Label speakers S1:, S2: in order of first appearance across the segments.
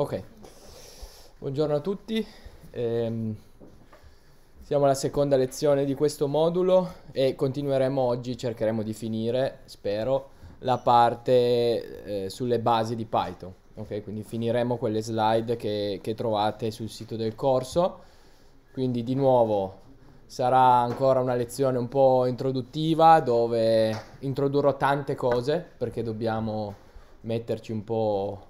S1: Ok, buongiorno a tutti, ehm, siamo alla seconda lezione di questo modulo e continueremo oggi, cercheremo di finire, spero, la parte eh, sulle basi di Python. Ok, quindi finiremo quelle slide che, che trovate sul sito del corso, quindi di nuovo sarà ancora una lezione un po' introduttiva dove introdurrò tante cose perché dobbiamo metterci un po'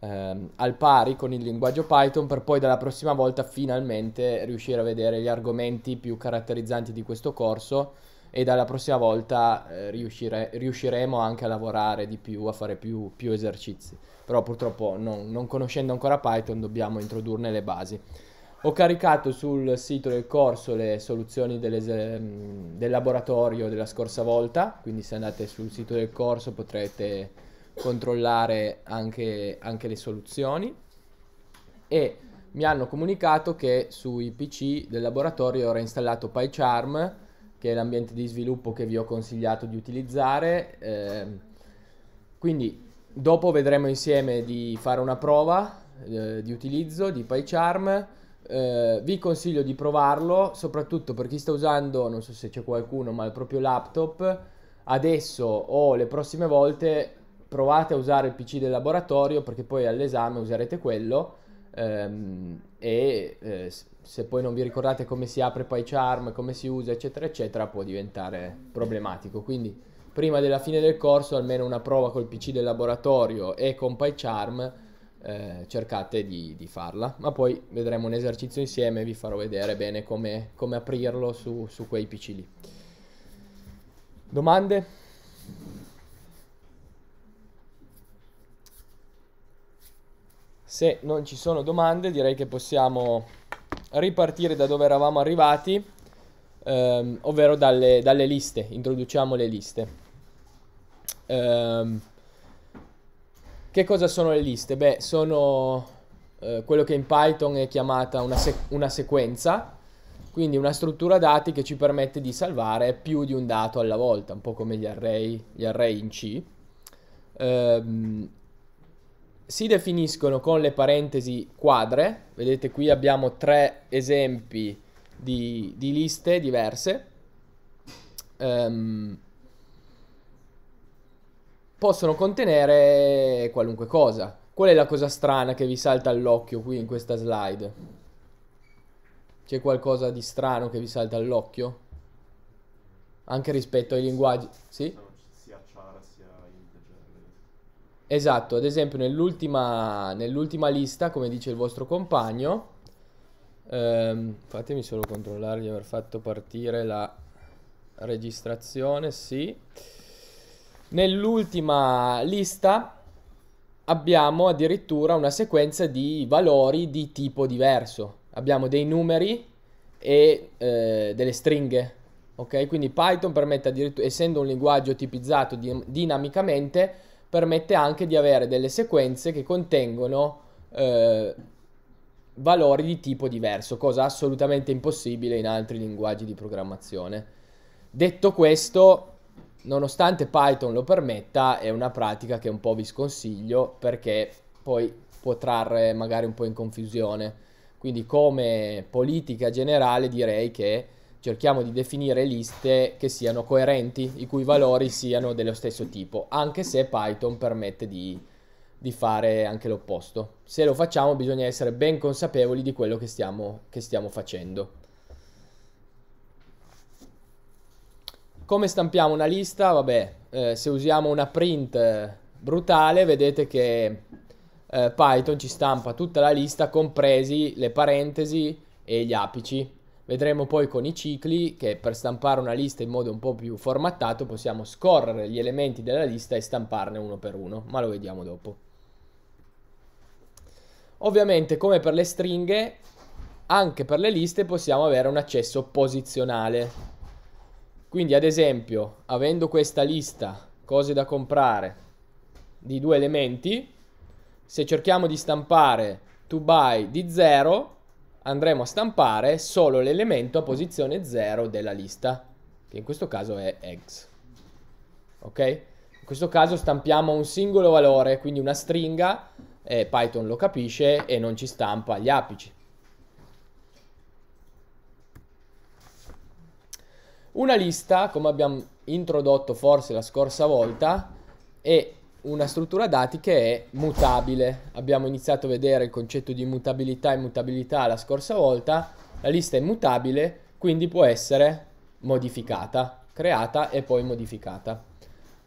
S1: ehm, al pari con il linguaggio Python per poi dalla prossima volta finalmente riuscire a vedere gli argomenti più caratterizzanti di questo corso e dalla prossima volta eh, riuscire, riusciremo anche a lavorare di più, a fare più, più esercizi. Però purtroppo non, non conoscendo ancora Python dobbiamo introdurne le basi. Ho caricato sul sito del corso le soluzioni ehm, del laboratorio della scorsa volta, quindi se andate sul sito del corso potrete controllare anche, anche le soluzioni e mi hanno comunicato che sui PC del laboratorio era installato PyCharm, che è l'ambiente di sviluppo che vi ho consigliato di utilizzare. Eh, quindi dopo vedremo insieme di fare una prova eh, di utilizzo di PyCharm. Eh, vi consiglio di provarlo, soprattutto per chi sta usando, non so se c'è qualcuno, ma il proprio laptop. Adesso o le prossime volte provate a usare il PC del laboratorio perché poi all'esame userete quello ehm, e eh, se poi non vi ricordate come si apre PyCharm, come si usa eccetera eccetera può diventare problematico. Quindi prima della fine del corso almeno una prova col PC del laboratorio e con PyCharm eh, cercate di, di, farla, ma poi vedremo un esercizio insieme e vi farò vedere bene come, come aprirlo su, su quei PC lì. Domande? Se non ci sono domande direi che possiamo ripartire da dove eravamo arrivati, ehm, ovvero dalle, dalle, liste, introduciamo le liste. Ehm, che cosa sono le liste? Beh, sono eh, quello che in Python è chiamata una, se una sequenza, quindi una struttura dati che ci permette di salvare più di un dato alla volta, un po' come gli array, gli array in C. Ehm, si definiscono con le parentesi quadre, vedete qui abbiamo tre esempi di, di liste diverse, um, possono contenere qualunque cosa. Qual è la cosa strana che vi salta all'occhio qui in questa slide? C'è qualcosa di strano che vi salta all'occhio? Anche rispetto ai linguaggi... Sì? Esatto, ad esempio nell'ultima, nell'ultima lista, come dice il vostro compagno, ehm, fatemi solo controllare di aver fatto partire la registrazione, sì. Nell'ultima lista abbiamo addirittura una sequenza di valori di tipo diverso. Abbiamo dei numeri e eh, delle stringhe. Ok, quindi Python permette addirittura, essendo un linguaggio tipizzato di, dinamicamente, permette anche di avere delle sequenze che contengono eh, valori di tipo diverso, cosa assolutamente impossibile in altri linguaggi di programmazione. Detto questo, nonostante Python lo permetta, è una pratica che un po' vi sconsiglio perché poi può trarre magari un po' in confusione. Quindi come politica generale direi che cerchiamo di definire liste che siano coerenti, i cui valori siano dello stesso tipo, anche se Python permette di, di fare anche l'opposto. Se lo facciamo bisogna essere ben consapevoli di quello che stiamo, che stiamo facendo. Come stampiamo una lista? Vabbè, eh, se usiamo una print eh, brutale vedete che eh, Python ci stampa tutta la lista compresi le parentesi e gli apici Vedremo poi con i cicli che per stampare una lista in modo un po' più formattato possiamo scorrere gli elementi della lista e stamparne uno per uno, ma lo vediamo dopo. Ovviamente come per le stringhe, anche per le liste possiamo avere un accesso posizionale. Quindi ad esempio, avendo questa lista cose da comprare di due elementi, se cerchiamo di stampare to buy di 0, andremo a stampare solo l'elemento a posizione 0 della lista, che in questo caso è eggs. Ok? In questo caso stampiamo un singolo valore, quindi una stringa, e Python lo capisce e non ci stampa gli apici. Una lista, come abbiamo introdotto forse la scorsa volta, è una struttura dati che è mutabile. Abbiamo iniziato a vedere il concetto di mutabilità e mutabilità la scorsa volta. La lista è mutabile, quindi può essere modificata, creata e poi modificata.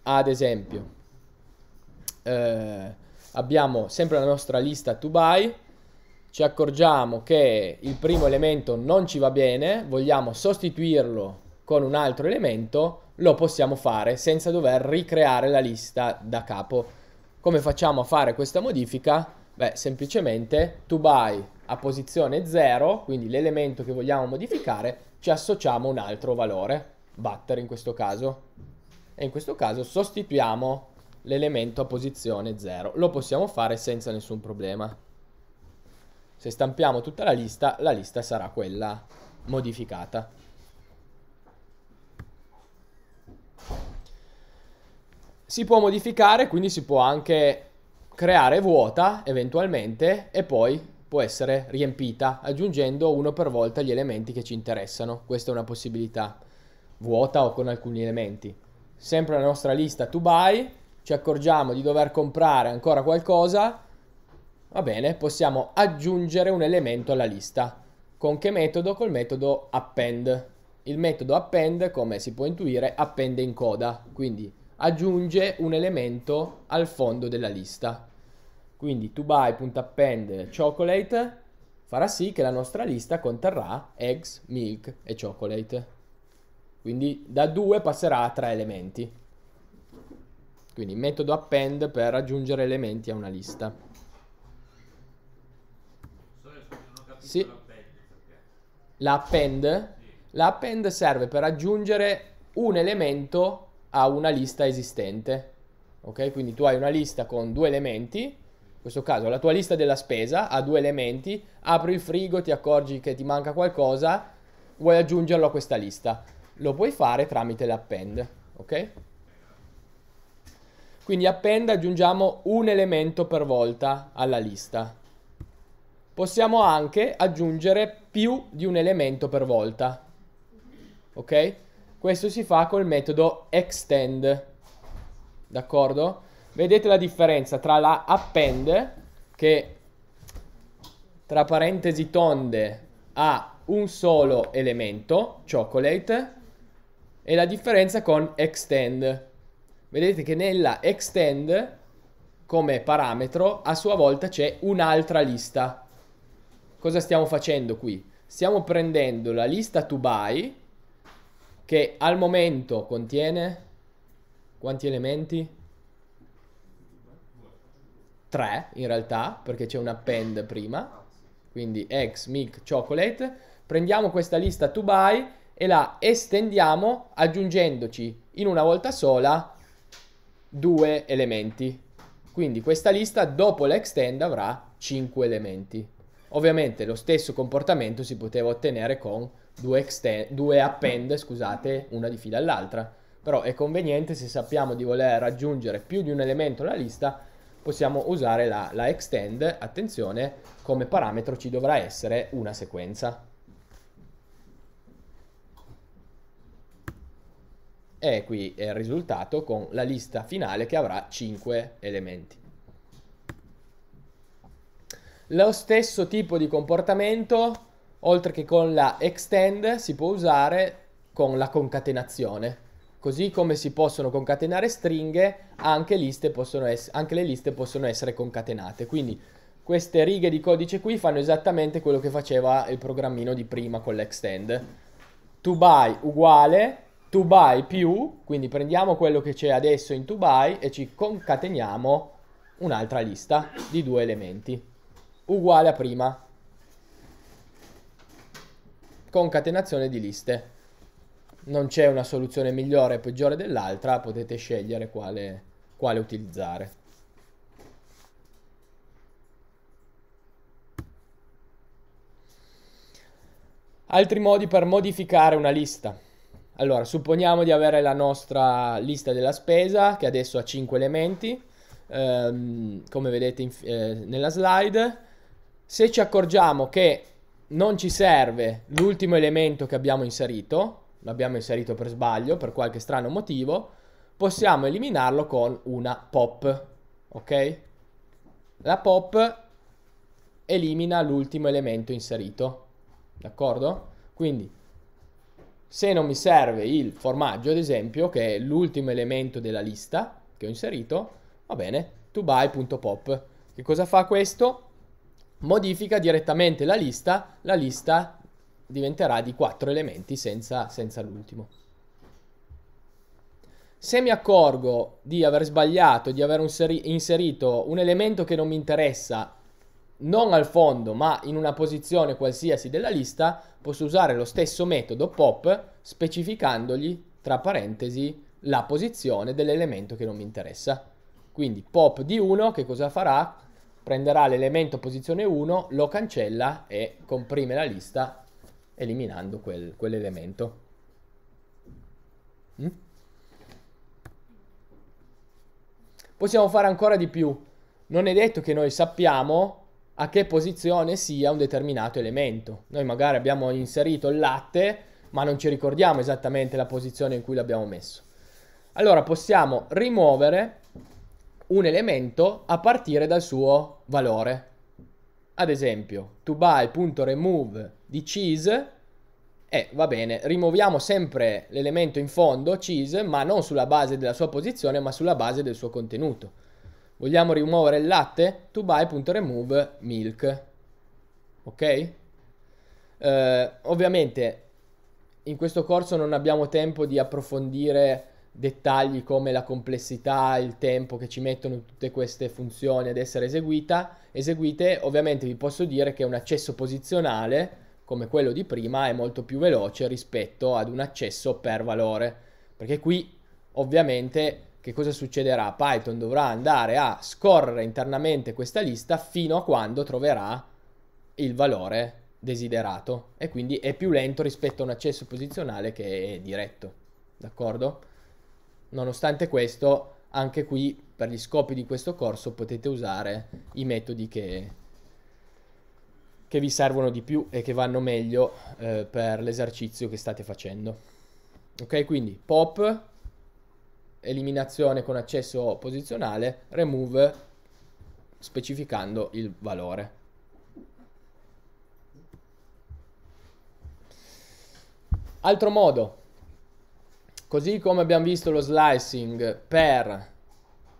S1: Ad esempio, eh, abbiamo sempre la nostra lista to buy, ci accorgiamo che il primo elemento non ci va bene, vogliamo sostituirlo con un altro elemento, lo possiamo fare senza dover ricreare la lista da capo. Come facciamo a fare questa modifica? Beh, semplicemente to buy a posizione 0, quindi l'elemento che vogliamo modificare, ci associamo un altro valore, batter in questo caso. E in questo caso sostituiamo l'elemento a posizione 0. Lo possiamo fare senza nessun problema. Se stampiamo tutta la lista, la lista sarà quella modificata. si può modificare, quindi si può anche creare vuota eventualmente e poi può essere riempita aggiungendo uno per volta gli elementi che ci interessano. Questa è una possibilità vuota o con alcuni elementi. Sempre la nostra lista to buy, ci accorgiamo di dover comprare ancora qualcosa, va bene, possiamo aggiungere un elemento alla lista. Con che metodo? Col metodo append. Il metodo append, come si può intuire, appende in coda, quindi aggiunge un elemento al fondo della lista. Quindi to buy.append chocolate farà sì che la nostra lista conterrà eggs, milk e chocolate. Quindi da 2 passerà a 3 elementi. Quindi metodo append per aggiungere elementi a una lista. Sì. La append, la append serve per aggiungere un elemento a una lista esistente. Ok? Quindi tu hai una lista con due elementi, in questo caso la tua lista della spesa ha due elementi, apri il frigo, ti accorgi che ti manca qualcosa, vuoi aggiungerlo a questa lista. Lo puoi fare tramite l'append, ok? Quindi append aggiungiamo un elemento per volta alla lista. Possiamo anche aggiungere più di un elemento per volta. Ok? Questo si fa col metodo extend. D'accordo? Vedete la differenza tra la append, che tra parentesi tonde ha un solo elemento, chocolate, e la differenza con extend. Vedete che nella extend come parametro a sua volta c'è un'altra lista. Cosa stiamo facendo qui? Stiamo prendendo la lista to buy che al momento contiene quanti elementi? Tre in realtà, perché c'è un append prima, quindi eggs, milk, chocolate. Prendiamo questa lista to buy e la estendiamo aggiungendoci in una volta sola due elementi. Quindi questa lista dopo l'extend avrà 5 elementi. Ovviamente lo stesso comportamento si poteva ottenere con due, extend, due append, scusate, una di fila all'altra. Però è conveniente se sappiamo di voler raggiungere più di un elemento alla lista, possiamo usare la, la extend, attenzione, come parametro ci dovrà essere una sequenza. E qui è il risultato con la lista finale che avrà 5 elementi. Lo stesso tipo di comportamento oltre che con la extend si può usare con la concatenazione. Così come si possono concatenare stringhe, anche, ess- anche le liste possono essere concatenate. Quindi queste righe di codice qui fanno esattamente quello che faceva il programmino di prima con l'extend. To buy uguale to buy più, quindi prendiamo quello che c'è adesso in to buy e ci concateniamo un'altra lista di due elementi, uguale a prima concatenazione di liste. Non c'è una soluzione migliore o peggiore dell'altra, potete scegliere quale, quale utilizzare. Altri modi per modificare una lista. Allora, supponiamo di avere la nostra lista della spesa che adesso ha 5 elementi, ehm, come vedete in, eh, nella slide. Se ci accorgiamo che non ci serve l'ultimo elemento che abbiamo inserito, l'abbiamo inserito per sbaglio, per qualche strano motivo, possiamo eliminarlo con una pop, ok? La pop elimina l'ultimo elemento inserito, d'accordo? Quindi se non mi serve il formaggio, ad esempio, che è l'ultimo elemento della lista che ho inserito, va bene, toBuy.pop. Che cosa fa questo? modifica direttamente la lista, la lista diventerà di quattro elementi senza, senza l'ultimo. Se mi accorgo di aver sbagliato, di aver inserito un elemento che non mi interessa, non al fondo ma in una posizione qualsiasi della lista, posso usare lo stesso metodo pop specificandogli tra parentesi la posizione dell'elemento che non mi interessa. Quindi pop di 1 che cosa farà? prenderà l'elemento posizione 1, lo cancella e comprime la lista eliminando quel, quell'elemento. Mm? Possiamo fare ancora di più. Non è detto che noi sappiamo a che posizione sia un determinato elemento. Noi magari abbiamo inserito il latte, ma non ci ricordiamo esattamente la posizione in cui l'abbiamo messo. Allora possiamo rimuovere un elemento a partire dal suo valore. Ad esempio, to buy.remove di cheese e eh, va bene, rimuoviamo sempre l'elemento in fondo, cheese, ma non sulla base della sua posizione, ma sulla base del suo contenuto. Vogliamo rimuovere il latte? To buy.remove milk. Ok? Eh, ovviamente in questo corso non abbiamo tempo di approfondire dettagli come la complessità, il tempo che ci mettono tutte queste funzioni ad essere eseguita, eseguite, ovviamente vi posso dire che un accesso posizionale come quello di prima è molto più veloce rispetto ad un accesso per valore, perché qui ovviamente che cosa succederà? Python dovrà andare a scorrere internamente questa lista fino a quando troverà il valore desiderato e quindi è più lento rispetto a un accesso posizionale che è diretto, d'accordo? Nonostante questo, anche qui per gli scopi di questo corso potete usare i metodi che, che vi servono di più e che vanno meglio eh, per l'esercizio che state facendo. Ok, quindi pop, eliminazione con accesso posizionale, remove specificando il valore. Altro modo Così come abbiamo visto lo slicing per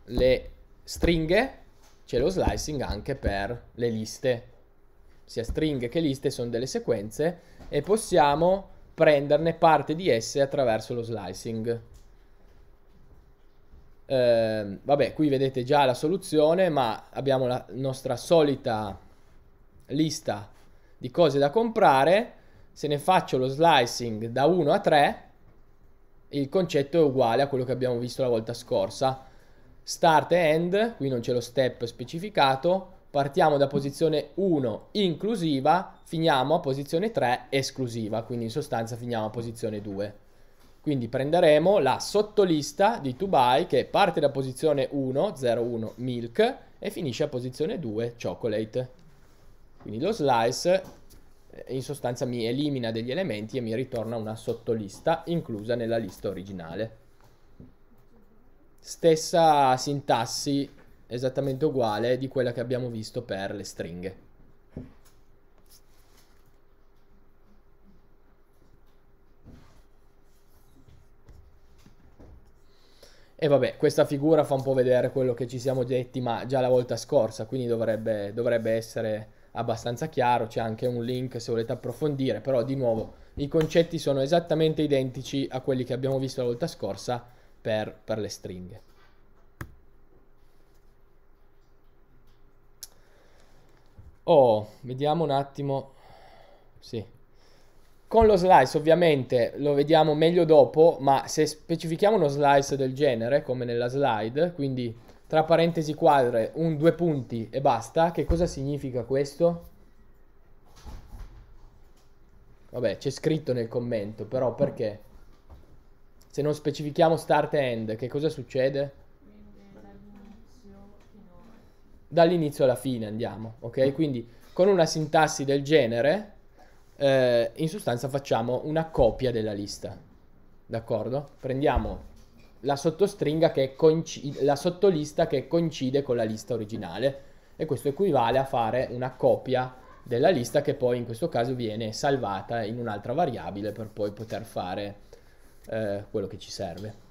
S1: le stringhe, c'è lo slicing anche per le liste. Sia stringhe che liste sono delle sequenze e possiamo prenderne parte di esse attraverso lo slicing. Eh, vabbè, qui vedete già la soluzione, ma abbiamo la nostra solita lista di cose da comprare. Se ne faccio lo slicing da 1 a 3, il concetto è uguale a quello che abbiamo visto la volta scorsa. Start e end, qui non c'è lo step specificato, partiamo da posizione 1 inclusiva, finiamo a posizione 3 esclusiva, quindi in sostanza finiamo a posizione 2. Quindi prenderemo la sottolista di to buy che parte da posizione 1, 0, 1, milk e finisce a posizione 2 chocolate. Quindi lo slice in sostanza mi elimina degli elementi e mi ritorna una sottolista inclusa nella lista originale. Stessa sintassi esattamente uguale di quella che abbiamo visto per le stringhe. E vabbè, questa figura fa un po' vedere quello che ci siamo detti, ma già la volta scorsa, quindi dovrebbe, dovrebbe essere abbastanza chiaro, c'è anche un link se volete approfondire, però di nuovo i concetti sono esattamente identici a quelli che abbiamo visto la volta scorsa per, per le stringhe. Oh, vediamo un attimo. Sì. Con lo slice ovviamente lo vediamo meglio dopo, ma se specifichiamo uno slice del genere, come nella slide, quindi tra parentesi quadre, un due punti e basta. Che cosa significa questo? Vabbè, c'è scritto nel commento, però perché? Se non specifichiamo start e end, che cosa succede? Dall'inizio alla fine andiamo, ok? Quindi con una sintassi del genere, eh, in sostanza facciamo una copia della lista, d'accordo? Prendiamo la sottostringa che coincide, la sottolista che coincide con la lista originale e questo equivale a fare una copia della lista che poi in questo caso viene salvata in un'altra variabile per poi poter fare eh, quello che ci serve.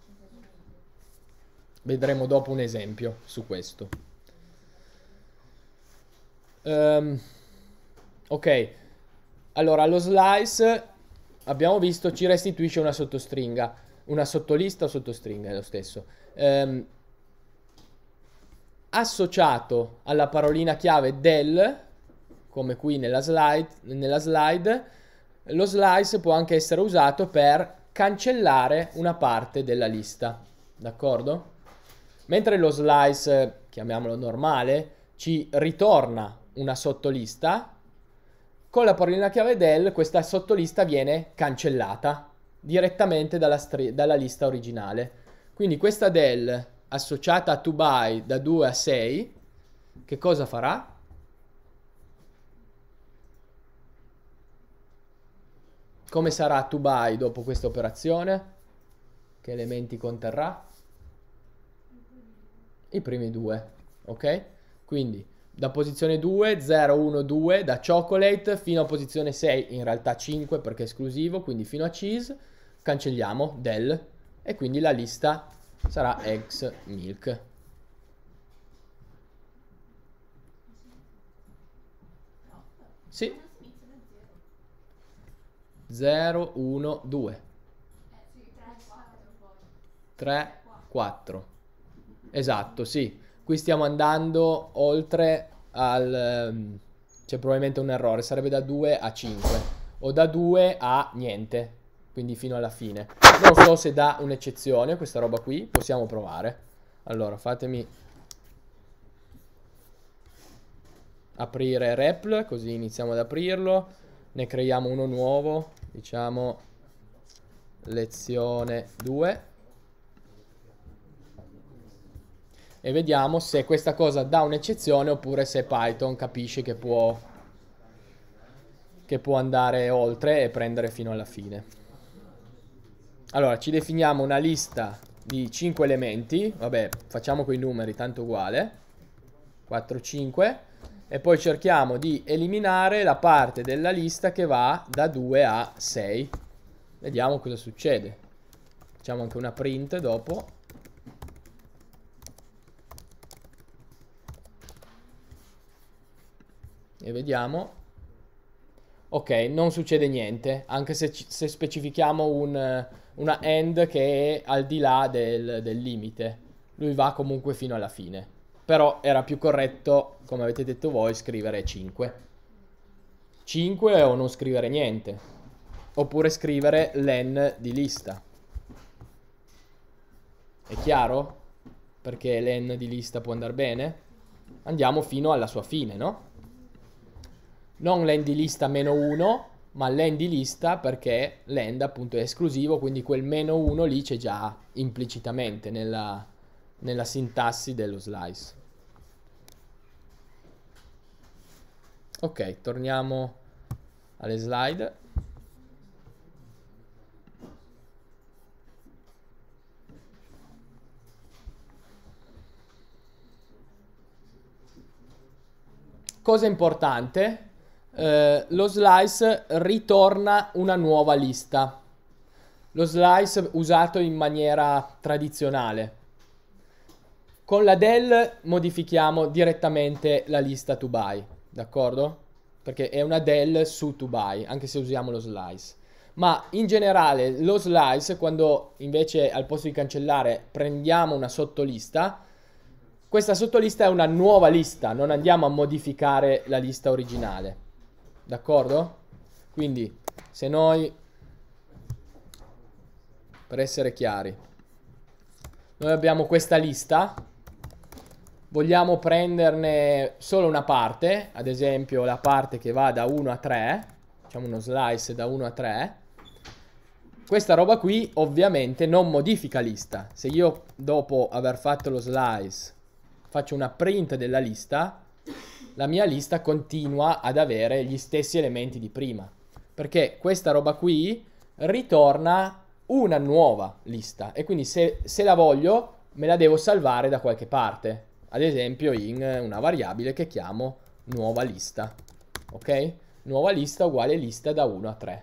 S1: Vedremo dopo un esempio su questo. Um, ok, allora lo slice abbiamo visto ci restituisce una sottostringa una sottolista o sottostringa è lo stesso. Ehm, associato alla parolina chiave del, come qui nella slide, nella slide, lo slice può anche essere usato per cancellare una parte della lista, d'accordo? Mentre lo slice, chiamiamolo normale, ci ritorna una sottolista, con la parolina chiave del questa sottolista viene cancellata, direttamente dalla, dalla lista originale. Quindi questa del associata a to buy da 2 a 6, che cosa farà? Come sarà to buy dopo questa operazione? Che elementi conterrà? I primi due, ok? Quindi da posizione 2, 0, 1, 2, da chocolate fino a posizione 6, in realtà 5 perché è esclusivo, quindi fino a cheese cancelliamo del e quindi la lista sarà eggs milk. Sì. 0, 1, 2. 3, 4. Esatto, sì. Qui stiamo andando oltre al... Ehm, c'è probabilmente un errore, sarebbe da 2 a 5 o da 2 a niente quindi fino alla fine. Non so se dà un'eccezione questa roba qui, possiamo provare. Allora, fatemi aprire REPL, così iniziamo ad aprirlo. Ne creiamo uno nuovo, diciamo lezione 2. E vediamo se questa cosa dà un'eccezione oppure se Python capisce che può, che può andare oltre e prendere fino alla fine. Allora, ci definiamo una lista di 5 elementi. Vabbè, facciamo con i numeri, tanto uguale. 4, 5. E poi cerchiamo di eliminare la parte della lista che va da 2 a 6. Vediamo cosa succede. Facciamo anche una print dopo. E vediamo. Ok, non succede niente, anche se, se specifichiamo un una end che è al di là del, del limite. Lui va comunque fino alla fine. Però era più corretto, come avete detto voi, scrivere 5. 5 o non scrivere niente. Oppure scrivere len di lista. È chiaro? Perché len di lista può andare bene? Andiamo fino alla sua fine, no? Non len di lista meno 1, ma l'end di lista perché l'end appunto è esclusivo, quindi quel meno 1 lì c'è già implicitamente nella, nella sintassi dello slice. Ok, torniamo alle slide. Cosa importante, eh, lo slice ritorna una nuova lista. Lo slice usato in maniera tradizionale. Con la del modifichiamo direttamente la lista to buy, d'accordo? Perché è una del su to buy, anche se usiamo lo slice. Ma in generale lo slice, quando invece al posto di cancellare prendiamo una sottolista, questa sottolista è una nuova lista, non andiamo a modificare la lista originale. D'accordo? Quindi, se noi, per essere chiari, noi abbiamo questa lista, vogliamo prenderne solo una parte, ad esempio la parte che va da 1 a 3, facciamo uno slice da 1 a 3, questa roba qui ovviamente non modifica lista. Se io dopo aver fatto lo slice faccio una print della lista, la mia lista continua ad avere gli stessi elementi di prima. Perché questa roba qui ritorna una nuova lista e quindi se, se la voglio me la devo salvare da qualche parte. Ad esempio in una variabile che chiamo nuova lista. Ok? Nuova lista uguale lista da 1 a 3.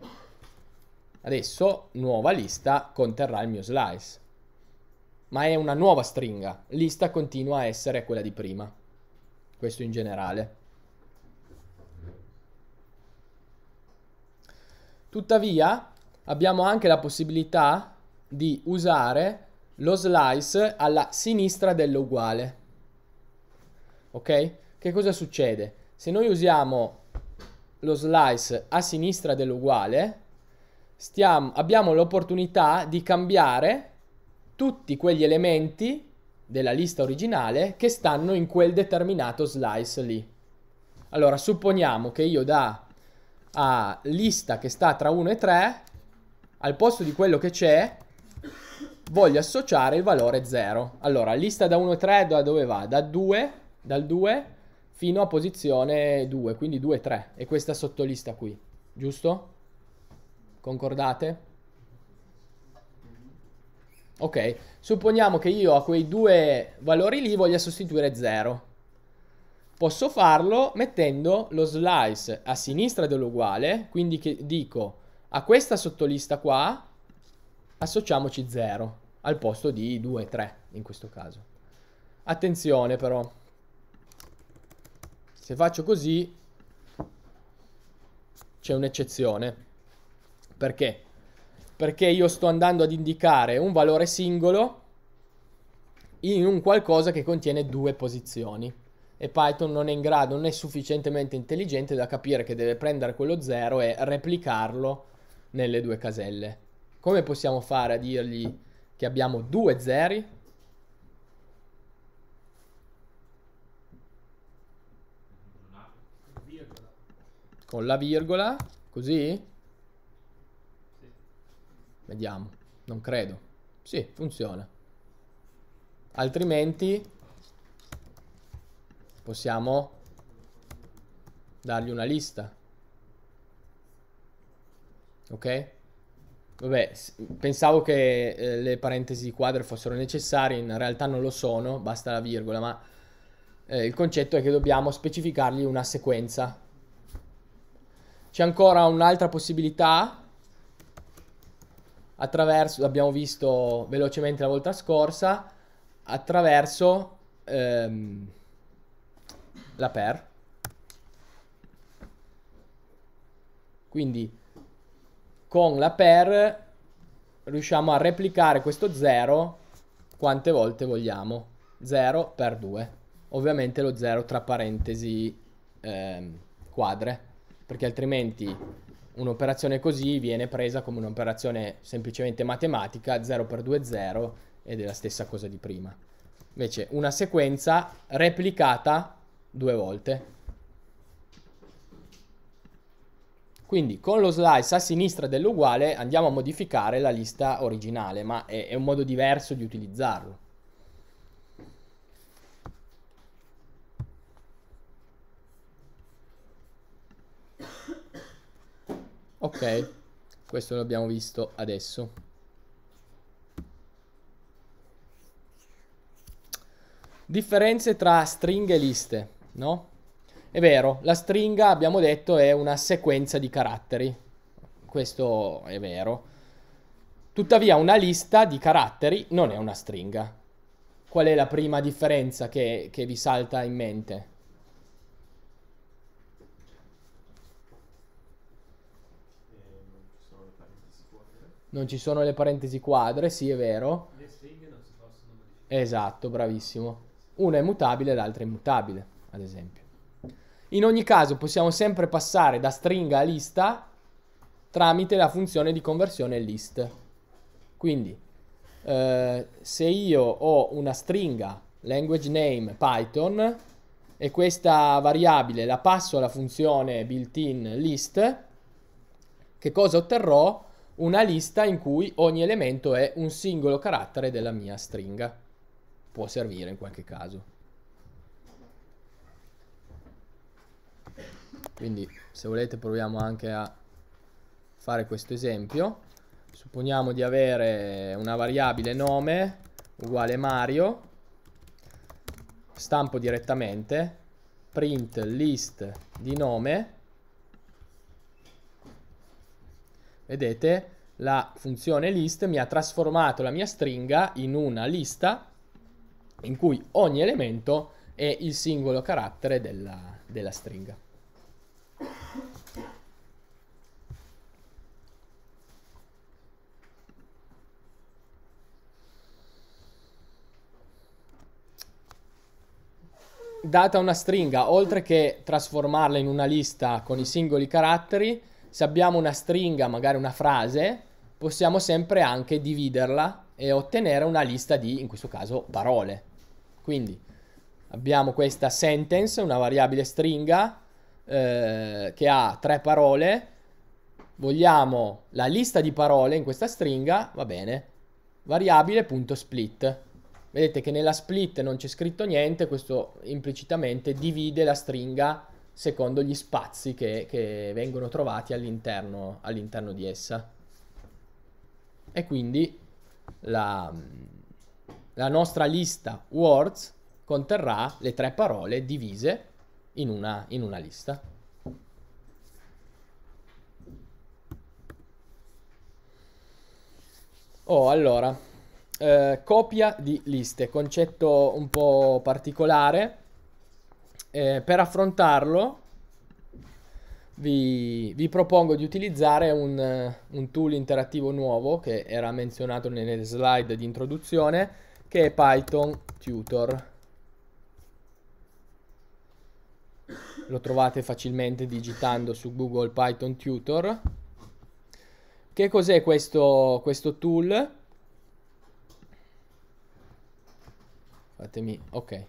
S1: Adesso nuova lista conterrà il mio slice. Ma è una nuova stringa. Lista continua a essere quella di prima questo in generale. Tuttavia abbiamo anche la possibilità di usare lo slice alla sinistra dell'uguale. Ok? Che cosa succede? Se noi usiamo lo slice a sinistra dell'uguale, abbiamo l'opportunità di cambiare tutti quegli elementi della lista originale che stanno in quel determinato slice lì. Allora, supponiamo che io da a lista che sta tra 1 e 3, al posto di quello che c'è, voglio associare il valore 0. Allora, lista da 1 e 3 da dove va? Da 2, dal 2 fino a posizione 2, quindi 2 3. E questa sottolista qui, giusto? Concordate? Ok, supponiamo che io a quei due valori lì voglia sostituire 0. Posso farlo mettendo lo slice a sinistra dell'uguale, quindi che dico a questa sottolista qua associamoci 0 al posto di 2, 3 in questo caso. Attenzione però, se faccio così c'è un'eccezione. Perché? perché io sto andando ad indicare un valore singolo in un qualcosa che contiene due posizioni e Python non è in grado, non è sufficientemente intelligente da capire che deve prendere quello 0 e replicarlo nelle due caselle. Come possiamo fare a dirgli che abbiamo due zeri? Con la virgola, così? Vediamo. Non credo. Sì, funziona. Altrimenti possiamo dargli una lista. Ok? Vabbè, pensavo che eh, le parentesi quadre fossero necessarie, in realtà non lo sono, basta la virgola, ma eh, il concetto è che dobbiamo specificargli una sequenza. C'è ancora un'altra possibilità attraverso, l'abbiamo visto velocemente la volta scorsa, attraverso ehm, la per. Quindi con la per riusciamo a replicare questo 0 quante volte vogliamo. 0 per 2. Ovviamente lo 0 tra parentesi ehm, quadre, perché altrimenti un'operazione così viene presa come un'operazione semplicemente matematica, 0 per 2 0 ed è la stessa cosa di prima. Invece una sequenza replicata due volte. Quindi con lo slice a sinistra dell'uguale andiamo a modificare la lista originale, ma è, è un modo diverso di utilizzarlo. Ok, questo l'abbiamo visto adesso. Differenze tra stringhe e liste, no? È vero, la stringa, abbiamo detto, è una sequenza di caratteri. Questo è vero. Tuttavia una lista di caratteri non è una stringa. Qual è la prima differenza che, che vi salta in mente? Non ci sono le parentesi quadre, sì, è vero. Le stringhe non si possono modificare. Esatto, bravissimo. Una è mutabile, l'altra è immutabile, ad esempio. In ogni caso possiamo sempre passare da stringa a lista tramite la funzione di conversione list. Quindi, eh, se io ho una stringa language name Python e questa variabile la passo alla funzione built-in list, che cosa otterrò? una lista in cui ogni elemento è un singolo carattere della mia stringa. Può servire in qualche caso. Quindi se volete proviamo anche a fare questo esempio. Supponiamo di avere una variabile nome uguale Mario, stampo direttamente, print list di nome Vedete? La funzione list mi ha trasformato la mia stringa in una lista in cui ogni elemento è il singolo carattere della, della stringa. data una stringa, oltre che trasformarla in una lista con i singoli caratteri, se abbiamo una stringa, magari una frase, possiamo sempre anche dividerla e ottenere una lista di, in questo caso, parole. Quindi abbiamo questa sentence, una variabile stringa eh, che ha tre parole. Vogliamo la lista di parole in questa stringa, va bene, variabile.split. Vedete che nella split non c'è scritto niente, questo implicitamente divide la stringa secondo gli spazi che, che vengono trovati all'interno, all'interno, di essa. E quindi la, la nostra lista words conterrà le tre parole divise in una, in una lista. Oh, allora, eh, copia di liste, concetto un po' particolare eh, per affrontarlo vi, vi, propongo di utilizzare un, eh, un, tool interattivo nuovo che era menzionato nelle slide di introduzione che è Python Tutor. Lo trovate facilmente digitando su Google Python Tutor. Che cos'è questo, questo tool? Fatemi, ok.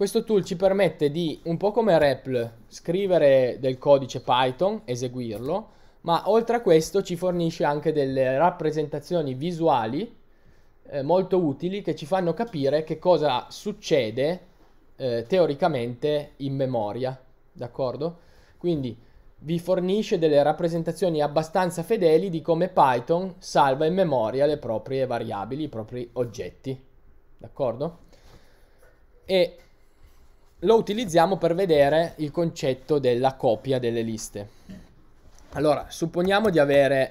S1: Questo tool ci permette di, un po' come REPL, scrivere del codice Python, eseguirlo, ma oltre a questo ci fornisce anche delle rappresentazioni visuali eh, molto utili che ci fanno capire che cosa succede eh, teoricamente in memoria, d'accordo? Quindi vi fornisce delle rappresentazioni abbastanza fedeli di come Python salva in memoria le proprie variabili, i propri oggetti, d'accordo? E lo utilizziamo per vedere il concetto della copia delle liste. Allora, supponiamo di avere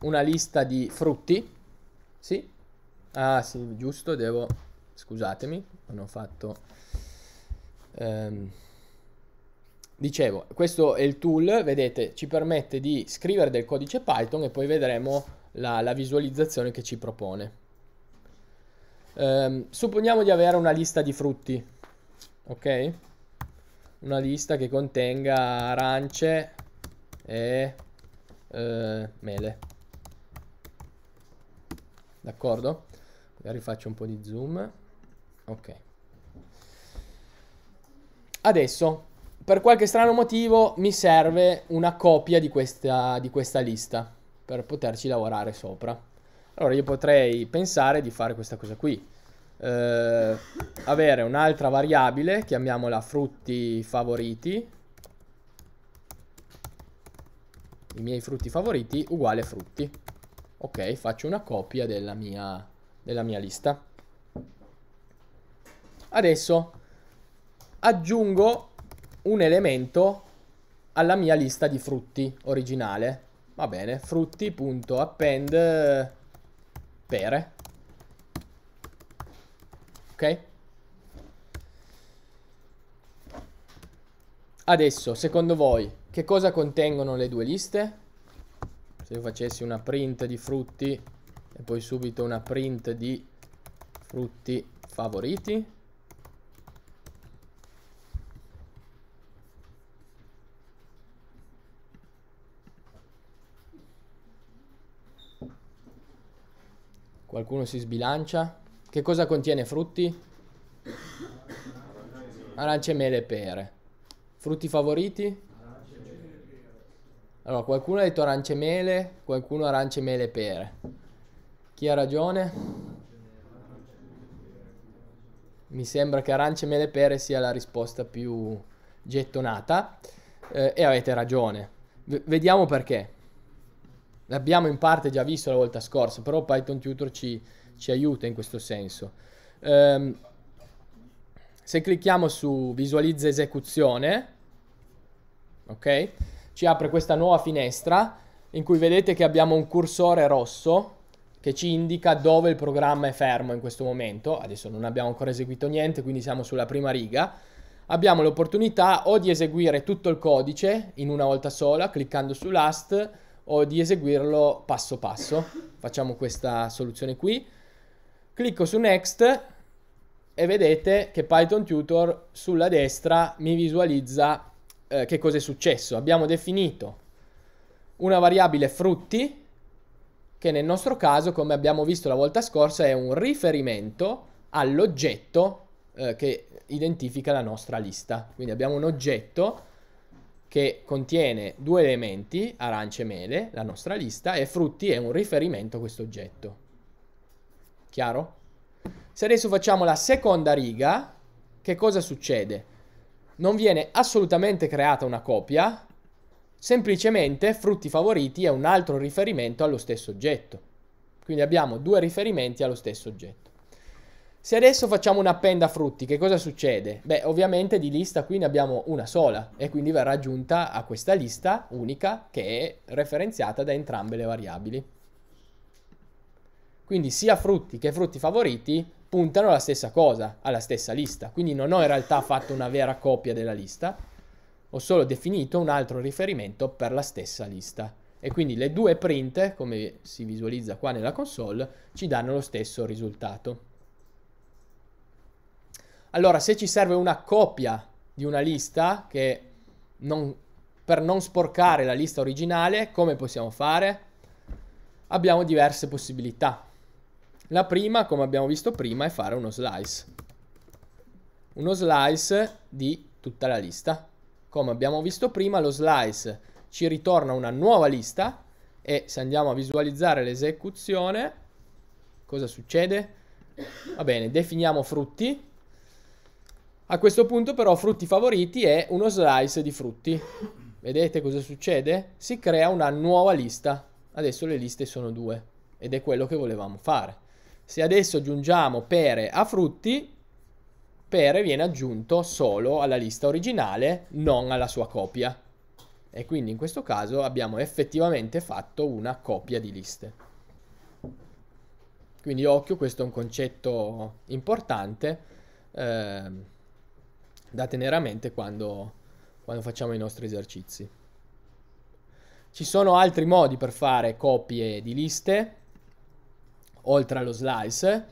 S1: una lista di frutti. Sì? Ah, sì, giusto, devo... Scusatemi, non ho fatto... Ehm... Dicevo, questo è il tool, vedete, ci permette di scrivere del codice Python e poi vedremo la, la visualizzazione che ci propone. Ehm, supponiamo di avere una lista di frutti ok? Una lista che contenga arance e eh, mele. D'accordo? Magari faccio un po' di zoom. Ok. Adesso, per qualche strano motivo, mi serve una copia di questa, di questa lista per poterci lavorare sopra. Allora io potrei pensare di fare questa cosa qui eh, avere un'altra variabile, chiamiamola frutti favoriti, i miei frutti favoriti uguale frutti. Ok, faccio una copia della mia, della mia lista. Adesso aggiungo un elemento alla mia lista di frutti originale. Va bene, frutti.append eh, pere ok? Adesso, secondo voi, che cosa contengono le due liste? Se io facessi una print di frutti e poi subito una print di frutti favoriti. Qualcuno si sbilancia? Che cosa contiene frutti? Arance, mele e pere. Frutti favoriti? Allora, qualcuno ha detto arance mele, qualcuno arance mele e pere. Chi ha ragione? Mi sembra che arance mele e pere sia la risposta più gettonata eh, e avete ragione. V- vediamo perché. L'abbiamo in parte già visto la volta scorsa, però Python Tutor ci ci aiuta in questo senso. Um, se clicchiamo su visualizza esecuzione, ok, ci apre questa nuova finestra in cui vedete che abbiamo un cursore rosso che ci indica dove il programma è fermo in questo momento. Adesso non abbiamo ancora eseguito niente, quindi siamo sulla prima riga. Abbiamo l'opportunità o di eseguire tutto il codice in una volta sola, cliccando su last, o di eseguirlo passo passo. Facciamo questa soluzione qui. Clicco su Next e vedete che Python Tutor sulla destra mi visualizza eh, che cosa è successo. Abbiamo definito una variabile frutti che nel nostro caso, come abbiamo visto la volta scorsa, è un riferimento all'oggetto eh, che identifica la nostra lista. Quindi abbiamo un oggetto che contiene due elementi, arance e mele, la nostra lista, e frutti è un riferimento a questo oggetto. Chiaro? Se adesso facciamo la seconda riga, che cosa succede? Non viene assolutamente creata una copia, semplicemente frutti favoriti è un altro riferimento allo stesso oggetto. Quindi abbiamo due riferimenti allo stesso oggetto. Se adesso facciamo un appenda frutti, che cosa succede? Beh, ovviamente di lista qui ne abbiamo una sola e quindi verrà aggiunta a questa lista unica che è referenziata da entrambe le variabili. Quindi sia frutti che frutti favoriti puntano alla stessa cosa, alla stessa lista. Quindi non ho in realtà fatto una vera copia della lista, ho solo definito un altro riferimento per la stessa lista. E quindi le due print, come si visualizza qua nella console, ci danno lo stesso risultato. Allora, se ci serve una copia di una lista che non, per non sporcare la lista originale, come possiamo fare? Abbiamo diverse possibilità. La prima, come abbiamo visto prima, è fare uno slice. Uno slice di tutta la lista. Come abbiamo visto prima, lo slice ci ritorna una nuova lista e se andiamo a visualizzare l'esecuzione, cosa succede? Va bene, definiamo frutti. A questo punto però frutti favoriti è uno slice di frutti. Vedete cosa succede? Si crea una nuova lista. Adesso le liste sono due ed è quello che volevamo fare. Se adesso aggiungiamo pere a frutti, pere viene aggiunto solo alla lista originale, non alla sua copia. E quindi in questo caso abbiamo effettivamente fatto una copia di liste. Quindi occhio, questo è un concetto importante eh, da tenere a mente quando, quando facciamo i nostri esercizi. Ci sono altri modi per fare copie di liste, oltre allo slice.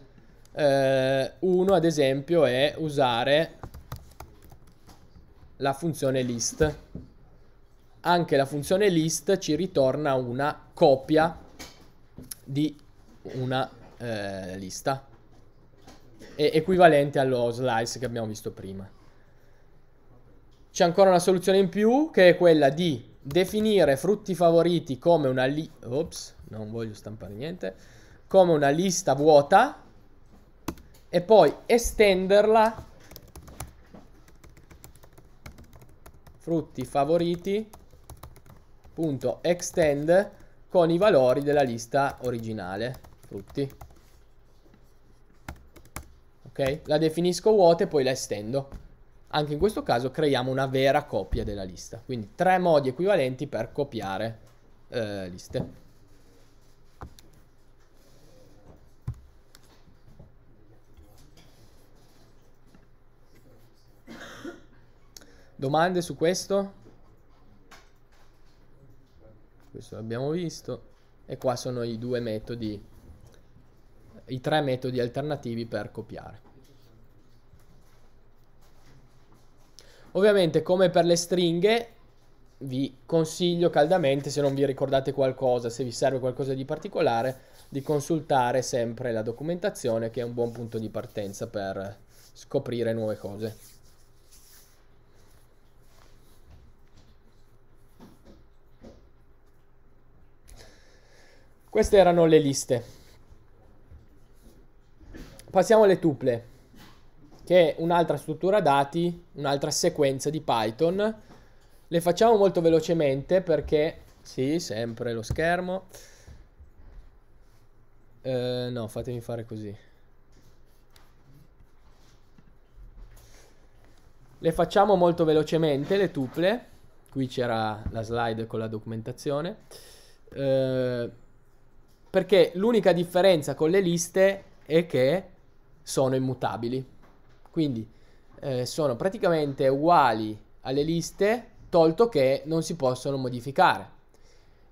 S1: Eh, uno, ad esempio, è usare la funzione list. Anche la funzione list ci ritorna una copia di una eh, lista. È equivalente allo slice che abbiamo visto prima. C'è ancora una soluzione in più che è quella di definire frutti favoriti come una lista. Ops, non voglio stampare niente come una lista vuota e poi estenderla frutti favoriti punto extend con i valori della lista originale frutti ok la definisco vuota e poi la estendo anche in questo caso creiamo una vera copia della lista quindi tre modi equivalenti per copiare eh, liste Domande su questo? Questo l'abbiamo visto. E qua sono i due metodi, i tre metodi alternativi per copiare. Ovviamente come per le stringhe vi consiglio caldamente, se non vi ricordate qualcosa, se vi serve qualcosa di particolare, di consultare sempre la documentazione che è un buon punto di partenza per scoprire nuove cose. Queste erano le liste. Passiamo alle tuple, che è un'altra struttura dati, un'altra sequenza di Python. Le facciamo molto velocemente perché... Sì, sempre lo schermo. Eh, no, fatemi fare così. Le facciamo molto velocemente le tuple. Qui c'era la slide con la documentazione. Eh, perché l'unica differenza con le liste è che sono immutabili. Quindi eh, sono praticamente uguali alle liste, tolto che non si possono modificare.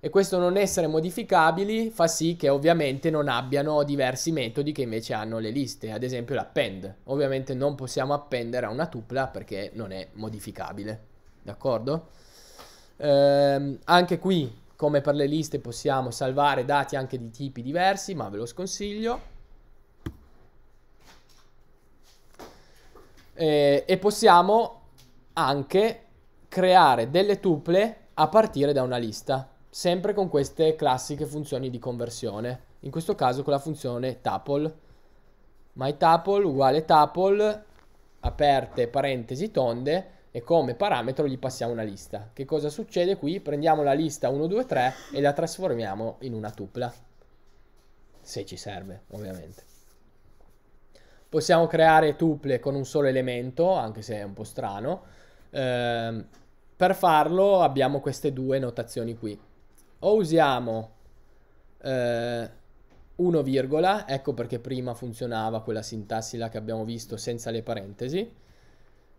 S1: E questo non essere modificabili fa sì che ovviamente non abbiano diversi metodi che invece hanno le liste, ad esempio l'append. Ovviamente non possiamo appendere a una tupla perché non è modificabile. D'accordo? Ehm, anche qui come per le liste possiamo salvare dati anche di tipi diversi, ma ve lo sconsiglio. Eh, e possiamo anche creare delle tuple a partire da una lista, sempre con queste classiche funzioni di conversione, in questo caso con la funzione tuple. MyTuple uguale tuple, aperte parentesi tonde, e come parametro gli passiamo una lista. Che cosa succede qui? Prendiamo la lista 1, 2, 3 e la trasformiamo in una tupla, se ci serve ovviamente. Possiamo creare tuple con un solo elemento, anche se è un po' strano. Eh, per farlo abbiamo queste due notazioni qui. O usiamo eh, 1, ecco perché prima funzionava quella sintassi là che abbiamo visto senza le parentesi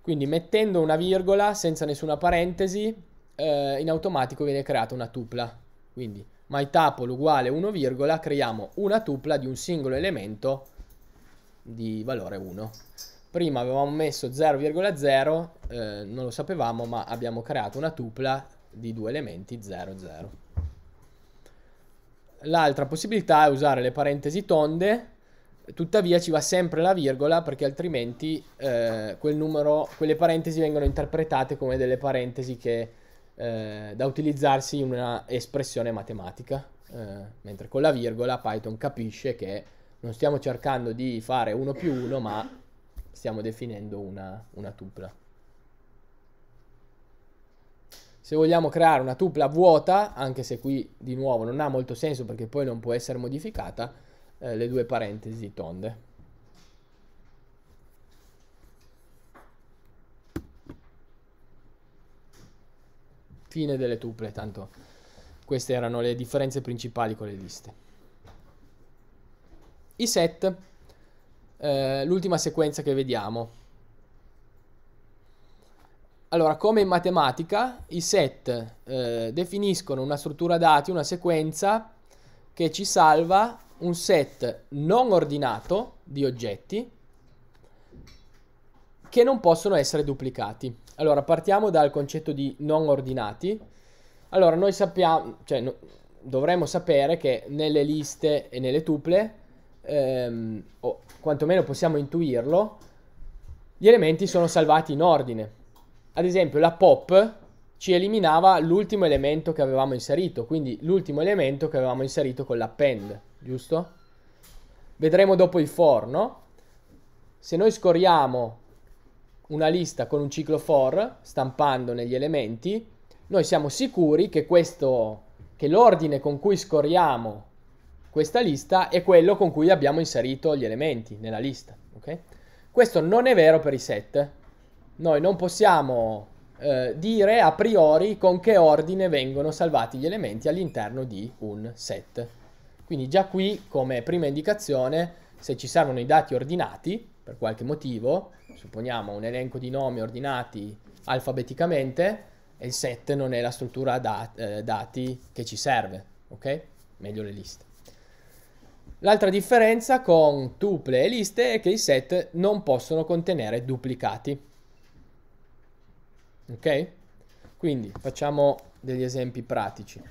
S1: quindi mettendo una virgola senza nessuna parentesi, eh, in automatico viene creata una tupla. Quindi myTuple uguale 1, virgola, creiamo una tupla di un singolo elemento di valore 1. Prima avevamo messo 0,0, eh, non lo sapevamo, ma abbiamo creato una tupla di due elementi 00. L'altra possibilità è usare le parentesi tonde Tuttavia ci va sempre la virgola perché altrimenti eh, quel numero, quelle parentesi vengono interpretate come delle parentesi che, eh, da utilizzarsi in una espressione matematica. Eh, mentre con la virgola Python capisce che non stiamo cercando di fare 1 più 1 ma stiamo definendo una, una tupla. Se vogliamo creare una tupla vuota, anche se qui di nuovo non ha molto senso perché poi non può essere modificata, eh, le due parentesi tonde. Fine delle tuple, tanto queste erano le differenze principali con le liste. I set, eh, l'ultima sequenza che vediamo. Allora, come in matematica, i set eh, definiscono una struttura dati, una sequenza che ci salva un set non ordinato di oggetti che non possono essere duplicati. Allora, partiamo dal concetto di non ordinati. Allora, noi sappiamo, cioè no, dovremmo sapere che nelle liste e nelle tuple, ehm, o quantomeno possiamo intuirlo, gli elementi sono salvati in ordine. Ad esempio, la pop ci eliminava l'ultimo elemento che avevamo inserito, quindi l'ultimo elemento che avevamo inserito con l'append giusto? Vedremo dopo il for, no? Se noi scorriamo una lista con un ciclo for, stampando negli elementi, noi siamo sicuri che, questo, che l'ordine con cui scorriamo questa lista è quello con cui abbiamo inserito gli elementi nella lista, ok? Questo non è vero per i set. Noi non possiamo eh, dire a priori con che ordine vengono salvati gli elementi all'interno di un set. Quindi già qui come prima indicazione, se ci servono i dati ordinati, per qualche motivo, supponiamo un elenco di nomi ordinati alfabeticamente, e il set non è la struttura dat eh, dati che ci serve, ok? Meglio le liste. L'altra differenza con tuple e liste è che i set non possono contenere duplicati. Ok? Quindi facciamo degli esempi pratici.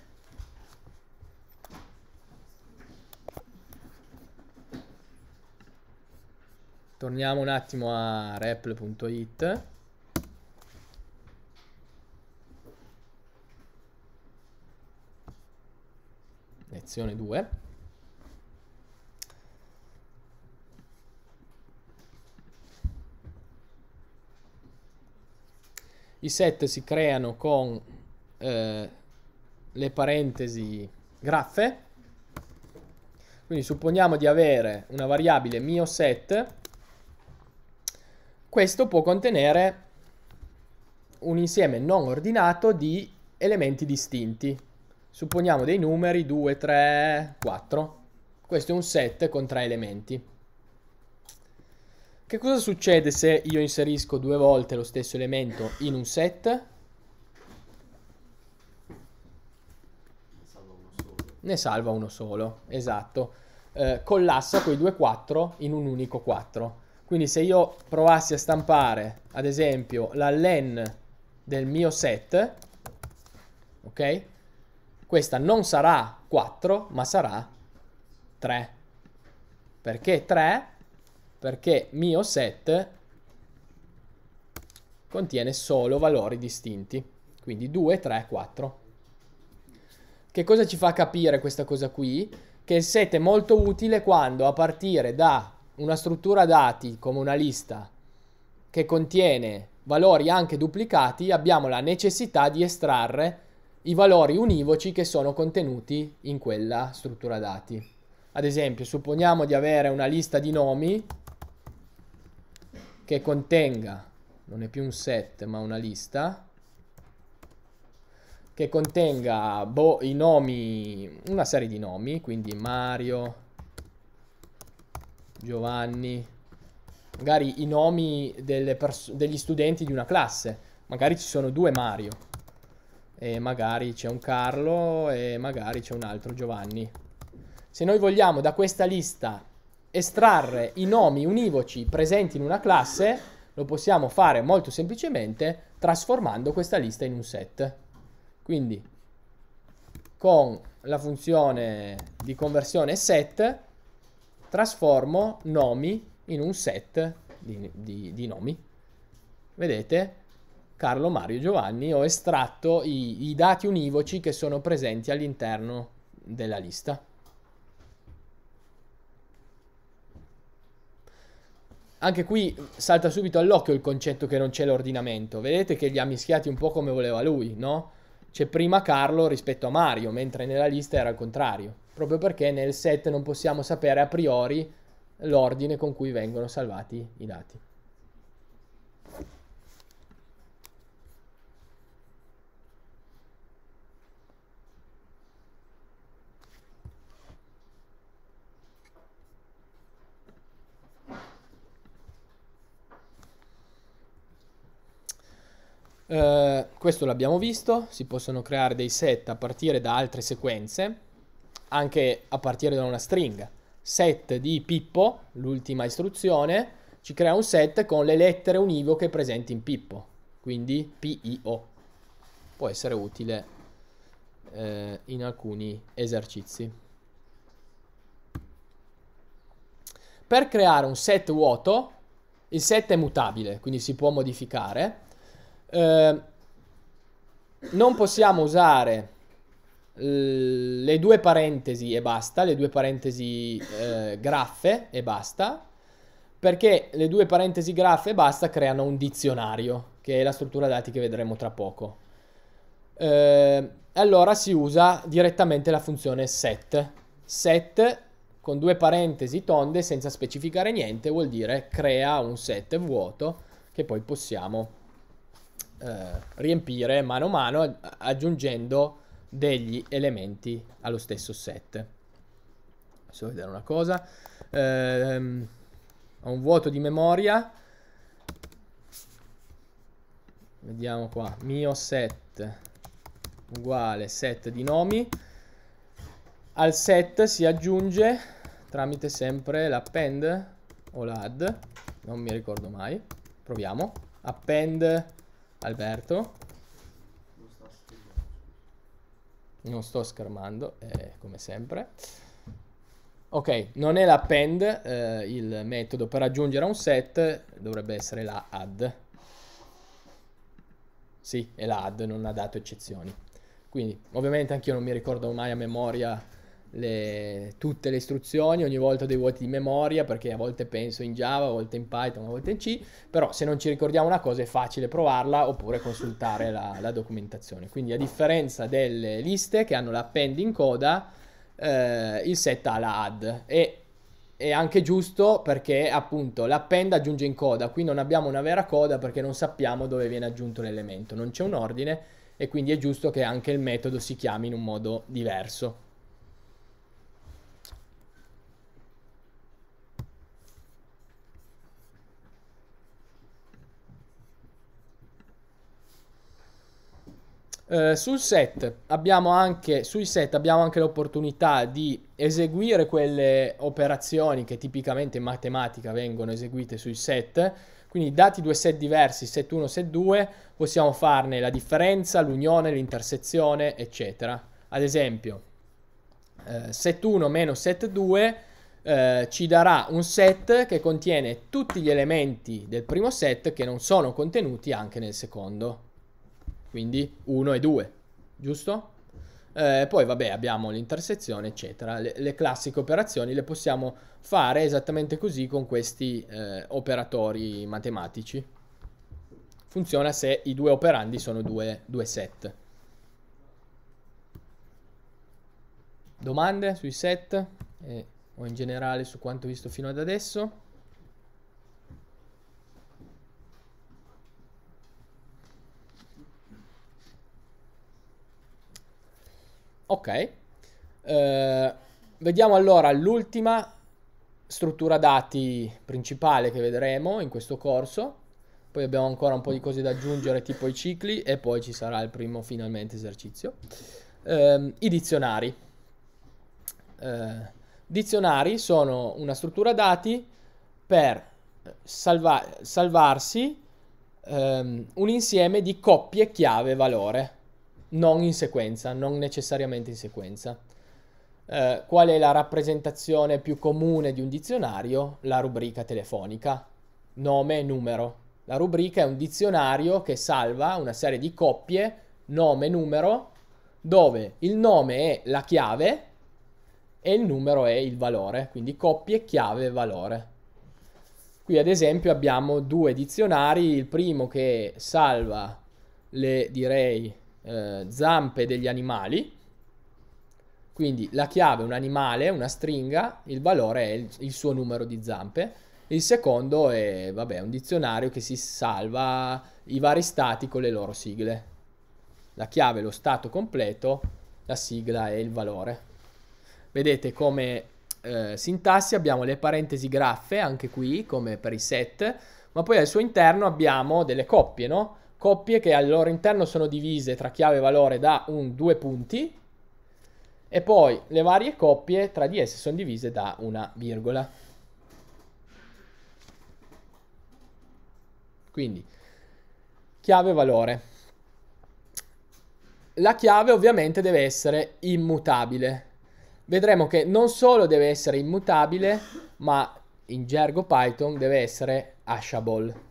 S1: torniamo un attimo a repl.it lezione 2 i set si creano con eh, le parentesi graffe quindi supponiamo di avere una variabile mio set questo può contenere un insieme non ordinato di elementi distinti. Supponiamo dei numeri 2, 3, 4. Questo è un set con tre elementi. Che cosa succede se io inserisco due volte lo stesso elemento in un set? Ne salva uno solo, esatto. Eh, collassa quei due 4 in un unico 4. Quindi se io provassi a stampare, ad esempio, la len del mio set, ok? Questa non sarà 4, ma sarà 3. Perché 3? Perché mio set contiene solo valori distinti. Quindi 2, 3, 4. Che cosa ci fa capire questa cosa qui? Che il set è molto utile quando a partire da una struttura dati come una lista che contiene valori anche duplicati, abbiamo la necessità di estrarre i valori univoci che sono contenuti in quella struttura dati. Ad esempio, supponiamo di avere una lista di nomi che contenga, non è più un set ma una lista, che contenga boh, i nomi, una serie di nomi, quindi Mario, Giovanni. Magari i nomi degli studenti di una classe. Magari ci sono due Mario. E magari c'è un Carlo e magari c'è un altro Giovanni. Se noi vogliamo da questa lista estrarre i nomi univoci presenti in una classe, lo possiamo fare molto semplicemente trasformando questa lista in un set. Quindi con la funzione di conversione set trasformo nomi in un set di, di, di nomi. Vedete? Carlo, Mario, Giovanni, ho estratto i, i dati univoci che sono presenti all'interno della lista. anche qui salta subito all'occhio il concetto che non c'è l'ordinamento. Vedete che li ha mischiati un po' come voleva lui, no? C'è prima Carlo rispetto a Mario, mentre nella lista era il contrario proprio perché nel set non possiamo sapere a priori l'ordine con cui vengono salvati i dati. Uh, questo l'abbiamo visto, si possono creare dei set a partire da altre sequenze anche a partire da una stringa. Set di Pippo, l'ultima istruzione, ci crea un set con le lettere univoche presenti in Pippo, quindi P-I-O. Può essere utile eh, in alcuni esercizi. Per creare un set vuoto, il set è mutabile, quindi si può modificare. Eh, non possiamo usare le due parentesi e basta, le due parentesi eh, graffe e basta, perché le due parentesi graffe e basta creano un dizionario, che è la struttura dati che vedremo tra poco. Eh, allora si usa direttamente la funzione set. Set con due parentesi tonde senza specificare niente vuol dire crea un set vuoto che poi possiamo eh, riempire mano a mano aggiungendo degli elementi allo stesso set. Adesso vedere una cosa. Ehm, ho un vuoto di memoria. Vediamo qua, mio set uguale set di nomi. Al set si aggiunge tramite sempre l'append o l'add, non mi ricordo mai. Proviamo. Append Alberto non sto schermando, eh, come sempre. Ok, non è l'append eh, il metodo per aggiungere a un set, dovrebbe essere la add. Sì, è la add, non ha dato eccezioni. Quindi, ovviamente anch'io non mi ricordo mai a memoria le, tutte le istruzioni, ogni volta dei vuoti di memoria, perché a volte penso in Java, a volte in Python, a volte in C, però se non ci ricordiamo una cosa è facile provarla oppure consultare la, la documentazione. Quindi a differenza delle liste che hanno l'append in coda, eh, il set ha la add e è anche giusto perché appunto l'append aggiunge in coda, qui non abbiamo una vera coda perché non sappiamo dove viene aggiunto l'elemento, non c'è un ordine e quindi è giusto che anche il metodo si chiami in un modo diverso. Eh, sul set abbiamo anche, sui set abbiamo anche l'opportunità di eseguire quelle operazioni che tipicamente in matematica vengono eseguite sui set. Quindi dati due set diversi, set 1, set 2, possiamo farne la differenza, l'unione, l'intersezione, eccetera. Ad esempio, eh, set 1 meno set 2 eh, ci darà un set che contiene tutti gli elementi del primo set che non sono contenuti anche nel secondo quindi 1 e 2, giusto? Eh, poi vabbè abbiamo l'intersezione eccetera, le, le, classiche operazioni le possiamo fare esattamente così con questi eh, operatori matematici. Funziona se i due operandi sono due, due set. Domande sui set eh, o in generale su quanto visto fino ad adesso? Ok. Eh, vediamo allora l'ultima struttura dati principale che vedremo in questo corso. Poi abbiamo ancora un po' di cose da aggiungere, tipo i cicli, e poi ci sarà il primo finalmente esercizio. Eh, I dizionari. Eh, dizionari sono una struttura dati per salva- salvarsi ehm, un insieme di coppie chiave valore non in sequenza, non necessariamente in sequenza. Eh, qual è la rappresentazione più comune di un dizionario? La rubrica telefonica, nome e numero. La rubrica è un dizionario che salva una serie di coppie, nome e numero, dove il nome è la chiave e il numero è il valore, quindi coppie, chiave valore. Qui ad esempio abbiamo due dizionari, il primo che salva le direi eh, zampe degli animali. Quindi la chiave è un animale, una stringa, il valore è il, il suo numero di zampe. Il secondo è vabbè, un dizionario che si salva i vari stati con le loro sigle. La chiave è lo stato completo, la sigla è il valore. Vedete come eh, sintassi abbiamo le parentesi graffe, anche qui come per i set, ma poi al suo interno abbiamo delle coppie, no? coppie che al loro interno sono divise tra chiave e valore da un due punti e poi le varie coppie tra di esse sono divise da una virgola. Quindi chiave valore. La chiave ovviamente deve essere immutabile. Vedremo che non solo deve essere immutabile, ma in gergo Python deve essere hashable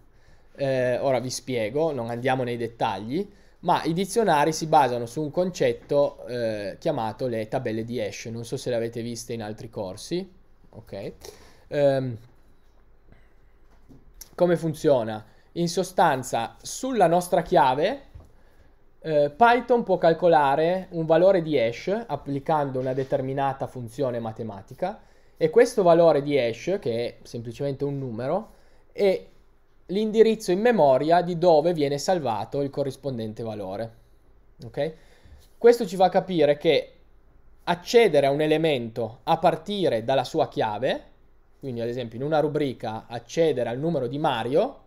S1: eh, ora vi spiego, non andiamo nei dettagli, ma i dizionari si basano su un concetto eh, chiamato le tabelle di hash, non so se le avete viste in altri corsi, ok? Um, come funziona? In sostanza, sulla nostra chiave eh, Python può calcolare un valore di hash applicando una determinata funzione matematica e questo valore di hash, che è semplicemente un numero, è l'indirizzo in memoria di dove viene salvato il corrispondente valore. Okay? Questo ci fa capire che accedere a un elemento a partire dalla sua chiave, quindi ad esempio in una rubrica accedere al numero di Mario,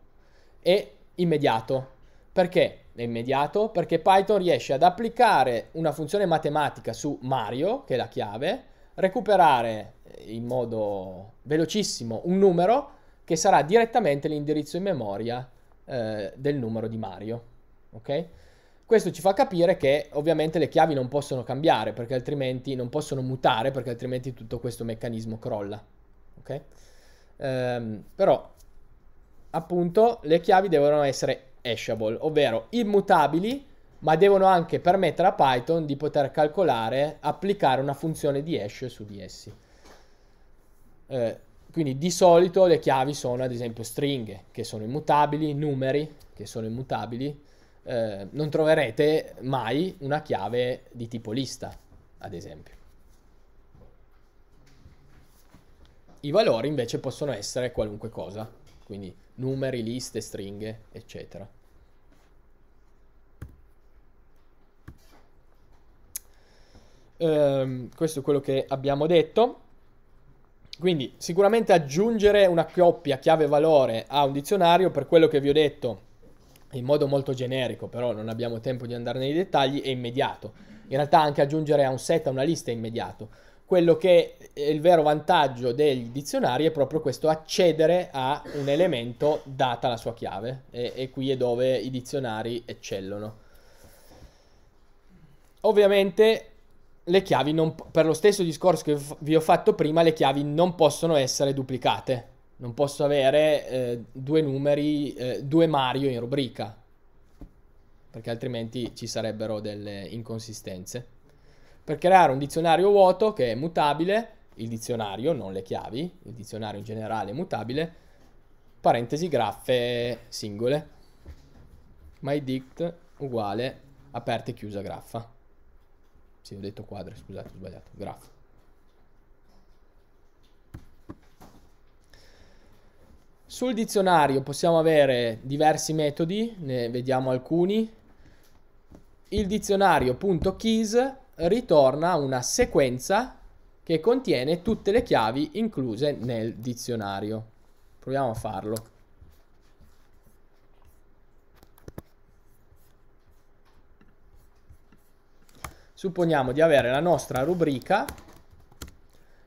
S1: è immediato. Perché è immediato? Perché Python riesce ad applicare una funzione matematica su Mario, che è la chiave, recuperare in modo velocissimo un numero che sarà direttamente l'indirizzo in memoria eh, del numero di Mario. Ok? Questo ci fa capire che ovviamente le chiavi non possono cambiare perché altrimenti non possono mutare perché altrimenti tutto questo meccanismo crolla. Ok? Ehm, però appunto le chiavi devono essere hashable, ovvero immutabili, ma devono anche permettere a Python di poter calcolare, applicare una funzione di hash su di essi. Eh, quindi di solito le chiavi sono ad esempio stringhe che sono immutabili, numeri che sono immutabili. Eh, non troverete mai una chiave di tipo lista, ad esempio. I valori invece possono essere qualunque cosa, quindi numeri, liste, stringhe, eccetera. Um, questo è quello che abbiamo detto. Quindi sicuramente aggiungere una coppia chiave-valore a un dizionario, per quello che vi ho detto, in modo molto generico, però non abbiamo tempo di andare nei dettagli, è immediato. In realtà anche aggiungere a un set, a una lista è immediato. Quello che è il vero vantaggio dei dizionari è proprio questo accedere a un elemento data la sua chiave e, e qui è dove i dizionari eccellono. Ovviamente le chiavi non, per lo stesso discorso che vi ho fatto prima, le chiavi non possono essere duplicate. Non posso avere eh, due numeri, eh, due Mario in rubrica, perché altrimenti ci sarebbero delle inconsistenze. Per creare un dizionario vuoto che è mutabile, il dizionario, non le chiavi, il dizionario in generale è mutabile, parentesi graffe singole, mydict uguale aperta e chiusa graffa. Sì, ho detto quadre, scusate, ho sbagliato. Grafo. Sul dizionario possiamo avere diversi metodi, ne vediamo alcuni. Il dizionario.keys ritorna una sequenza che contiene tutte le chiavi incluse nel dizionario. Proviamo a farlo. Supponiamo di avere la nostra rubrica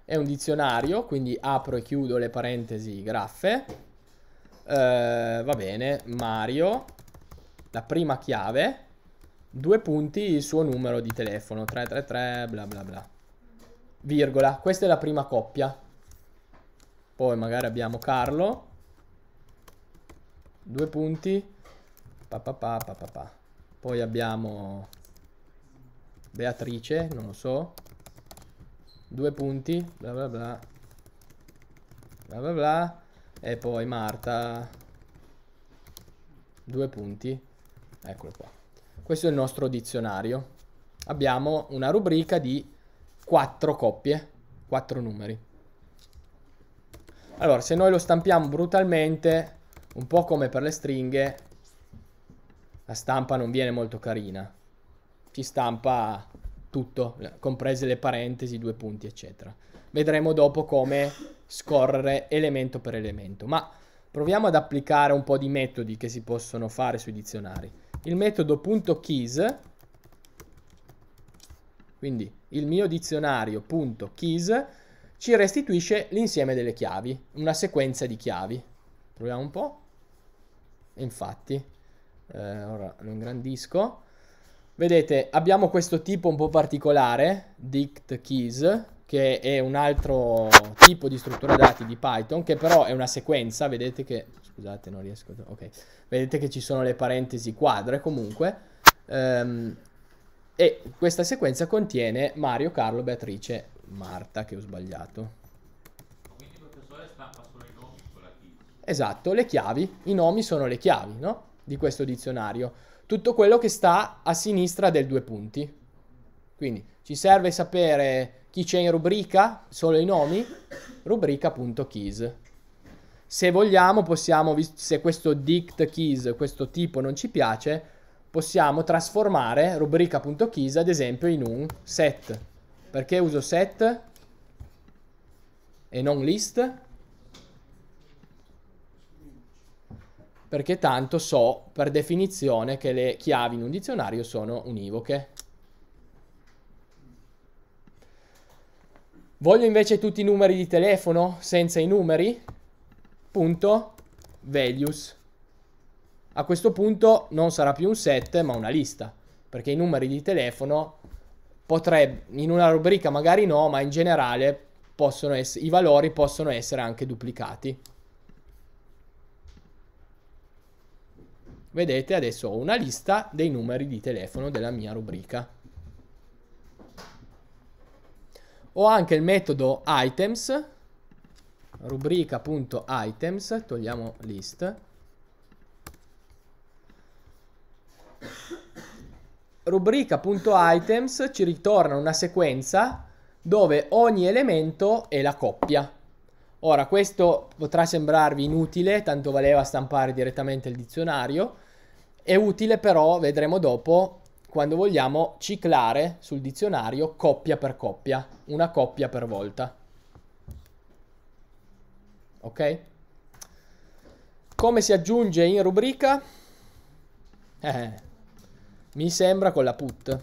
S1: è un dizionario, quindi apro e chiudo le parentesi graffe. Eh, va bene, Mario, la prima chiave, due punti il suo numero di telefono, 333, bla bla bla. Virgola, questa è la prima coppia. Poi magari abbiamo Carlo, due punti, pa, pa, pa, pa, pa, pa. poi abbiamo Beatrice, non lo so. Due punti, bla bla bla. Bla bla bla. E poi Marta. Due punti. Eccolo qua. Questo è il nostro dizionario. Abbiamo una rubrica di quattro coppie, quattro numeri. Allora, se noi lo stampiamo brutalmente, un po' come per le stringhe, la stampa non viene molto carina ci stampa tutto, comprese le parentesi, due punti, eccetera. Vedremo dopo come scorrere elemento per elemento, ma proviamo ad applicare un po' di metodi che si possono fare sui dizionari. Il metodo .keys, quindi il mio dizionario.keys, ci restituisce l'insieme delle chiavi, una sequenza di chiavi. Proviamo un po'. Infatti, eh, ora lo ingrandisco. Vedete, abbiamo questo tipo un po' particolare, dict keys, che è un altro tipo di struttura dati di Python, che però è una sequenza, vedete che... Scusate, non riesco... A... Ok. Vedete che ci sono le parentesi quadre comunque. Um, e questa sequenza contiene Mario, Carlo, Beatrice, Marta, che ho sbagliato. Quindi il professore stampa solo i nomi con la key. Esatto, le chiavi. I nomi sono le chiavi, no? Di questo dizionario tutto quello che sta a sinistra del due punti. Quindi ci serve sapere chi c'è in rubrica, solo i nomi, rubrica.keys. Se vogliamo possiamo, se questo dict keys, questo tipo non ci piace, possiamo trasformare rubrica.keys ad esempio in un set. Perché uso set e non list? perché tanto so per definizione che le chiavi in un dizionario sono univoche. Voglio invece tutti i numeri di telefono senza i numeri? Punto values. A questo punto non sarà più un set ma una lista, perché i numeri di telefono potrebbero, in una rubrica magari no, ma in generale essere, i valori possono essere anche duplicati. Vedete, adesso ho una lista dei numeri di telefono della mia rubrica. Ho anche il metodo items, rubrica.items, togliamo list. Rubrica.items ci ritorna una sequenza dove ogni elemento è la coppia. Ora, questo potrà sembrarvi inutile, tanto valeva stampare direttamente il dizionario, è utile però, vedremo dopo, quando vogliamo ciclare sul dizionario coppia per coppia, una coppia per volta. Ok? Come si aggiunge in rubrica? Eh, eh mi sembra con la put.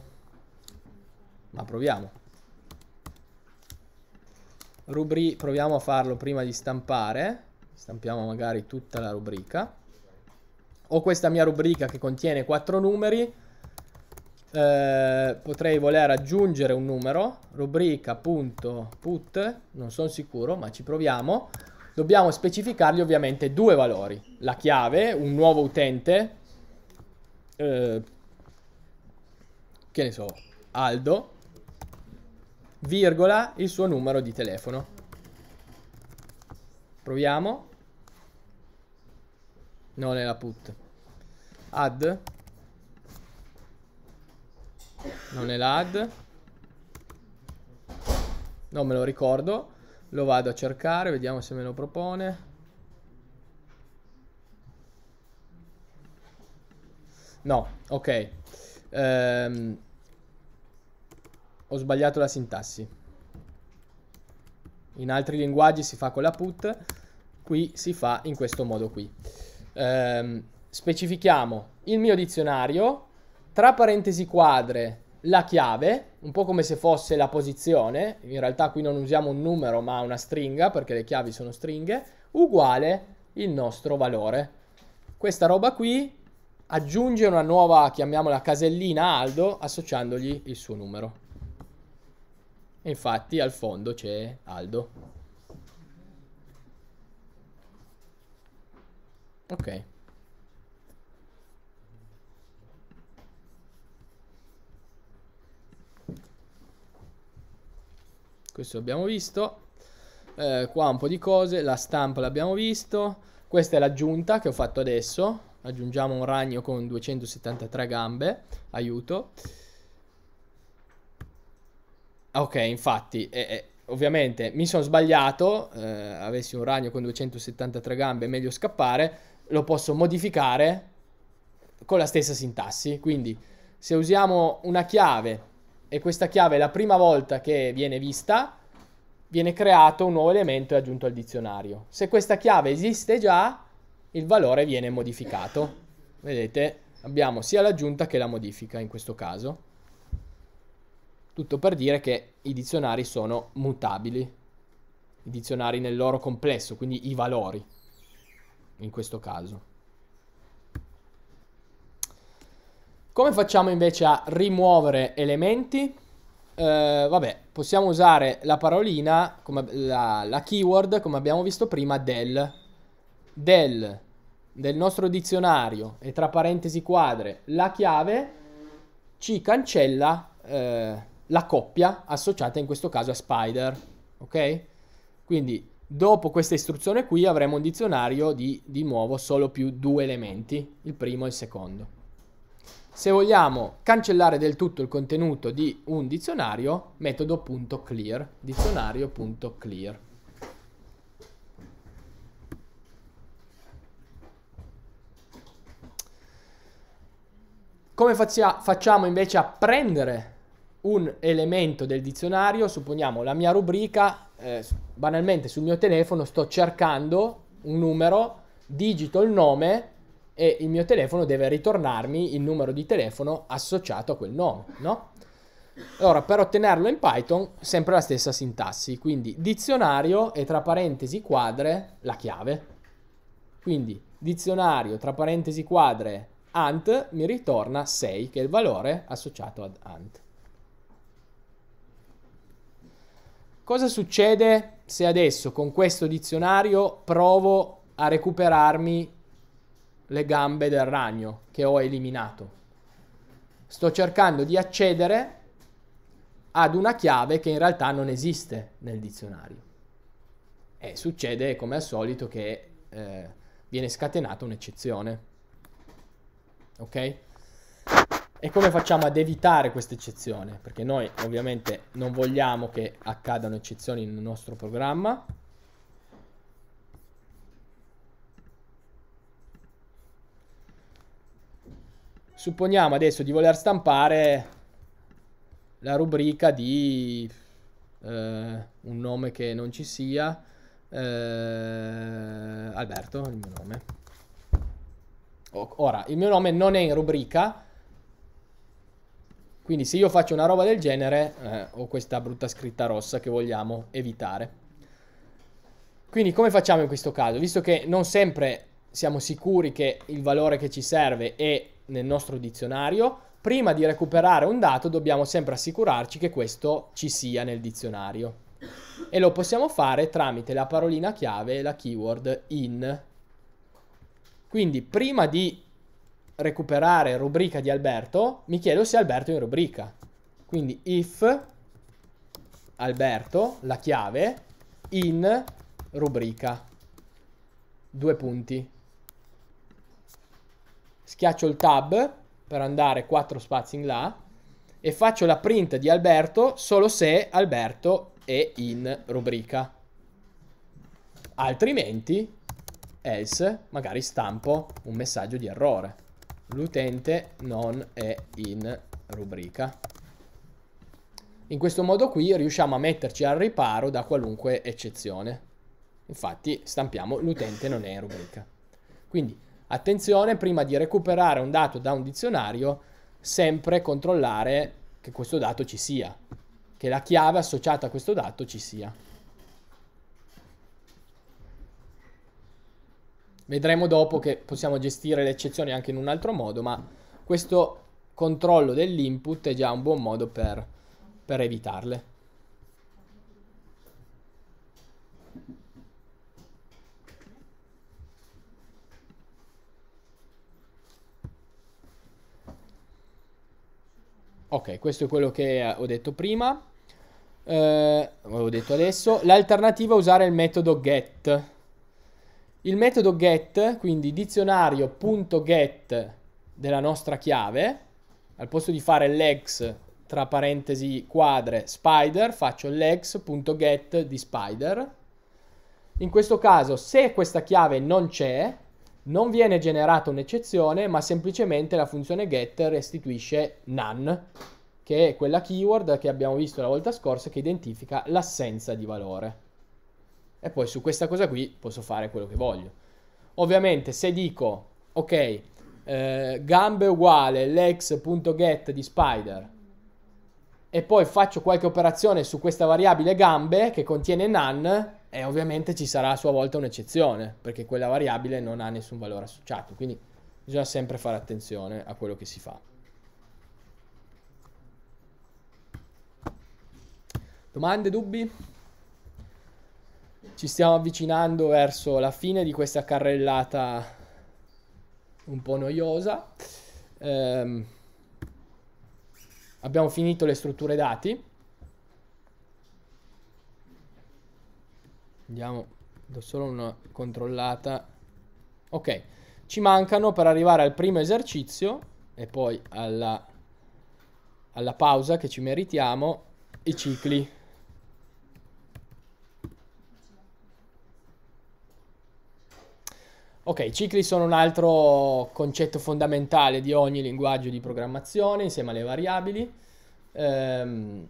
S1: Ma proviamo. Rubri proviamo a farlo prima di stampare. Stampiamo magari tutta la rubrica ho questa mia rubrica che contiene quattro numeri. Eh, potrei voler aggiungere un numero, rubrica.put, non sono sicuro, ma ci proviamo. Dobbiamo specificargli ovviamente due valori, la chiave, un nuovo utente, eh, che ne so, Aldo, virgola, il suo numero di telefono. Proviamo. Non è la put. Add. Non è l'add. Non me lo ricordo. Lo vado a cercare, vediamo se me lo propone. No, ok. Ehm, ho sbagliato la sintassi. In altri linguaggi si fa con la put, qui si fa in questo modo qui. Ehm, specifichiamo il mio dizionario, tra parentesi quadre la chiave, un po' come se fosse la posizione, in realtà qui non usiamo un numero ma una stringa perché le chiavi sono stringhe, uguale il nostro valore. Questa roba qui aggiunge una nuova, chiamiamola casellina Aldo, associandogli il suo numero. E infatti al fondo c'è Aldo. Ok. questo abbiamo visto. Eh, qua un po' di cose, la stampa l'abbiamo visto. Questa è l'aggiunta che ho fatto adesso. Aggiungiamo un ragno con 273 gambe, aiuto. Ok, infatti, eh, eh, ovviamente mi sono sbagliato, eh, avessi un ragno con 273 gambe è meglio scappare, lo posso modificare con la stessa sintassi, quindi se usiamo una chiave e questa chiave è la prima volta che viene vista, viene creato un nuovo elemento e aggiunto al dizionario. Se questa chiave esiste già, il valore viene modificato. Vedete, abbiamo sia l'aggiunta che la modifica in questo caso. Tutto per dire che i dizionari sono mutabili, i dizionari nel loro complesso, quindi i valori in questo caso. Come facciamo invece a rimuovere elementi? Eh, vabbè, possiamo usare la parolina, come, la, la, keyword, come abbiamo visto prima, del, del, del nostro dizionario e tra parentesi quadre la chiave ci cancella eh, la coppia associata in questo caso a spider, ok? Quindi dopo questa istruzione qui avremo un dizionario di, di nuovo solo più due elementi, il primo e il secondo. Se vogliamo cancellare del tutto il contenuto di un dizionario, metodo.clear, dizionario.clear. Come faccia, facciamo invece a prendere un elemento del dizionario? Supponiamo la mia rubrica, eh, banalmente sul mio telefono sto cercando un numero, digito il nome e il mio telefono deve ritornarmi il numero di telefono associato a quel nome, no? Allora, per ottenerlo in Python, sempre la stessa sintassi, quindi dizionario e tra parentesi quadre la chiave. Quindi dizionario tra parentesi quadre ant mi ritorna 6, che è il valore associato ad ant. Cosa succede se adesso con questo dizionario provo a recuperarmi le gambe del ragno che ho eliminato. Sto cercando di accedere ad una chiave che in realtà non esiste nel dizionario. E succede come al solito che eh, viene scatenata un'eccezione. Ok? E come facciamo ad evitare questa eccezione? Perché noi ovviamente non vogliamo che accadano eccezioni nel nostro programma. Supponiamo adesso di voler stampare la rubrica di eh, un nome che non ci sia. Eh, Alberto, il mio nome. Ora, il mio nome non è in rubrica. Quindi se io faccio una roba del genere eh, ho questa brutta scritta rossa che vogliamo evitare. Quindi come facciamo in questo caso? Visto che non sempre siamo sicuri che il valore che ci serve è nel nostro dizionario, prima di recuperare un dato dobbiamo sempre assicurarci che questo ci sia nel dizionario. E lo possiamo fare tramite la parolina chiave la keyword in. Quindi prima di recuperare rubrica di Alberto, mi chiedo se Alberto è in rubrica. Quindi if Alberto, la chiave, in rubrica. Due punti schiaccio il tab per andare quattro spazi in là e faccio la print di Alberto solo se Alberto è in rubrica. Altrimenti, else, magari stampo un messaggio di errore. L'utente non è in rubrica. In questo modo qui riusciamo a metterci al riparo da qualunque eccezione. Infatti stampiamo l'utente non è in rubrica. Quindi Attenzione, prima di recuperare un dato da un dizionario, sempre controllare che questo dato ci sia, che la chiave associata a questo dato ci sia. Vedremo dopo che possiamo gestire le eccezioni anche in un altro modo, ma questo controllo dell'input è già un buon modo per, per evitarle. Ok, questo è quello che eh, ho detto prima. Eh, ho detto adesso. L'alternativa è usare il metodo get. Il metodo get, quindi dizionario.get della nostra chiave, al posto di fare l'ex tra parentesi quadre spider, faccio l'ex.get di spider. In questo caso, se questa chiave non c'è, non viene generata un'eccezione, ma semplicemente la funzione get restituisce none, che è quella keyword che abbiamo visto la volta scorsa che identifica l'assenza di valore. E poi su questa cosa qui posso fare quello che voglio. Ovviamente se dico, ok, eh, gambe uguale l'ex.get di spider e poi faccio qualche operazione su questa variabile gambe che contiene none e ovviamente ci sarà a sua volta un'eccezione perché quella variabile non ha nessun valore associato quindi bisogna sempre fare attenzione a quello che si fa domande, dubbi? ci stiamo avvicinando verso la fine di questa carrellata un po' noiosa ehm abbiamo finito le strutture dati. Andiamo, do solo una controllata. Ok, ci mancano per arrivare al primo esercizio e poi alla, alla pausa che ci meritiamo i cicli. Ok, i cicli sono un altro concetto fondamentale di ogni linguaggio di programmazione insieme alle variabili. Ehm,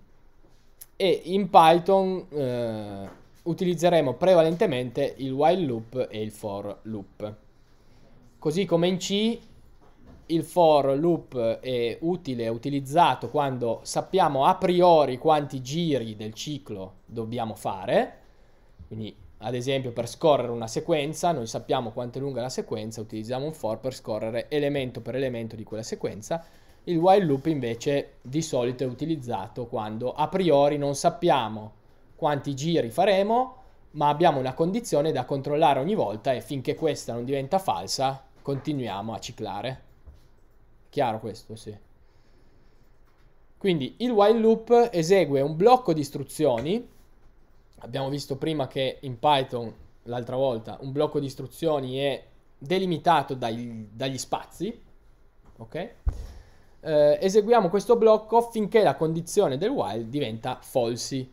S1: e in Python eh, utilizzeremo prevalentemente il while loop e il for loop. Così come in C il for loop è utile, è utilizzato quando sappiamo a priori quanti giri del ciclo dobbiamo fare, quindi ad esempio per scorrere una sequenza, noi sappiamo quanto è lunga la sequenza, utilizziamo un for per scorrere elemento per elemento di quella sequenza. Il while loop invece di solito è utilizzato quando a priori non sappiamo quanti giri faremo, ma abbiamo una condizione da controllare ogni volta e finché questa non diventa falsa continuiamo a ciclare. Chiaro questo, sì. Quindi il while loop esegue un blocco di istruzioni abbiamo visto prima che in Python, l'altra volta, un blocco di istruzioni è delimitato dai, dagli spazi, ok? Eh, eseguiamo questo blocco finché la condizione del while diventa false.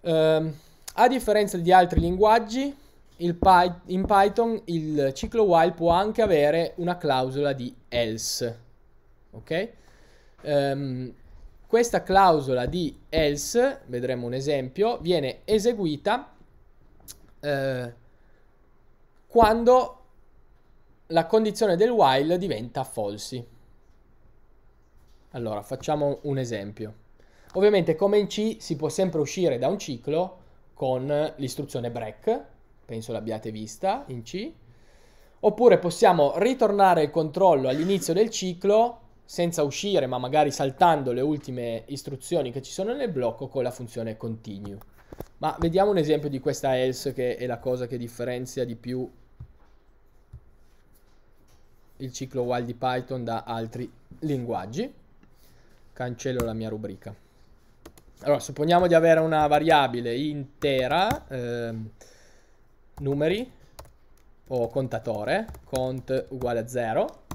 S1: Eh, a differenza di altri linguaggi, Py in Python il ciclo while può anche avere una clausola di else, ok? Um, questa clausola di else, vedremo un esempio, viene eseguita eh, quando la condizione del while diventa falsi. Allora, facciamo un esempio. Ovviamente come in C si può sempre uscire da un ciclo con l'istruzione break, penso l'abbiate vista in C, oppure possiamo ritornare il controllo all'inizio del ciclo senza uscire ma magari saltando le ultime istruzioni che ci sono nel blocco con la funzione continue. Ma vediamo un esempio di questa else che è la cosa che differenzia di più il ciclo while di Python da altri linguaggi. Cancello la mia rubrica. Allora, supponiamo di avere una variabile intera, eh, numeri o contatore, cont uguale a 0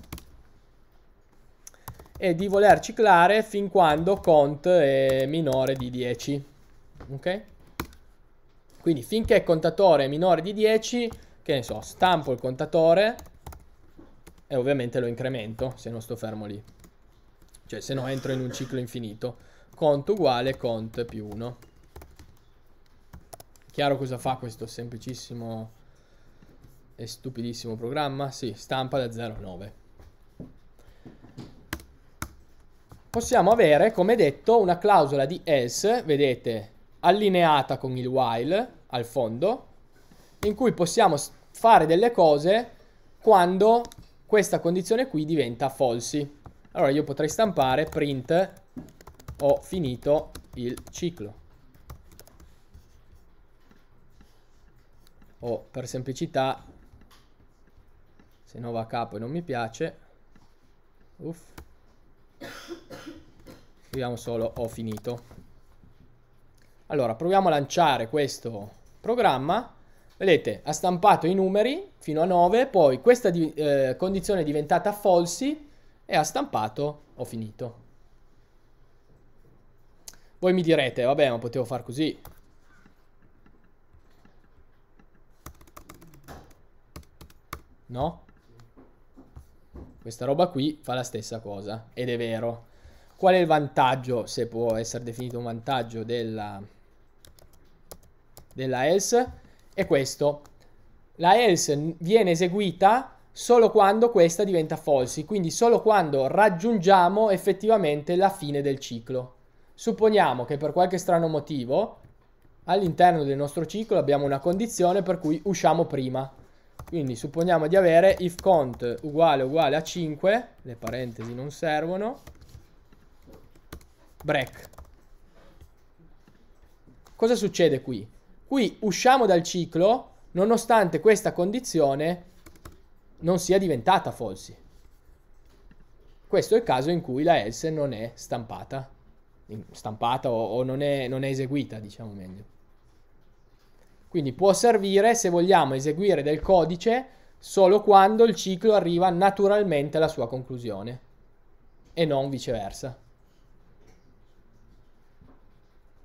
S1: e di voler ciclare fin quando cont è minore di 10. Ok? Quindi finché il contatore è minore di 10, che ne so, stampo il contatore e ovviamente lo incremento se non sto fermo lì. Cioè se no entro in un ciclo infinito. Cont uguale cont più 1. Chiaro cosa fa questo semplicissimo e stupidissimo programma? Sì, stampa da 0 a 9. possiamo avere, come detto, una clausola di else, vedete, allineata con il while al fondo, in cui possiamo fare delle cose quando questa condizione qui diventa falsi. Allora io potrei stampare print ho finito il ciclo. O per semplicità, se no va a capo e non mi piace, uff, Vediamo solo ho finito. Allora, proviamo a lanciare questo programma. Vedete, ha stampato i numeri fino a 9, poi questa di, eh, condizione è diventata falsi e ha stampato ho finito. Voi mi direte, vabbè, ma potevo far così. No? Questa roba qui fa la stessa cosa, ed è vero. Qual è il vantaggio, se può essere definito un vantaggio, della, della else? È questo. La else viene eseguita solo quando questa diventa false, quindi solo quando raggiungiamo effettivamente la fine del ciclo. Supponiamo che per qualche strano motivo all'interno del nostro ciclo abbiamo una condizione per cui usciamo prima. Quindi supponiamo di avere if count uguale uguale a 5, le parentesi non servono, break. Cosa succede qui? Qui usciamo dal ciclo nonostante questa condizione non sia diventata false. Questo è il caso in cui la else non è stampata, stampata o, o non, è, non è eseguita, diciamo meglio. Quindi può servire se vogliamo eseguire del codice solo quando il ciclo arriva naturalmente alla sua conclusione e non viceversa.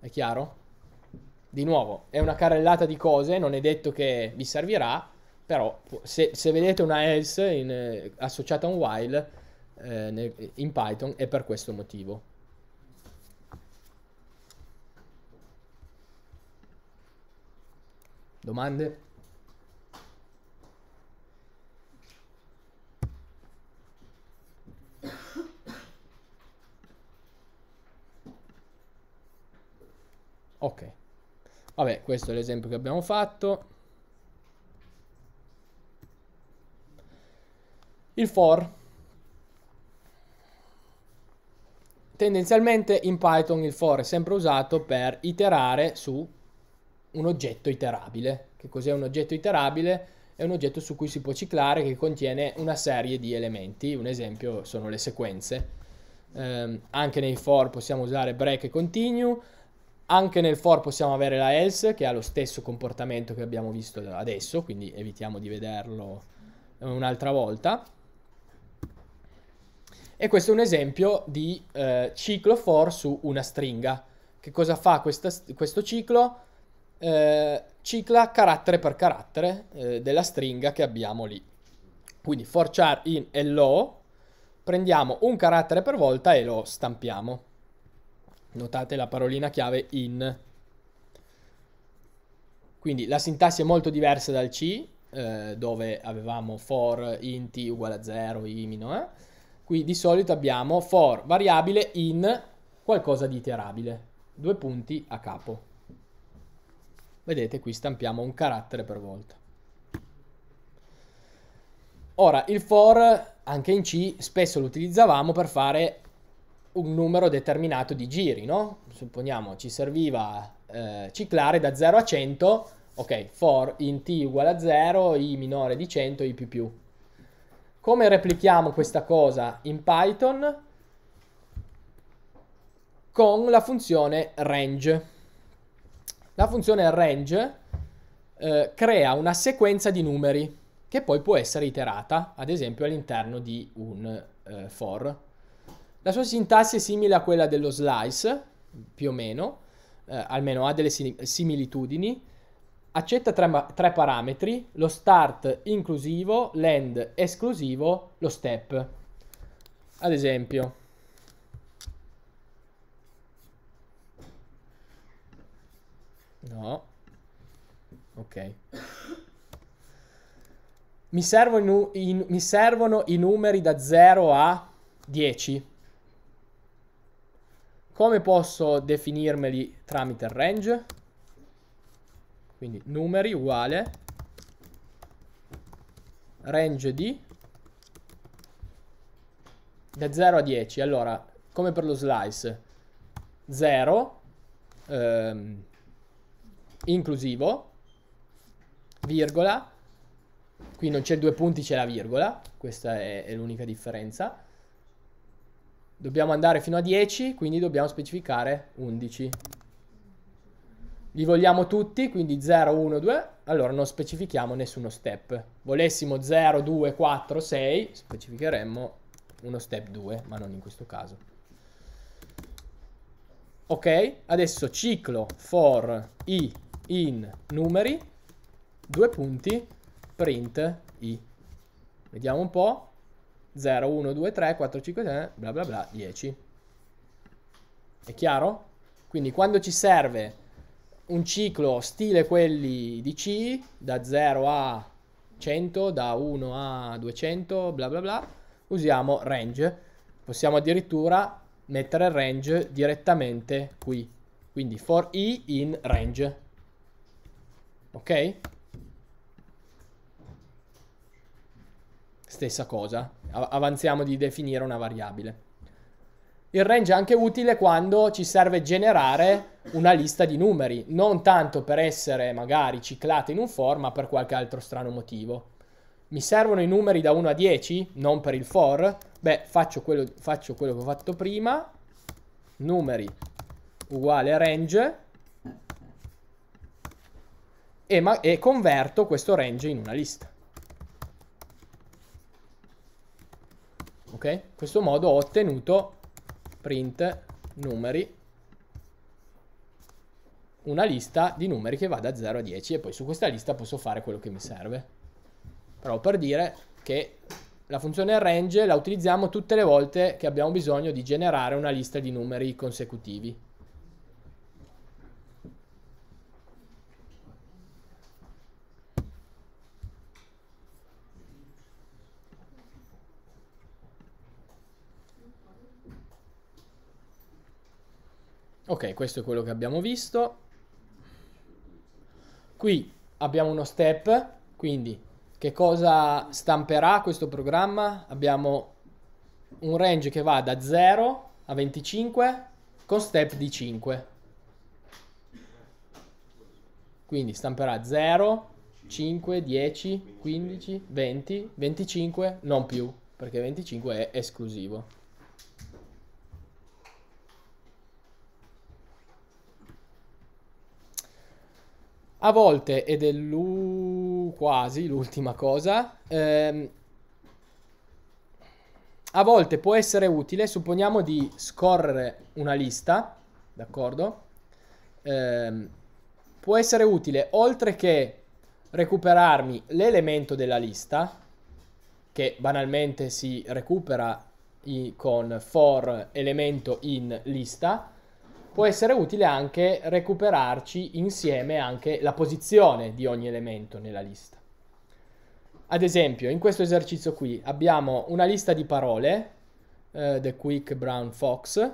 S1: È chiaro? Di nuovo, è una carrellata di cose, non è detto che vi servirà, però se, se vedete una else in, eh, associata a un while eh, in Python è per questo motivo. Domande? Ok. Vabbè, questo è l'esempio che abbiamo fatto. Il for. Tendenzialmente in Python il for è sempre usato per iterare su un oggetto iterabile. Che cos'è un oggetto iterabile? È un oggetto su cui si può ciclare che contiene una serie di elementi. Un esempio sono le sequenze. Eh, anche nei for possiamo usare break e continue anche nel for possiamo avere la else che ha lo stesso comportamento che abbiamo visto adesso, quindi evitiamo di vederlo eh, un'altra volta. E questo è un esempio di eh, ciclo for su una stringa. Che cosa fa questa, questo ciclo? Eh, cicla carattere per carattere eh, della stringa che abbiamo lì. Quindi for char in hello, prendiamo un carattere per volta e lo stampiamo. Notate la parolina chiave in. Quindi la sintassi è molto diversa dal C, eh, dove avevamo for inti uguale a 0, imino. Eh? Qui di solito abbiamo for variabile in qualcosa di iterabile. Due punti a capo. Vedete qui stampiamo un carattere per volta. Ora, il for anche in C spesso lo utilizzavamo per fare un numero determinato di giri, no? Supponiamo ci serviva eh, ciclare da 0 a 100, ok, for in t uguale a 0, i minore di 100, i più più. Come replichiamo questa cosa in Python? Con la funzione range. La funzione range eh, crea una sequenza di numeri che poi può essere iterata, ad esempio all'interno di un eh, for, la sua sintassi è simile a quella dello slice, più o meno, eh, almeno ha delle similitudini. Accetta tre, tre parametri, lo start inclusivo, l'end esclusivo, lo step. Ad esempio, No. Ok. Mi servono, in, mi servono, i numeri da 0 a 10. Come posso definirmeli tramite range? Quindi numeri uguale range di da 0 a 10. Allora, come per lo slice, 0 ehm, inclusivo, virgola, qui non c'è due punti, c'è la virgola, questa è, è l'unica differenza Dobbiamo andare fino a 10, quindi dobbiamo specificare 11. Li vogliamo tutti, quindi 0, 1, 2, allora non specifichiamo nessuno step. Volessimo 0, 2, 4, 6, specificheremmo uno step 2, ma non in questo caso. Ok, adesso ciclo for i in numeri, due punti, print i. Vediamo un po'. 0, 1, 2, 3, 4, 5, 6, bla bla bla, 10. È chiaro? Quindi quando ci serve un ciclo stile quelli di C, da 0 a 100, da 1 a 200, bla bla bla, usiamo range. Possiamo addirittura mettere range direttamente qui. Quindi for i in range. Ok? Stessa cosa, avanziamo di definire una variabile. Il range è anche utile quando ci serve generare una lista di numeri, non tanto per essere magari ciclata in un for, ma per qualche altro strano motivo. Mi servono i numeri da 1 a 10, non per il for? Beh, faccio quello, faccio quello che ho fatto prima, numeri uguale range, e, e converto questo range in una lista. ok? In questo modo ho ottenuto print numeri una lista di numeri che va da 0 a 10 e poi su questa lista posso fare quello che mi serve. Però per dire che la funzione range la utilizziamo tutte le volte che abbiamo bisogno di generare una lista di numeri consecutivi. Ok, questo è quello che abbiamo visto. Qui abbiamo uno step, quindi che cosa stamperà questo programma? Abbiamo un range che va da 0 a 25 con step di 5. Quindi stamperà 0, 5, 10, 15, 20, 25, non più, perché 25 è esclusivo. A volte, ed è l'u... quasi l'ultima cosa, ehm, a volte può essere utile, supponiamo di scorrere una lista, d'accordo? Ehm, può essere utile, oltre che recuperarmi l'elemento della lista, che banalmente si recupera i, con for elemento in lista, può essere utile anche recuperarci insieme anche la posizione di ogni elemento nella lista. Ad esempio, in questo esercizio qui abbiamo una lista di parole, eh, The Quick Brown Fox,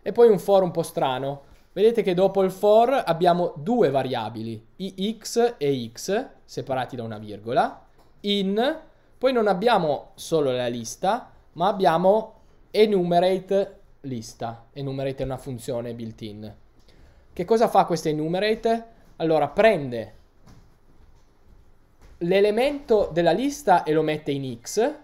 S1: e poi un for un po' strano. Vedete che dopo il for abbiamo due variabili, ix e x, separati da una virgola, in, poi non abbiamo solo la lista, ma abbiamo enumerate lista, enumerate è una funzione built-in. Che cosa fa questa enumerate? Allora prende l'elemento della lista e lo mette in x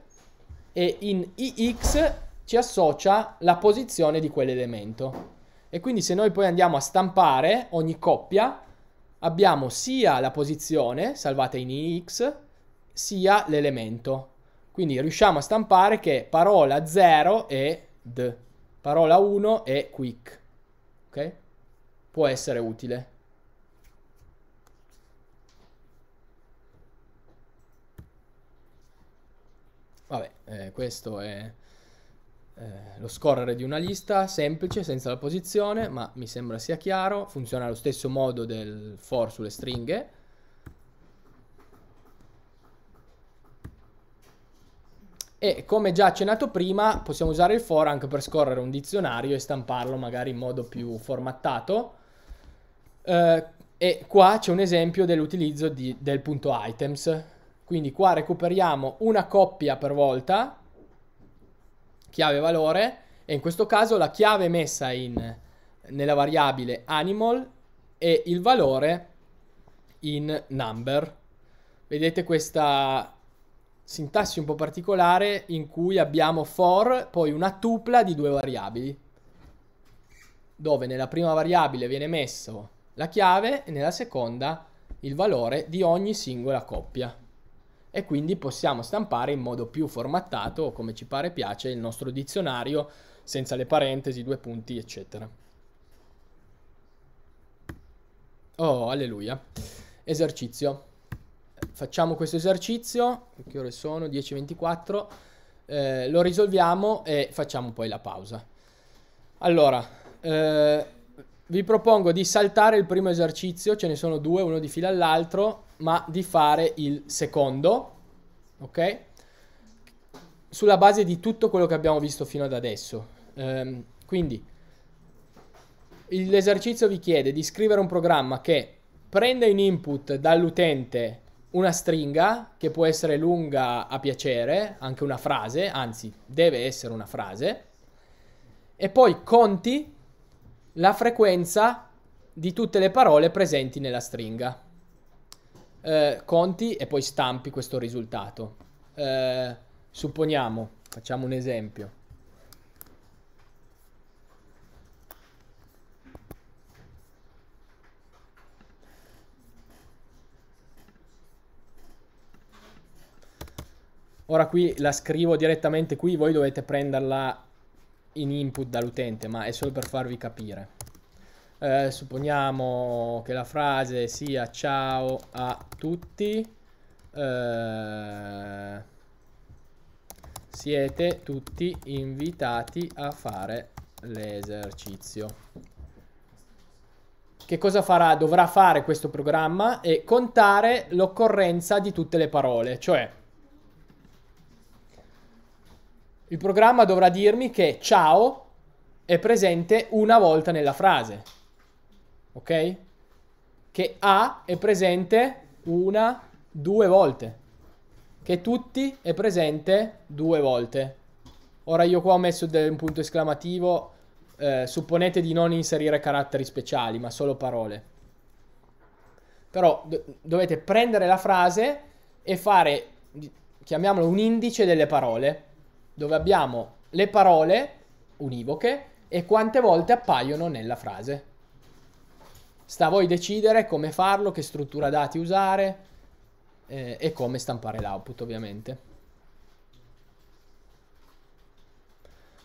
S1: e in ix ci associa la posizione di quell'elemento. E quindi se noi poi andiamo a stampare ogni coppia abbiamo sia la posizione salvata in ix sia l'elemento. Quindi riusciamo a stampare che parola 0 è d. Parola 1 è quick. Ok? Può essere utile. Vabbè, eh, questo è eh, lo scorrere di una lista semplice, senza la posizione, ma mi sembra sia chiaro. Funziona allo stesso modo del for sulle stringhe. e come già accennato prima possiamo usare il for anche per scorrere un dizionario e stamparlo magari in modo più formattato eh, e qua c'è un esempio dell'utilizzo del punto items quindi qua recuperiamo una coppia per volta chiave valore e in questo caso la chiave messa in, nella variabile animal e il valore in number vedete questa sintassi un po' particolare in cui abbiamo for, poi una tupla di due variabili, dove nella prima variabile viene messo la chiave e nella seconda il valore di ogni singola coppia. E quindi possiamo stampare in modo più formattato, come ci pare piace, il nostro dizionario senza le parentesi, due punti, eccetera. Oh, alleluia. Esercizio facciamo questo esercizio, che ore sono? 10.24, eh, lo risolviamo e facciamo poi la pausa. Allora, eh, vi propongo di saltare il primo esercizio, ce ne sono due, uno di fila all'altro, ma di fare il secondo, ok? Sulla base di tutto quello che abbiamo visto fino ad adesso. Eh, quindi, l'esercizio vi chiede di scrivere un programma che prende in input dall'utente una stringa che può essere lunga a piacere, anche una frase, anzi deve essere una frase, e poi conti la frequenza di tutte le parole presenti nella stringa. Eh, conti e poi stampi questo risultato. Eh, supponiamo, facciamo un esempio. Ora qui la scrivo direttamente qui, voi dovete prenderla in input dall'utente, ma è solo per farvi capire. Eh, supponiamo che la frase sia ciao a tutti, eh, siete tutti invitati a fare l'esercizio. Che cosa farà? Dovrà fare questo programma e contare l'occorrenza di tutte le parole, cioè Il programma dovrà dirmi che ciao è presente una volta nella frase. Ok? Che a è presente una, due volte. Che tutti è presente due volte. Ora io qua ho messo un punto esclamativo. Eh, supponete di non inserire caratteri speciali, ma solo parole. Però do dovete prendere la frase e fare, chiamiamolo un indice delle parole dove abbiamo le parole univoche e quante volte appaiono nella frase. Sta a voi decidere come farlo, che struttura dati usare eh, e come stampare l'output ovviamente.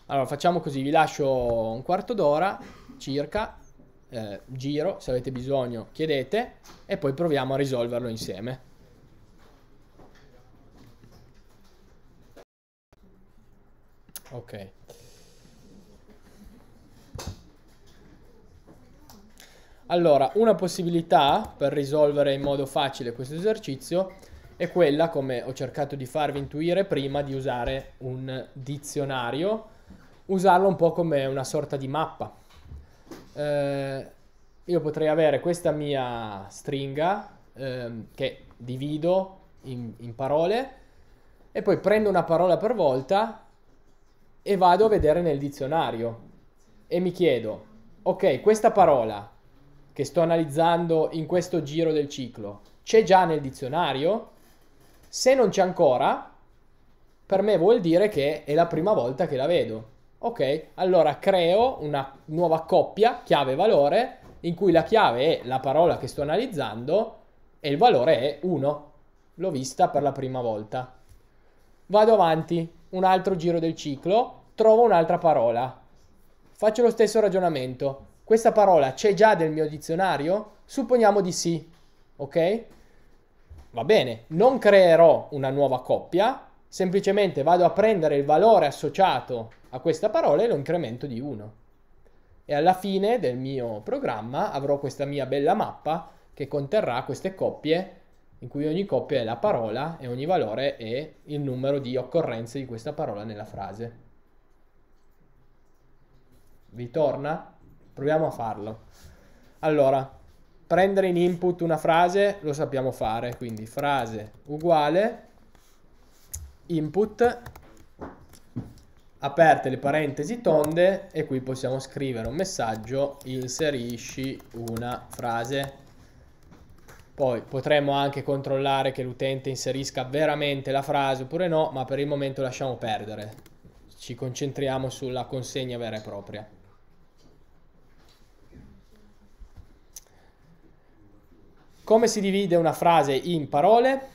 S1: Allora facciamo così, vi lascio un quarto d'ora circa, eh, giro, se avete bisogno chiedete e poi proviamo a risolverlo insieme. Ok. Allora, una possibilità per risolvere in modo facile questo esercizio è quella, come ho cercato di farvi intuire prima, di usare un dizionario, usarlo un po' come una sorta di mappa. Eh, io potrei avere questa mia stringa eh, che divido in, in parole e poi prendo una parola per volta e vado a vedere nel dizionario e mi chiedo, ok, questa parola che sto analizzando in questo giro del ciclo c'è già nel dizionario? Se non c'è ancora, per me vuol dire che è la prima volta che la vedo. Ok, allora creo una nuova coppia chiave-valore in cui la chiave è la parola che sto analizzando e il valore è 1. L'ho vista per la prima volta. Vado avanti un altro giro del ciclo, trovo un'altra parola. Faccio lo stesso ragionamento. Questa parola c'è già nel mio dizionario? Supponiamo di sì, ok? Va bene, non creerò una nuova coppia, semplicemente vado a prendere il valore associato a questa parola e lo incremento di 1. E alla fine del mio programma avrò questa mia bella mappa che conterrà queste coppie in cui ogni coppia è la parola e ogni valore è il numero di occorrenze di questa parola nella frase. Vi torna? Proviamo a farlo. Allora, prendere in input una frase lo sappiamo fare, quindi frase uguale input aperte le parentesi tonde e qui possiamo scrivere un messaggio inserisci una frase poi potremmo anche controllare che l'utente inserisca veramente la frase oppure no, ma per il momento lasciamo perdere. Ci concentriamo sulla consegna vera e propria. Come si divide una frase in parole?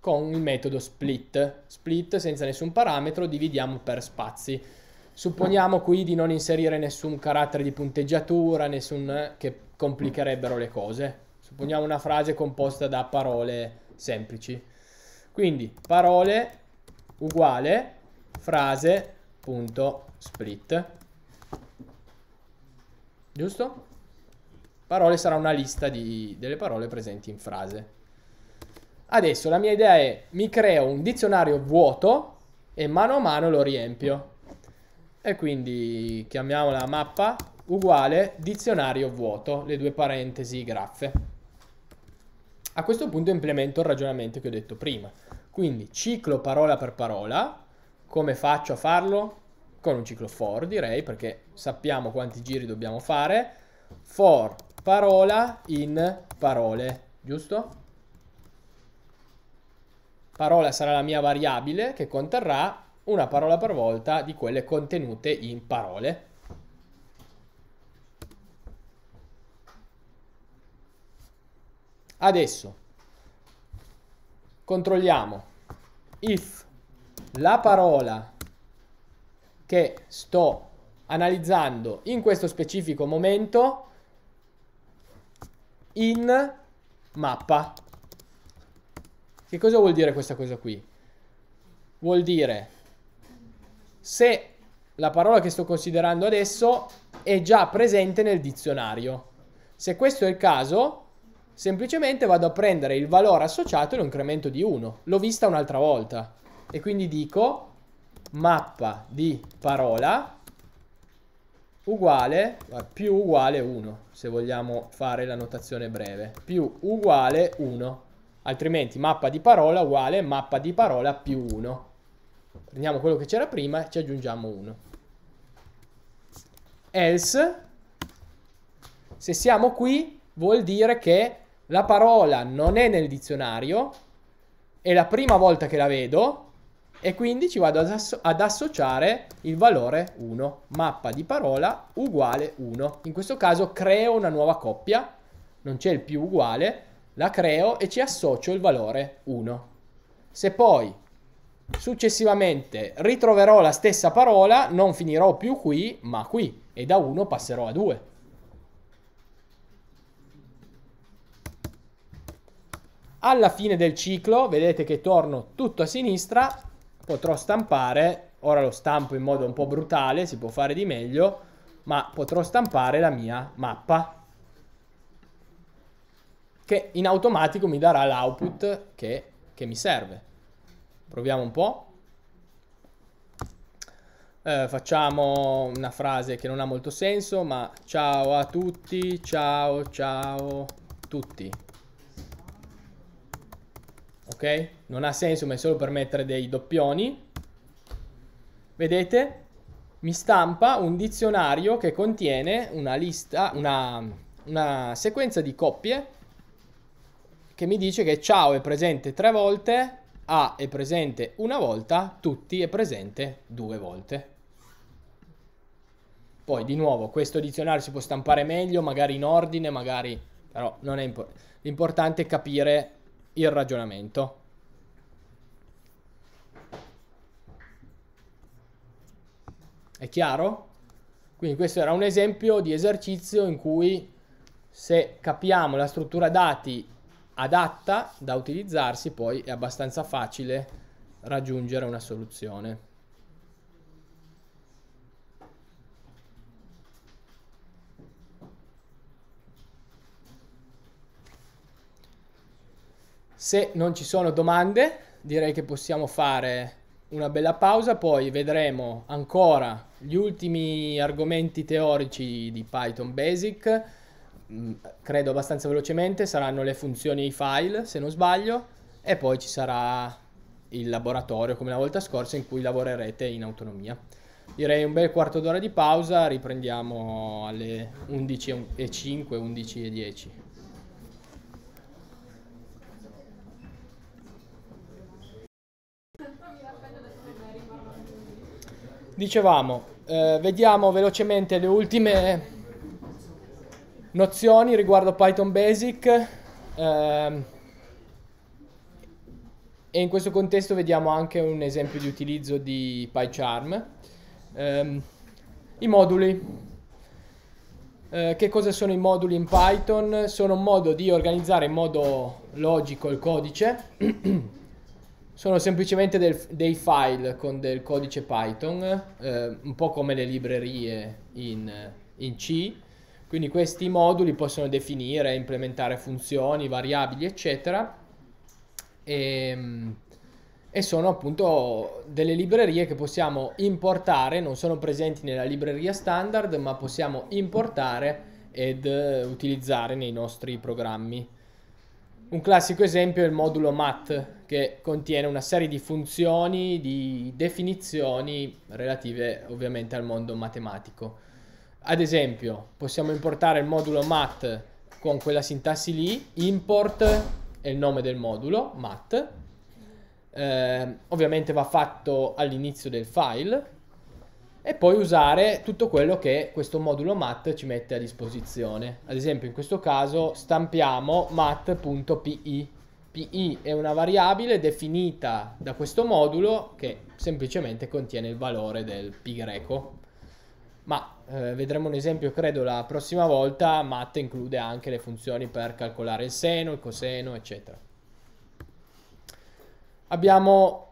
S1: Con il metodo split. Split senza nessun parametro, dividiamo per spazi. Supponiamo qui di non inserire nessun carattere di punteggiatura, nessun eh, che complicherebbero le cose. Supponiamo una frase composta da parole semplici. Quindi parole uguale frase.split. Giusto? Parole sarà una lista di, delle parole presenti in frase. Adesso la mia idea è mi creo un dizionario vuoto e mano a mano lo riempio. E quindi chiamiamola mappa uguale dizionario vuoto, le due parentesi graffe. A questo punto implemento il ragionamento che ho detto prima. Quindi ciclo parola per parola, come faccio a farlo? Con un ciclo for direi, perché sappiamo quanti giri dobbiamo fare. For parola in parole, giusto? Parola sarà la mia variabile che conterrà una parola per volta di quelle contenute in parole. Adesso controlliamo if la parola che sto analizzando in questo specifico momento in mappa. Che cosa vuol dire questa cosa qui? Vuol dire se la parola che sto considerando adesso è già presente nel dizionario. Se questo è il caso, Semplicemente vado a prendere il valore associato e lo incremento di 1. L'ho vista un'altra volta. E quindi dico mappa di parola uguale più uguale 1 se vogliamo fare la notazione breve più uguale 1 altrimenti mappa di parola uguale mappa di parola più 1 prendiamo quello che c'era prima e ci aggiungiamo 1 else se siamo qui vuol dire che la parola non è nel dizionario, è la prima volta che la vedo e quindi ci vado ad, asso ad, associare il valore 1. Mappa di parola uguale 1. In questo caso creo una nuova coppia, non c'è il più uguale, la creo e ci associo il valore 1. Se poi successivamente ritroverò la stessa parola, non finirò più qui, ma qui, e da 1 passerò a 2. Alla fine del ciclo, vedete che torno tutto a sinistra, potrò stampare, ora lo stampo in modo un po' brutale, si può fare di meglio, ma potrò stampare la mia mappa che in automatico mi darà l'output che, che, mi serve. Proviamo un po'. Eh, facciamo una frase che non ha molto senso, ma ciao a tutti, ciao ciao tutti ok? Non ha senso, ma è solo per mettere dei doppioni. Vedete? Mi stampa un dizionario che contiene una lista, una, una sequenza di coppie che mi dice che ciao è presente tre volte, a è presente una volta, tutti è presente due volte. Poi di nuovo questo dizionario si può stampare meglio, magari in ordine, magari... però non è importante. L'importante è capire il ragionamento. È chiaro? Quindi questo era un esempio di esercizio in cui se capiamo la struttura dati adatta da utilizzarsi, poi è abbastanza facile raggiungere una soluzione. Se non ci sono domande, direi che possiamo fare una bella pausa, poi vedremo ancora gli ultimi argomenti teorici di Python Basic, mm, credo abbastanza velocemente, saranno le funzioni e i file, se non sbaglio, e poi ci sarà il laboratorio come la volta scorsa in cui lavorerete in autonomia. Direi un bel quarto d'ora di pausa, riprendiamo alle 11.05, 11.10. Dicevamo, eh, vediamo velocemente le ultime nozioni riguardo Python Basic eh, e in questo contesto vediamo anche un esempio di utilizzo di PyCharm. Eh, I moduli. Eh, che cosa sono i moduli in Python? Sono un modo di organizzare in modo logico il codice sono semplicemente del, dei file con del codice Python, eh, un po' come le librerie in, in C. Quindi questi moduli possono definire, implementare funzioni, variabili, eccetera. E, ehm, e, sono appunto delle librerie che possiamo importare, non sono presenti nella libreria standard, ma possiamo importare ed eh, utilizzare nei nostri programmi. Un classico esempio è il modulo MAT che contiene una serie di funzioni, di definizioni relative ovviamente al mondo matematico. Ad esempio possiamo importare il modulo MAT con quella sintassi lì, import è il nome del modulo MAT, eh, ovviamente va fatto all'inizio del file e poi usare tutto quello che questo modulo mat ci mette a disposizione. Ad esempio in questo caso stampiamo mat.pi. pi è una variabile definita da questo modulo che semplicemente contiene il valore del pi greco. Ma eh, vedremo un esempio credo la prossima volta, mat include anche le funzioni per calcolare il seno, il coseno, eccetera. Abbiamo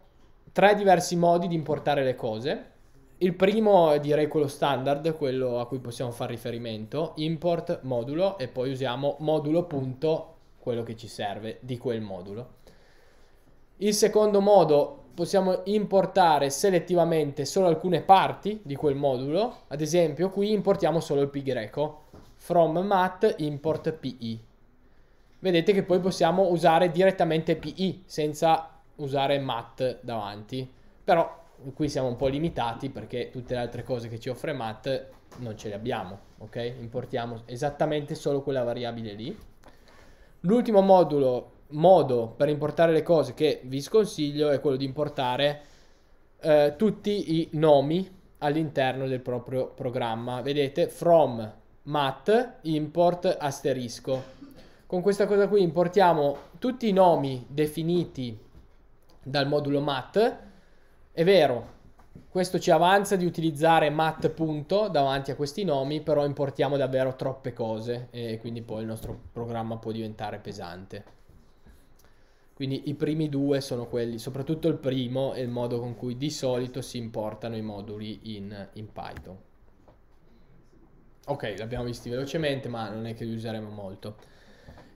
S1: tre diversi modi di importare le cose il primo è direi quello standard, quello a cui possiamo fare riferimento, import modulo e poi usiamo modulo punto quello che ci serve di quel modulo. Il secondo modo possiamo importare selettivamente solo alcune parti di quel modulo, ad esempio qui importiamo solo il pi greco, from mat import pi. Vedete che poi possiamo usare direttamente pi senza usare mat davanti, però qui siamo un po' limitati perché tutte le altre cose che ci offre Matt non ce le abbiamo, ok? Importiamo esattamente solo quella variabile lì. L'ultimo modulo, modo per importare le cose che vi sconsiglio è quello di importare eh, tutti i nomi all'interno del proprio programma. Vedete, from mat import asterisco. Con questa cosa qui importiamo tutti i nomi definiti dal modulo mat è vero, questo ci avanza di utilizzare mat punto davanti a questi nomi, però importiamo davvero troppe cose e quindi poi il nostro programma può diventare pesante. Quindi i primi due sono quelli, soprattutto il primo è il modo con cui di solito si importano i moduli in, in Python. Ok, l'abbiamo visti velocemente, ma non è che li useremo molto.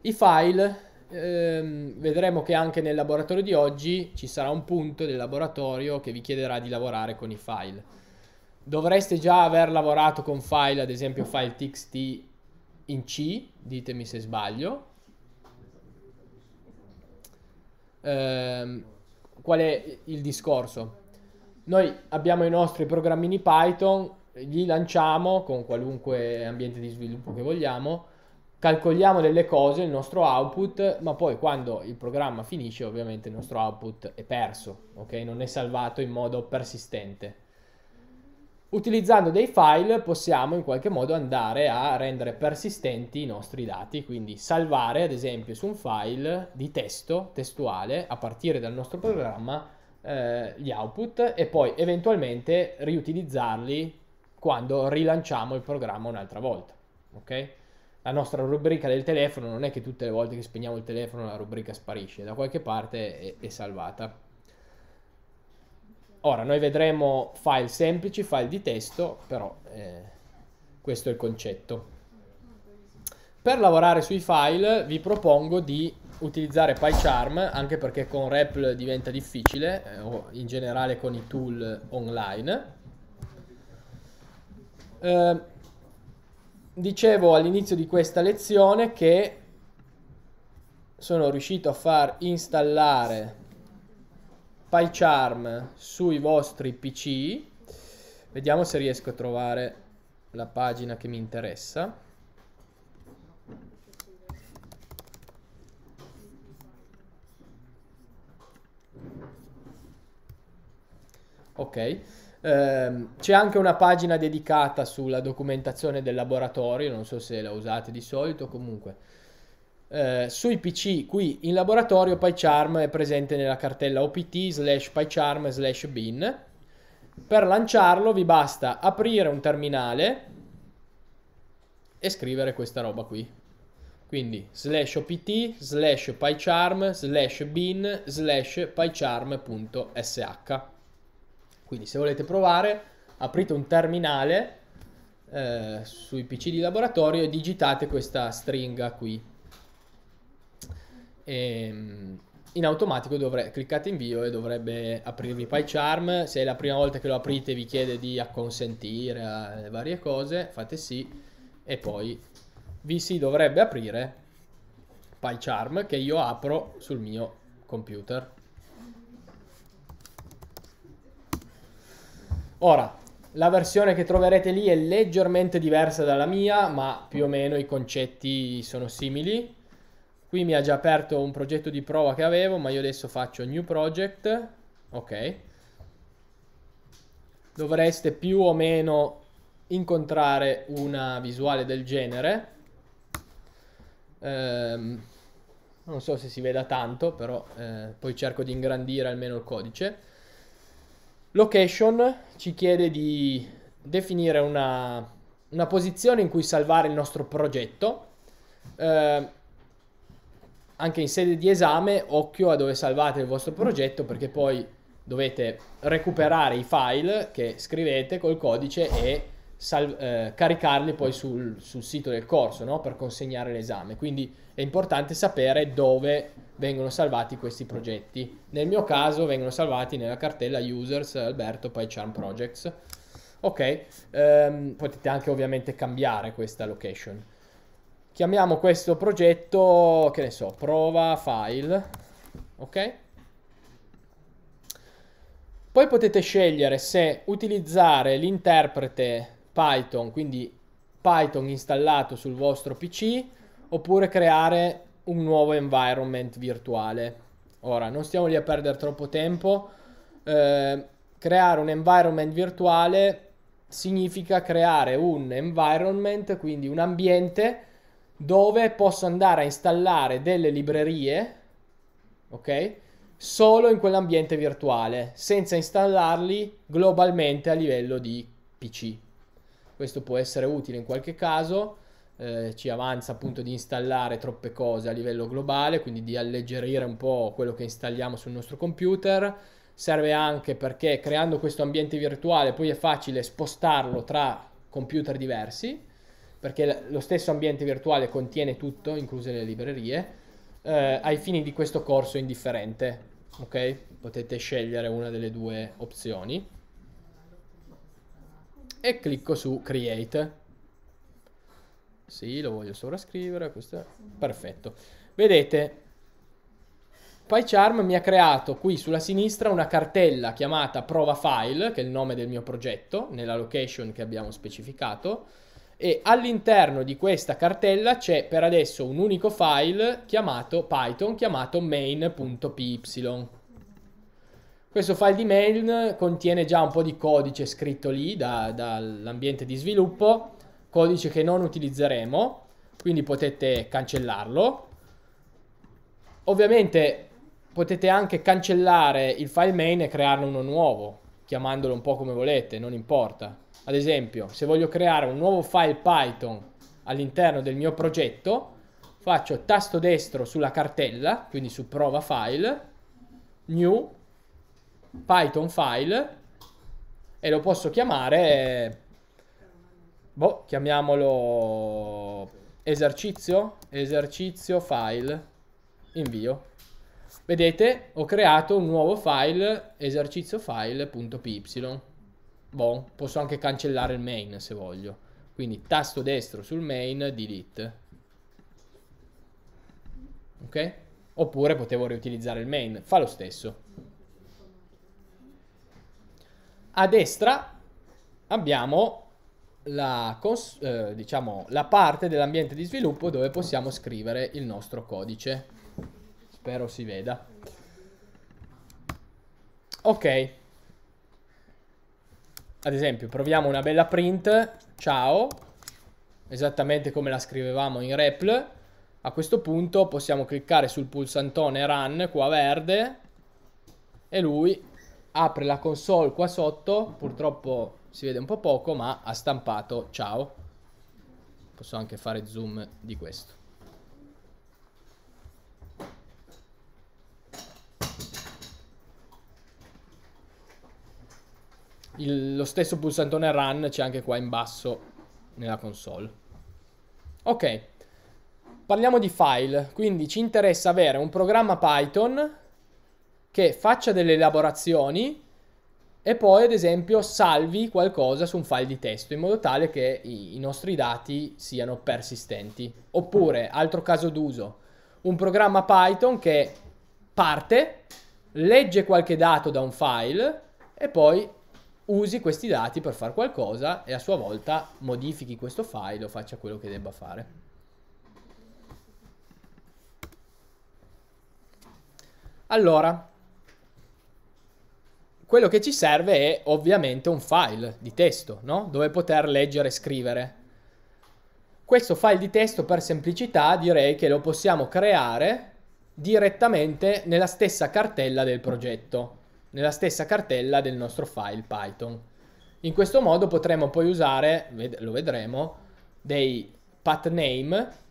S1: I file ehm, vedremo che anche nel laboratorio di oggi ci sarà un punto del laboratorio che vi chiederà di lavorare con i file. Dovreste già aver lavorato con file, ad esempio file txt in C, ditemi se sbaglio. Ehm, qual è il discorso? Noi abbiamo i nostri programmini Python, li lanciamo con qualunque ambiente di sviluppo che vogliamo calcoliamo delle cose, il nostro output, ma poi quando il programma finisce ovviamente il nostro output è perso, ok? Non è salvato in modo persistente. Utilizzando dei file possiamo in qualche modo andare a rendere persistenti i nostri dati, quindi salvare ad esempio su un file di testo testuale a partire dal nostro programma eh, gli output e poi eventualmente riutilizzarli quando rilanciamo il programma un'altra volta. Okay? la nostra rubrica del telefono non è che tutte le volte che spegniamo il telefono la rubrica sparisce, da qualche parte è, è salvata. Ora, noi vedremo file semplici, file di testo, però eh, questo è il concetto. Per lavorare sui file vi propongo di utilizzare PyCharm, anche perché con REPL diventa difficile, eh, o in generale con i tool online. Eh, dicevo all'inizio di questa lezione che sono riuscito a far installare PyCharm sui vostri PC. Vediamo se riesco a trovare la pagina che mi interessa. Ok. Eh, c'è anche una pagina dedicata sulla documentazione del laboratorio, non so se la usate di solito, comunque. Eh, sui PC qui in laboratorio PyCharm è presente nella cartella opt slash PyCharm slash bin. Per lanciarlo vi basta aprire un terminale e scrivere questa roba qui. Quindi slash opt slash PyCharm slash bin slash PyCharm.sh quindi se volete provare, aprite un terminale eh, sui PC di laboratorio e digitate questa stringa qui. E, ehm, in automatico dovre- cliccate invio e dovrebbe aprirvi PyCharm. Se è la prima volta che lo aprite vi chiede di acconsentire alle varie cose, fate sì e poi vi si dovrebbe aprire PyCharm che io apro sul mio computer. Ora, la versione che troverete lì è leggermente diversa dalla mia, ma più o meno i concetti sono simili. Qui mi ha già aperto un progetto di prova che avevo, ma io adesso faccio new project. Ok. Dovreste più o meno incontrare una visuale del genere. Ehm, non so se si veda tanto, però eh, poi cerco di ingrandire almeno il codice. Location ci chiede di definire una, una posizione in cui salvare il nostro progetto. Eh, anche in sede di esame, occhio a dove salvate il vostro progetto perché poi dovete recuperare i file che scrivete col codice e sal- eh, caricarli poi sul, sul, sito del corso no? per consegnare l'esame. Quindi è importante sapere dove vengono salvati questi progetti. Nel mio caso vengono salvati nella cartella users Alberto PyCharm projects. Ok, um, potete anche ovviamente cambiare questa location. Chiamiamo questo progetto, che ne so, prova file. Ok? Poi potete scegliere se utilizzare l'interprete Python, quindi Python installato sul vostro PC, oppure creare un nuovo environment virtuale. Ora, non stiamo lì a perdere troppo tempo. Eh, creare un environment virtuale significa creare un environment, quindi un ambiente dove posso andare a installare delle librerie, ok? Solo in quell'ambiente virtuale, senza installarli globalmente a livello di PC. Questo può essere utile in qualche caso eh, ci avanza appunto di installare troppe cose a livello globale, quindi di alleggerire un po' quello che installiamo sul nostro computer. Serve anche perché creando questo ambiente virtuale poi è facile spostarlo tra computer diversi, perché lo stesso ambiente virtuale contiene tutto, incluse le librerie, eh, ai fini di questo corso indifferente, ok? Potete scegliere una delle due opzioni. E clicco su Create. Sì, lo voglio sovrascrivere, questo è perfetto. Vedete, PyCharm mi ha creato qui sulla sinistra una cartella chiamata prova file, che è il nome del mio progetto, nella location che abbiamo specificato, e all'interno di questa cartella c'è per adesso un unico file chiamato Python, chiamato main.py. Questo file di main contiene già un po' di codice scritto lì da, dall'ambiente di sviluppo, codice che non utilizzeremo, quindi potete cancellarlo. Ovviamente potete anche cancellare il file main e crearne uno nuovo, chiamandolo un po' come volete, non importa. Ad esempio, se voglio creare un nuovo file Python all'interno del mio progetto, faccio tasto destro sulla cartella, quindi su prova file, new, Python file, e lo posso chiamare boh, chiamiamolo esercizio, esercizio file, invio. Vedete, ho creato un nuovo file, esercizio file.py. Boh, posso anche cancellare il main se voglio. Quindi tasto destro sul main, delete. Ok? Oppure potevo riutilizzare il main, fa lo stesso. A destra abbiamo la, eh, diciamo, la parte dell'ambiente di sviluppo dove possiamo scrivere il nostro codice. Spero si veda. Ok. Ad esempio, proviamo una bella print. Ciao. Esattamente come la scrivevamo in REPL. A questo punto possiamo cliccare sul pulsantone run qua verde e lui apre la console qua sotto. Purtroppo si vede un po' poco, ma ha stampato ciao. Posso anche fare zoom di questo. Il, lo stesso pulsantone run c'è anche qua in basso nella console. Ok, parliamo di file, quindi ci interessa avere un programma Python che faccia delle elaborazioni e poi ad esempio salvi qualcosa su un file di testo in modo tale che i, nostri dati siano persistenti. Oppure, altro caso d'uso, un programma Python che parte, legge qualche dato da un file e poi usi questi dati per fare qualcosa e a sua volta modifichi questo file o faccia quello che debba fare. Allora, quello che ci serve è ovviamente un file di testo, no? Dove poter leggere e scrivere. Questo file di testo per semplicità direi che lo possiamo creare direttamente nella stessa cartella del progetto, nella stessa cartella del nostro file Python. In questo modo potremo poi usare, lo vedremo, dei path name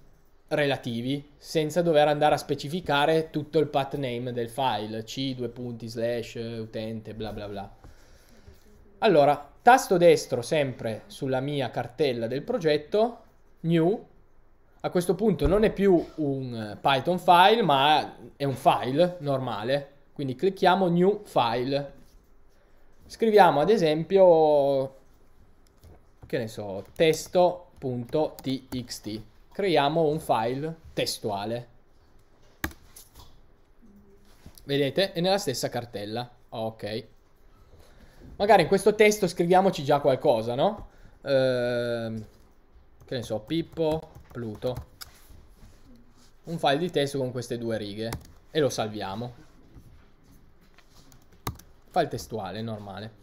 S1: relativi senza dover andare a specificare tutto il path name del file c due punti slash utente bla bla bla allora tasto destro sempre sulla mia cartella del progetto new a questo punto non è più un python file ma è un file normale quindi clicchiamo new file scriviamo ad esempio che ne so testo.txt creiamo un file testuale. Vedete? È nella stessa cartella. Ok. Magari in questo testo scriviamoci già qualcosa, no? Ehm, che ne so, Pippo, Pluto. Un file di testo con queste due righe. E lo salviamo. File testuale, normale.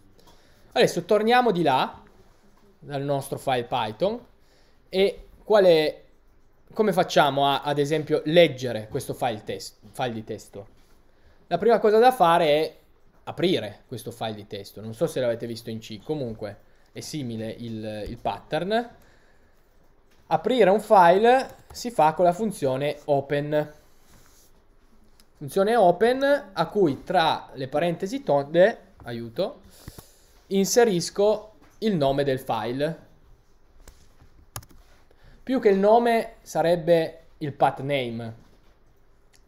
S1: Adesso torniamo di là, dal nostro file Python, e qual è come facciamo a, ad esempio, leggere questo file, test, file di testo? La prima cosa da fare è aprire questo file di testo. Non so se l'avete visto in C, comunque è simile il, il pattern. Aprire un file si fa con la funzione open. Funzione open a cui tra le parentesi tonde, aiuto, inserisco il nome del file più che il nome sarebbe il path name.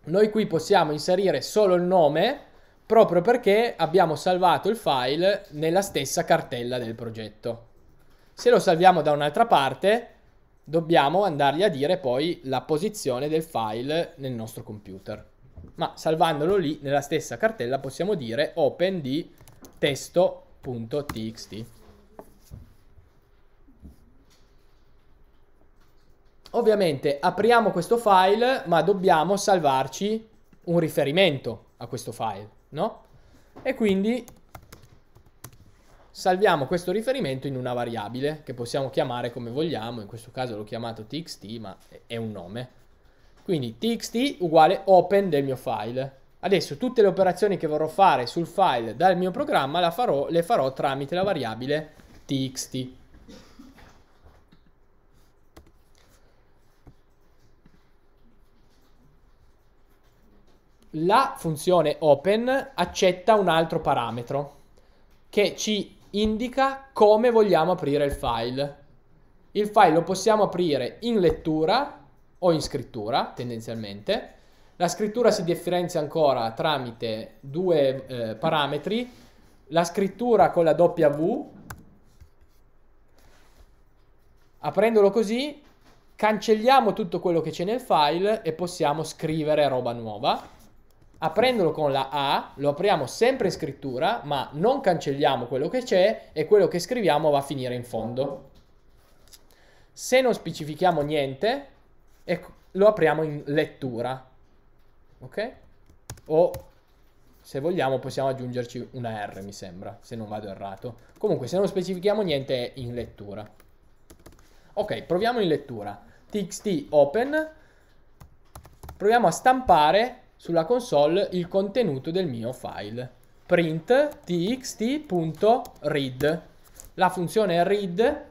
S1: Noi qui possiamo inserire solo il nome proprio perché abbiamo salvato il file nella stessa cartella del progetto. Se lo salviamo da un'altra parte, dobbiamo andargli a dire poi la posizione del file nel nostro computer. Ma salvandolo lì nella stessa cartella possiamo dire open di testo.txt. Ovviamente apriamo questo file, ma dobbiamo salvarci un riferimento a questo file, no? E quindi salviamo questo riferimento in una variabile che possiamo chiamare come vogliamo, in questo caso l'ho chiamato txt, ma è un nome. Quindi txt uguale open del mio file. Adesso tutte le operazioni che vorrò fare sul file dal mio programma farò, le farò tramite la variabile txt. la funzione open accetta un altro parametro che ci indica come vogliamo aprire il file. Il file lo possiamo aprire in lettura o in scrittura tendenzialmente. La scrittura si differenzia ancora tramite due eh, parametri, la scrittura con la W, aprendolo così cancelliamo tutto quello che c'è nel file e possiamo scrivere roba nuova aprendolo con la A, lo apriamo sempre in scrittura, ma non cancelliamo quello che c'è e quello che scriviamo va a finire in fondo. Se non specifichiamo niente, ecco, lo apriamo in lettura. Ok? O se vogliamo possiamo aggiungerci una R, mi sembra, se non vado errato. Comunque, se non specifichiamo niente è in lettura. Ok, proviamo in lettura. txt open. Proviamo a stampare sulla console il contenuto del mio file. Print txt.read. La funzione read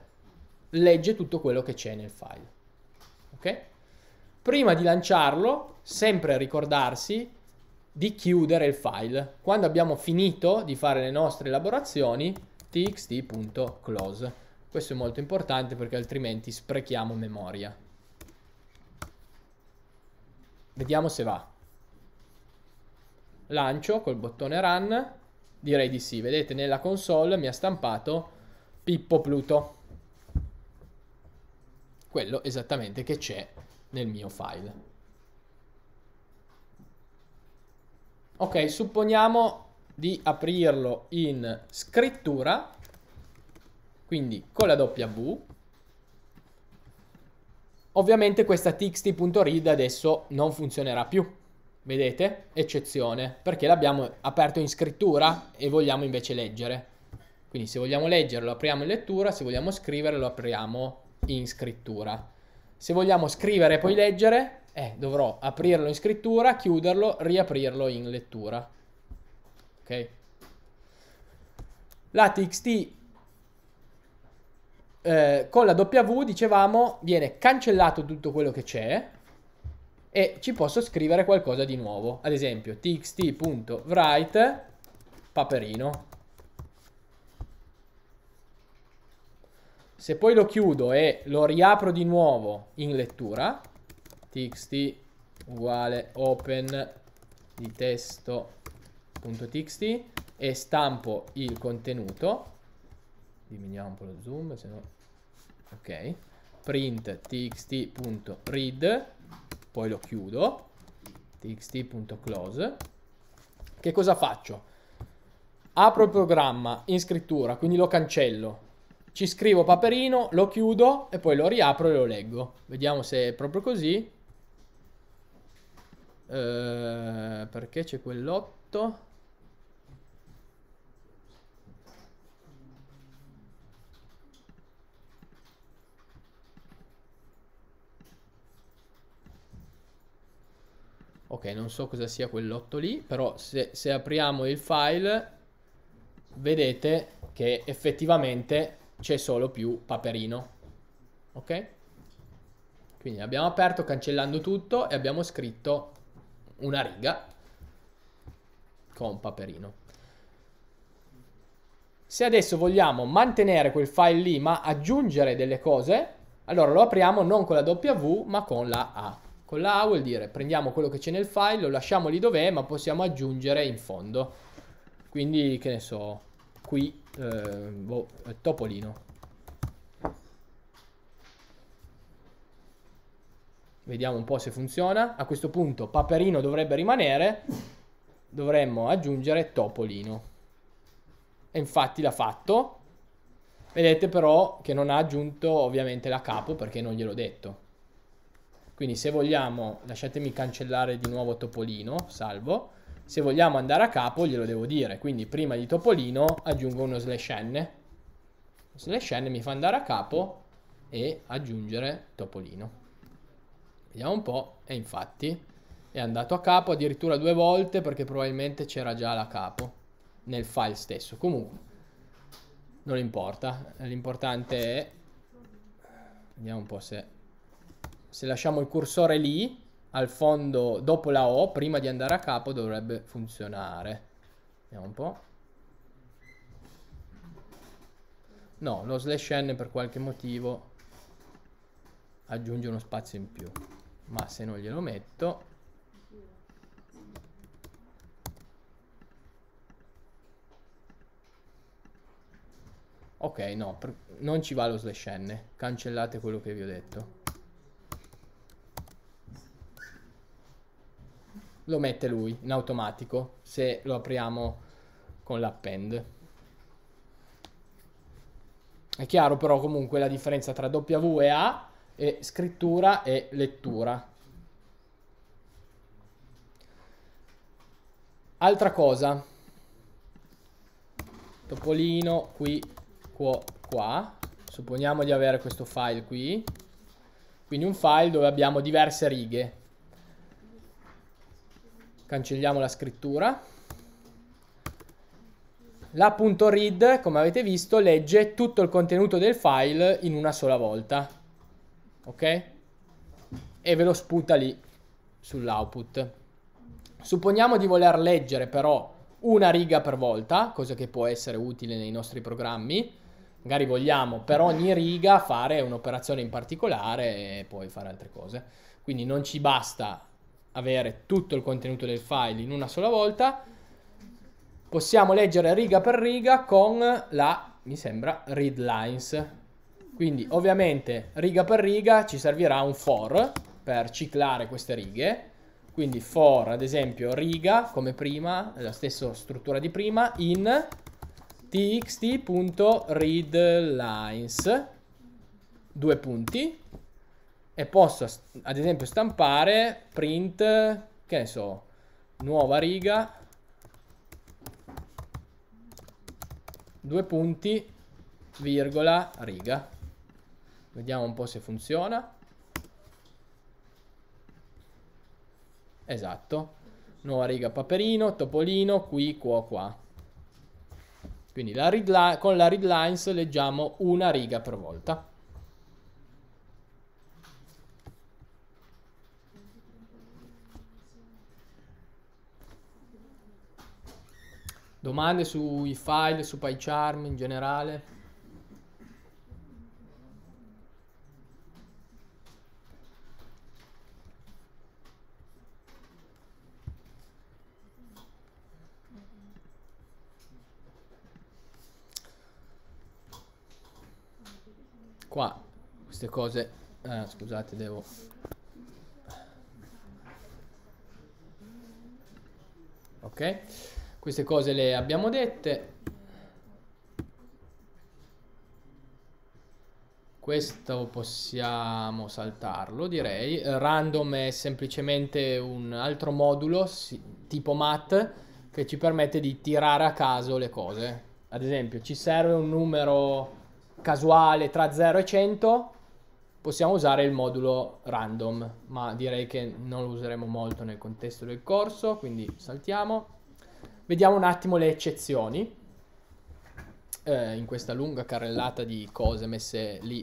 S1: legge tutto quello che c'è nel file. Ok? Prima di lanciarlo, sempre ricordarsi di chiudere il file. Quando abbiamo finito di fare le nostre elaborazioni, txt.close. Questo è molto importante perché altrimenti sprechiamo memoria. Vediamo se va lancio col bottone run, direi di sì. Vedete nella console mi ha stampato Pippo Pluto. Quello esattamente che c'è nel mio file. Ok, supponiamo di aprirlo in scrittura, quindi con la W. Ovviamente questa txt.read adesso non funzionerà più, Vedete? Eccezione, perché l'abbiamo aperto in scrittura e vogliamo invece leggere. Quindi se vogliamo leggere lo apriamo in lettura, se vogliamo scrivere lo apriamo in scrittura. Se vogliamo scrivere e poi leggere, eh, dovrò aprirlo in scrittura, chiuderlo, riaprirlo in lettura. Ok? La txt eh, con la W dicevamo viene cancellato tutto quello che c'è e ci posso scrivere qualcosa di nuovo. Ad esempio, txt.write paperino. Se poi lo chiudo e lo riapro di nuovo in lettura, txt uguale open di testo.txt e stampo il contenuto, diminuiamo un po' lo zoom, se no... ok, print txt.read poi lo chiudo, txt.close, che cosa faccio? Apro il programma in scrittura, quindi lo cancello, ci scrivo paperino, lo chiudo e poi lo riapro e lo leggo. Vediamo se è proprio così. Eh, perché c'è quell'otto Ok, non so cosa sia quell'otto lì, però se, se apriamo il file vedete che effettivamente c'è solo più paperino. Ok? Quindi abbiamo aperto cancellando tutto e abbiamo scritto una riga con paperino. Se adesso vogliamo mantenere quel file lì ma aggiungere delle cose, allora lo apriamo non con la W ma con la A. Con la A vuol dire prendiamo quello che c'è nel file, lo lasciamo lì dov'è, ma possiamo aggiungere in fondo. Quindi, che ne so, qui, eh, boh, topolino. Vediamo un po' se funziona. A questo punto paperino dovrebbe rimanere. Dovremmo aggiungere topolino. E infatti l'ha fatto. Vedete però che non ha aggiunto ovviamente la capo perché non gliel'ho detto. Quindi se vogliamo, lasciatemi cancellare di nuovo Topolino, salvo. Se vogliamo andare a capo glielo devo dire, quindi prima di Topolino aggiungo uno slash n. Slash n mi fa andare a capo e aggiungere Topolino. Vediamo un po', e infatti è andato a capo addirittura due volte perché probabilmente c'era già la capo nel file stesso. Comunque, non importa, l'importante è... Vediamo un po' se se lasciamo il cursore lì, al fondo, dopo la O, prima di andare a capo, dovrebbe funzionare. Vediamo un po'. No, lo slash n per qualche motivo aggiunge uno spazio in più. Ma se non glielo metto... Ok, no, non ci va lo slash n. Cancellate quello che vi ho detto. lo mette lui in automatico se lo apriamo con l'append. È chiaro però comunque la differenza tra W e A e scrittura e lettura. Altra cosa, topolino qui, qua, qua, supponiamo di avere questo file qui, quindi un file dove abbiamo diverse righe, cancelliamo la scrittura. La.read, come avete visto, legge tutto il contenuto del file in una sola volta, ok? E ve lo sputa lì sull'output. Supponiamo di voler leggere però una riga per volta, cosa che può essere utile nei nostri programmi. Magari vogliamo per ogni riga fare un'operazione in particolare e poi fare altre cose. Quindi non ci basta avere tutto il contenuto del file in una sola volta, possiamo leggere riga per riga con la, mi sembra, read lines. Quindi ovviamente riga per riga ci servirà un for per ciclare queste righe. Quindi for, ad esempio, riga, come prima, la stessa struttura di prima, in txt.readlines, due punti, e posso ad esempio stampare print, che ne so, nuova riga, due punti, virgola, riga. Vediamo un po' se funziona. Esatto. Nuova riga paperino, topolino, qui, qua, qua. Quindi la con la read lines leggiamo una riga per volta. Domande sui file, su PyCharm in generale? Qua queste cose... Ah, scusate, devo ok queste cose le abbiamo dette questo possiamo saltarlo direi random è semplicemente un altro modulo tipo mat che ci permette di tirare a caso le cose ad esempio ci serve un numero casuale tra 0 e 100 possiamo usare il modulo random ma direi che non lo useremo molto nel contesto del corso quindi saltiamo Vediamo un attimo le eccezioni eh, in questa lunga carrellata di cose messe lì,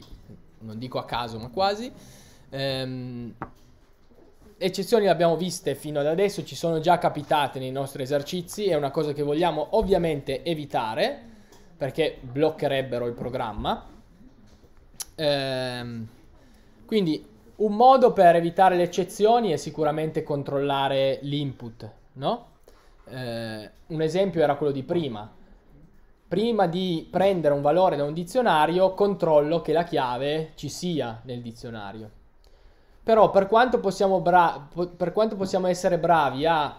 S1: non dico a caso ma quasi. Ehm, eccezioni le abbiamo viste fino ad adesso, ci sono già capitate nei nostri esercizi, è una cosa che vogliamo ovviamente evitare perché bloccherebbero il programma. Ehm, quindi un modo per evitare le eccezioni è sicuramente controllare l'input, no? eh, un esempio era quello di prima. Prima di prendere un valore da un dizionario, controllo che la chiave ci sia nel dizionario. Però per quanto possiamo, bra- per quanto possiamo essere bravi a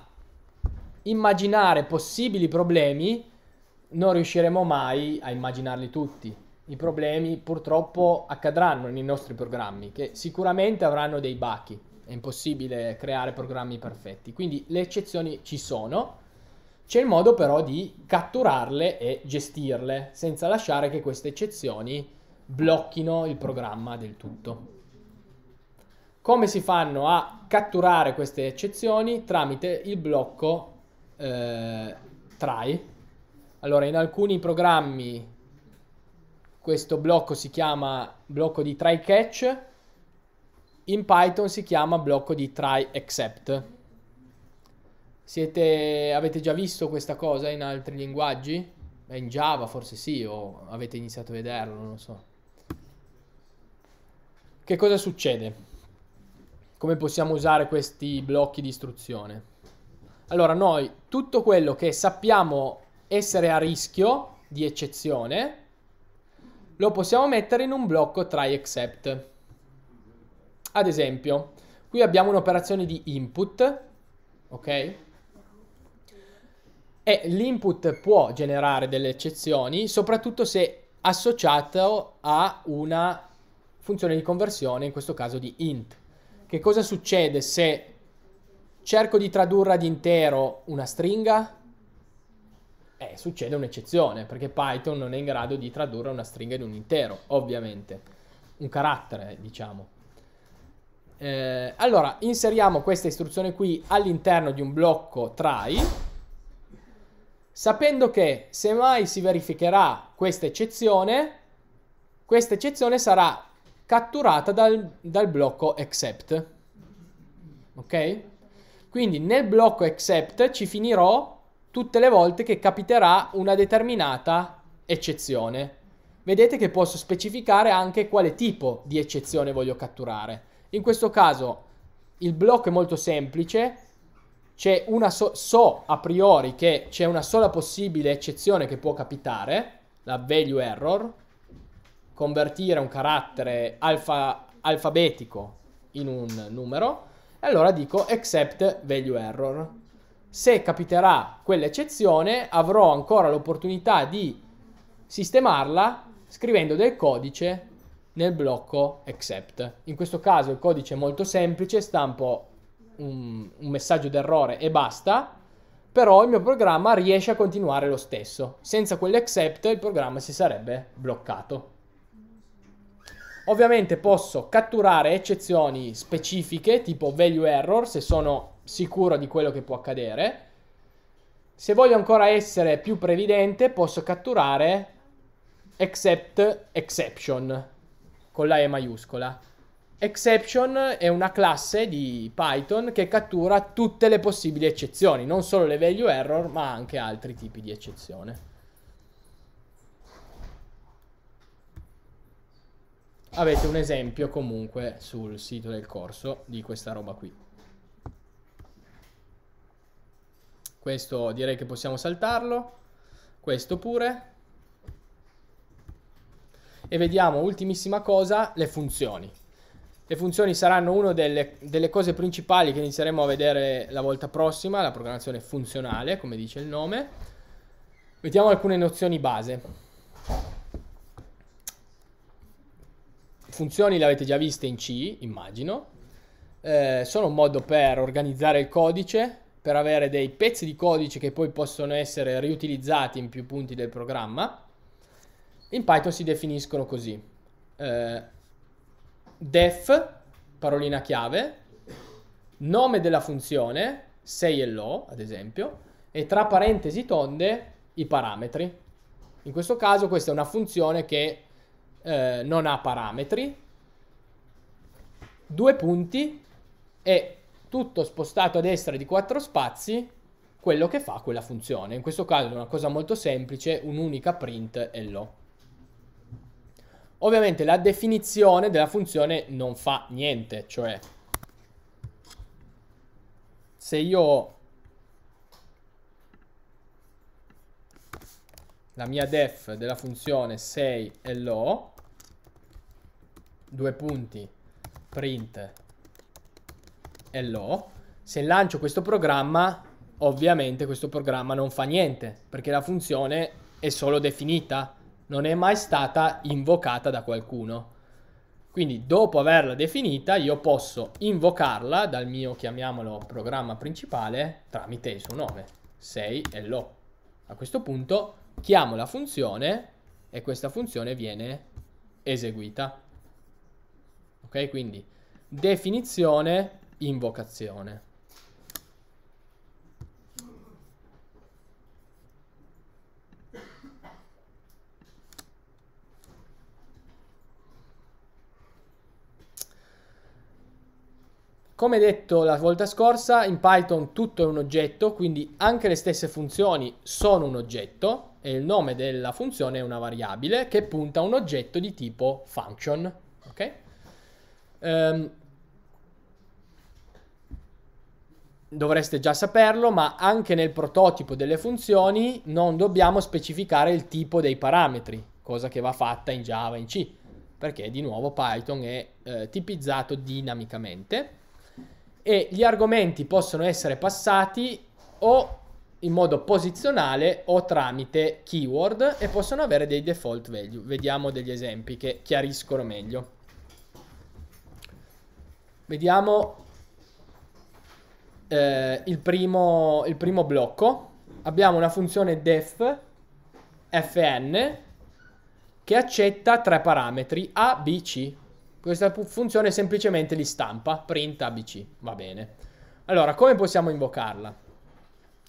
S1: immaginare possibili problemi, non riusciremo mai a immaginarli tutti. I problemi purtroppo accadranno nei nostri programmi, che sicuramente avranno dei bachi. È impossibile creare programmi perfetti. Quindi le eccezioni ci sono, c'è il modo però di catturarle e gestirle senza lasciare che queste eccezioni blocchino il programma del tutto. Come si fanno a catturare queste eccezioni? Tramite il blocco eh, try. Allora, in alcuni programmi questo blocco si chiama blocco di try catch, in Python si chiama blocco di try except. Siete, avete già visto questa cosa in altri linguaggi? In Java forse sì, o avete iniziato a vederlo, non lo so. Che cosa succede? Come possiamo usare questi blocchi di istruzione? Allora, noi tutto quello che sappiamo essere a rischio di eccezione lo possiamo mettere in un blocco try except. Ad esempio, qui abbiamo un'operazione di input, ok? e l'input può generare delle eccezioni, soprattutto se associato a una funzione di conversione, in questo caso di int. Che cosa succede se cerco di tradurre ad intero una stringa? Eh, succede un'eccezione, perché Python non è in grado di tradurre una stringa in un intero, ovviamente, un carattere, diciamo. Eh, allora, inseriamo questa istruzione qui all'interno di un blocco try sapendo che se mai si verificherà questa eccezione, questa eccezione sarà catturata dal, dal blocco except. Ok? Quindi nel blocco except ci finirò tutte le volte che capiterà una determinata eccezione. Vedete che posso specificare anche quale tipo di eccezione voglio catturare. In questo caso il blocco è molto semplice, c'è una so-, so a priori che c'è una sola possibile eccezione che può capitare, la value error, convertire un carattere alfa- alfabetico in un numero, e allora dico accept value error. Se capiterà quell'eccezione, avrò ancora l'opportunità di sistemarla scrivendo del codice nel blocco accept. In questo caso il codice è molto semplice, stampo un, un messaggio d'errore e basta, però il mio programma riesce a continuare lo stesso. Senza quell'accept il programma si sarebbe bloccato. Ovviamente posso catturare eccezioni specifiche tipo value error se sono sicuro di quello che può accadere. Se voglio ancora essere più previdente posso catturare except exception con la E maiuscola. Exception è una classe di Python che cattura tutte le possibili eccezioni, non solo le value error, ma anche altri tipi di eccezione. Avete un esempio comunque sul sito del corso di questa roba qui. Questo direi che possiamo saltarlo, questo pure. E vediamo, ultimissima cosa, le funzioni. Le funzioni saranno una delle, delle, cose principali che inizieremo a vedere la volta prossima, la programmazione funzionale, come dice il nome. Vediamo alcune nozioni base. Funzioni le avete già viste in C, immagino. Eh, sono un modo per organizzare il codice, per avere dei pezzi di codice che poi possono essere riutilizzati in più punti del programma. In Python si definiscono così. Eh, def, parolina chiave, nome della funzione, say hello ad esempio, e tra parentesi tonde i parametri. In questo caso questa è una funzione che eh, non ha parametri, due punti e tutto spostato a destra di quattro spazi quello che fa quella funzione. In questo caso è una cosa molto semplice, un'unica print hello. Ovviamente la definizione della funzione non fa niente, cioè se io la mia def della funzione 6 hello due punti print hello se lancio questo programma ovviamente questo programma non fa niente perché la funzione è solo definita non è mai stata invocata da qualcuno. Quindi dopo averla definita io posso invocarla dal mio, chiamiamolo, programma principale tramite il suo nome, 6 hello. A questo punto chiamo la funzione e questa funzione viene eseguita. Ok, quindi definizione, invocazione. Come detto la volta scorsa, in Python tutto è un oggetto, quindi anche le stesse funzioni sono un oggetto e il nome della funzione è una variabile che punta a un oggetto di tipo function. Ok? Um, dovreste già saperlo, ma anche nel prototipo delle funzioni non dobbiamo specificare il tipo dei parametri, cosa che va fatta in Java e in C, perché di nuovo Python è eh, tipizzato dinamicamente e gli argomenti possono essere passati o in modo posizionale o tramite keyword e possono avere dei default value. Vediamo degli esempi che chiariscono meglio. Vediamo eh, il, primo, il primo blocco. Abbiamo una funzione def fn che accetta tre parametri a, b, c. Questa funzione semplicemente li stampa, print ABC, va bene. Allora, come possiamo invocarla?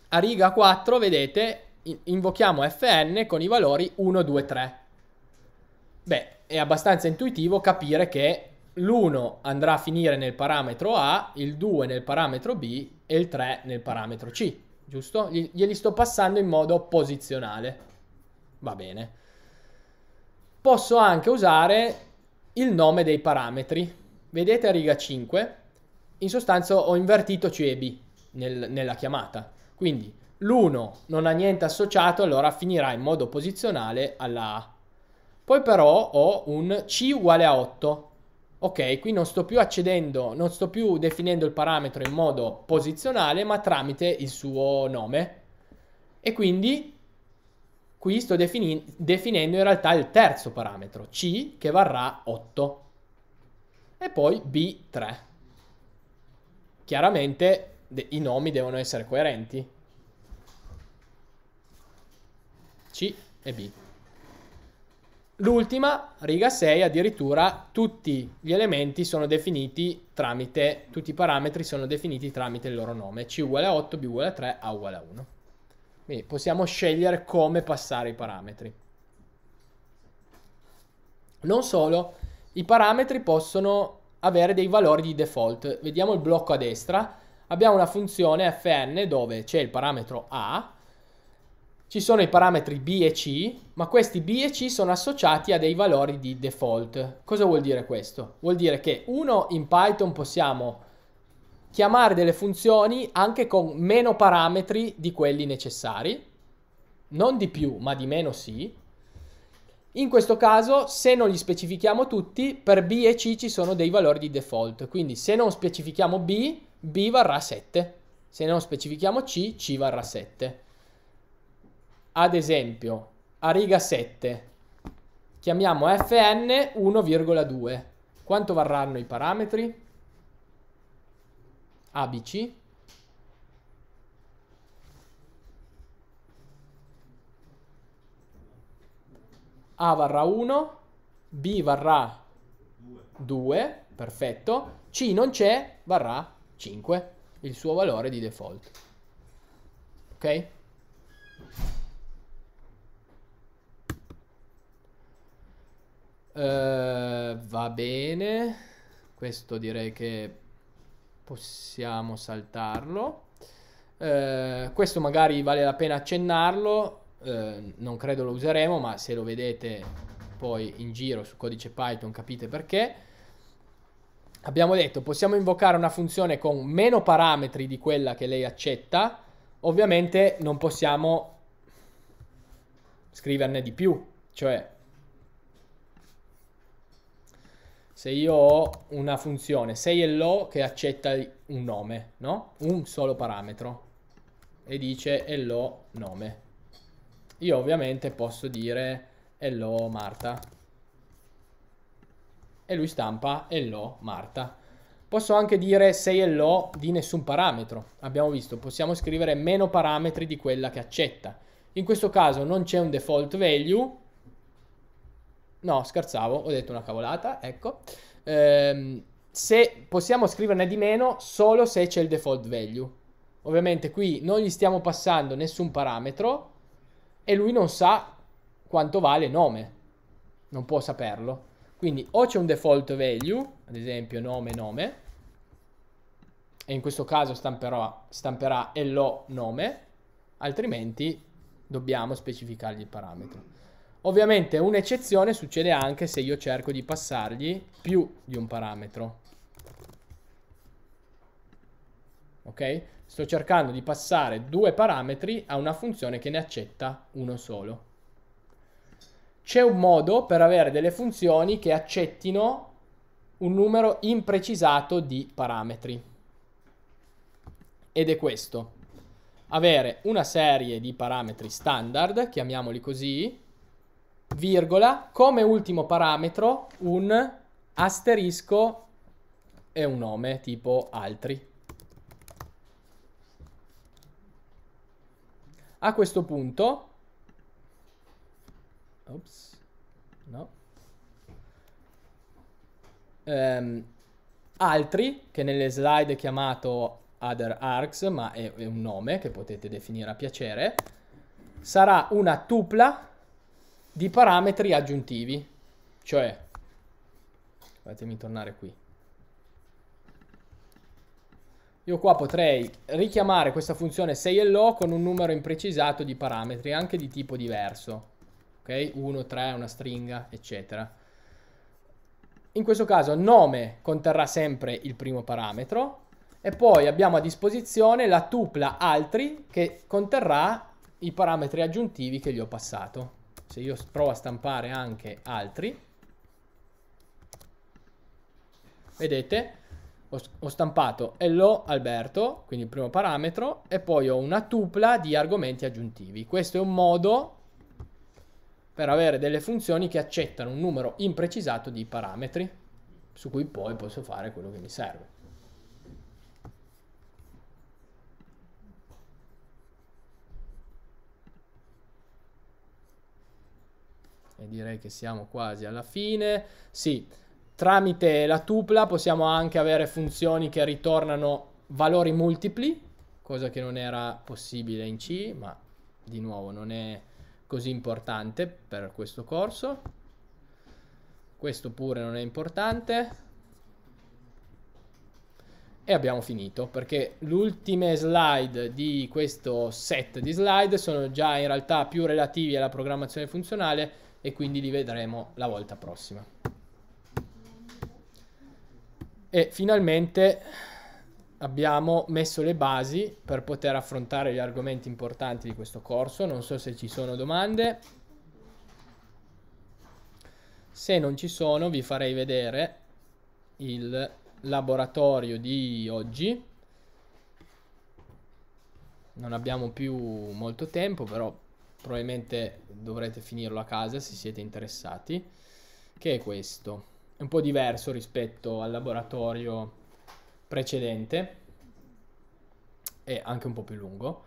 S1: A riga 4, vedete, invochiamo fn con i valori 1, 2, 3. Beh, è abbastanza intuitivo capire che l'1 andrà a finire nel parametro A, il 2 nel parametro B e il 3 nel parametro C, giusto? Glieli sto passando in modo posizionale. Va bene. Posso anche usare il nome dei parametri. Vedete a riga 5, in sostanza ho invertito CEBI nel, nella chiamata. Quindi l'1 non ha niente associato, allora finirà in modo posizionale alla A. Poi però ho un C uguale a 8. Ok, qui non sto più accedendo, non sto più definendo il parametro in modo posizionale, ma tramite il suo nome. E quindi Qui sto defini- definendo in realtà il terzo parametro, C, che varrà 8. E poi B3. Chiaramente de- i nomi devono essere coerenti. C e B. L'ultima, riga 6, addirittura tutti gli elementi sono definiti tramite, tutti i parametri sono definiti tramite il loro nome, C uguale a 8, B uguale a 3, A uguale a 1. Quindi possiamo scegliere come passare i parametri. Non solo, i parametri possono avere dei valori di default. Vediamo il blocco a destra. Abbiamo una funzione fn dove c'è il parametro a, ci sono i parametri B e C, ma questi B e C sono associati a dei valori di default. Cosa vuol dire questo? Vuol dire che uno in Python possiamo chiamare delle funzioni anche con meno parametri di quelli necessari, non di più ma di meno sì. In questo caso se non li specifichiamo tutti per b e c ci sono dei valori di default, quindi se non specifichiamo b, b varrà 7, se non specifichiamo c, c varrà 7. Ad esempio a riga 7 chiamiamo fn 1,2, quanto varranno i parametri? Abici. A varrà 1, B varrà 2, perfetto. C non c'è, varrà 5, il suo valore di default. Ok? Uh, va bene, questo direi che possiamo saltarlo. Eh, questo magari vale la pena accennarlo, eh, non credo lo useremo, ma se lo vedete poi in giro su codice Python capite perché. Abbiamo detto possiamo invocare una funzione con meno parametri di quella che lei accetta, ovviamente non possiamo scriverne di più, cioè se io ho una funzione sei hello che accetta un nome, no? Un solo parametro e dice hello nome. Io ovviamente posso dire hello Marta e lui stampa hello Marta. Posso anche dire sei hello di nessun parametro. Abbiamo visto, possiamo scrivere meno parametri di quella che accetta. In questo caso non c'è un default value No, scherzavo, ho detto una cavolata, ecco. Ehm, se possiamo scriverne di meno solo se c'è il default value. Ovviamente qui non gli stiamo passando nessun parametro e lui non sa quanto vale nome. Non può saperlo. Quindi o c'è un default value, ad esempio nome nome, e in questo caso stamperò, stamperà hello nome, altrimenti dobbiamo specificargli il parametro. Ovviamente un'eccezione succede anche se io cerco di passargli più di un parametro. Ok? Sto cercando di passare due parametri a una funzione che ne accetta uno solo. C'è un modo per avere delle funzioni che accettino un numero imprecisato di parametri. Ed è questo. Avere una serie di parametri standard, chiamiamoli così, virgola, come ultimo parametro un asterisco e un nome tipo altri. A questo punto, ops, no, ehm, altri, che nelle slide è chiamato other args, ma è, è un nome che potete definire a piacere, sarà una tupla di parametri aggiuntivi, cioè, fatemi tornare qui, io qua potrei richiamare questa funzione say hello con un numero imprecisato di parametri, anche di tipo diverso, ok? 1, 3, una stringa, eccetera. In questo caso nome conterrà sempre il primo parametro e poi abbiamo a disposizione la tupla altri che conterrà i parametri aggiuntivi che gli ho passato se io provo a stampare anche altri vedete ho, ho stampato hello Alberto quindi il primo parametro e poi ho una tupla di argomenti aggiuntivi questo è un modo per avere delle funzioni che accettano un numero imprecisato di parametri su cui poi posso fare quello che mi serve e direi che siamo quasi alla fine. Sì, tramite la tupla possiamo anche avere funzioni che ritornano valori multipli, cosa che non era possibile in C, ma di nuovo non è così importante per questo corso. Questo pure non è importante. E abbiamo finito perché le slide di questo set di slide sono già in realtà più relativi alla programmazione funzionale e quindi li vedremo la volta prossima. E finalmente abbiamo messo le basi per poter affrontare gli argomenti importanti di questo corso. Non so se ci sono domande. Se non ci sono vi farei vedere il laboratorio di oggi. Non abbiamo più molto tempo, però probabilmente dovrete finirlo a casa se siete interessati, che è questo. È un po' diverso rispetto al laboratorio precedente e anche un po' più lungo.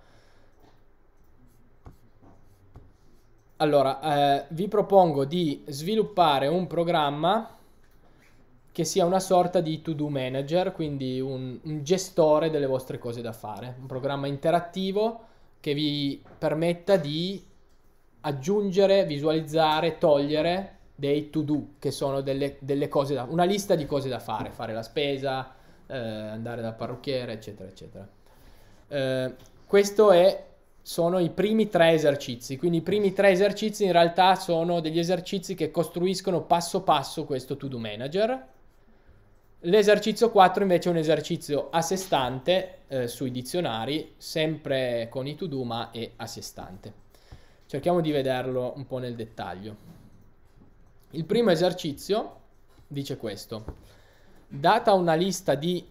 S1: Allora, eh, vi propongo di sviluppare un programma che sia una sorta di to-do manager, quindi un, un gestore delle vostre cose da fare, un programma interattivo che vi permetta di aggiungere, visualizzare, togliere dei to do, che sono delle, delle cose da, una lista di cose da fare, fare la spesa, eh, andare dal parrucchiere, eccetera, eccetera. Eh, questo è, sono i primi tre esercizi, quindi i primi tre esercizi in realtà sono degli esercizi che costruiscono passo passo questo to do manager, L'esercizio 4 invece è un esercizio a sé stante eh, sui dizionari, sempre con i to do ma è a sé stante. Cerchiamo di vederlo un po' nel dettaglio. Il primo esercizio dice questo. Data una lista di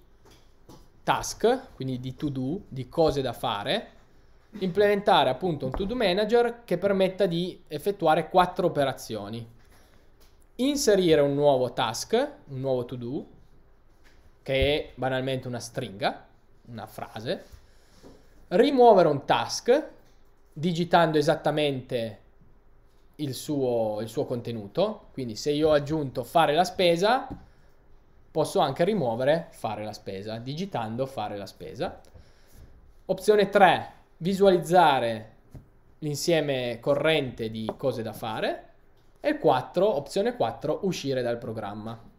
S1: task, quindi di to do, di cose da fare, implementare appunto un to do manager che permetta di effettuare quattro operazioni. Inserire un nuovo task, un nuovo to do, che è banalmente una stringa, una frase, rimuovere un task digitando esattamente il suo, il suo contenuto, quindi se io ho aggiunto fare la spesa, posso anche rimuovere fare la spesa, digitando fare la spesa. Opzione 3, visualizzare l'insieme corrente di cose da fare. E 4, opzione 4, uscire dal programma.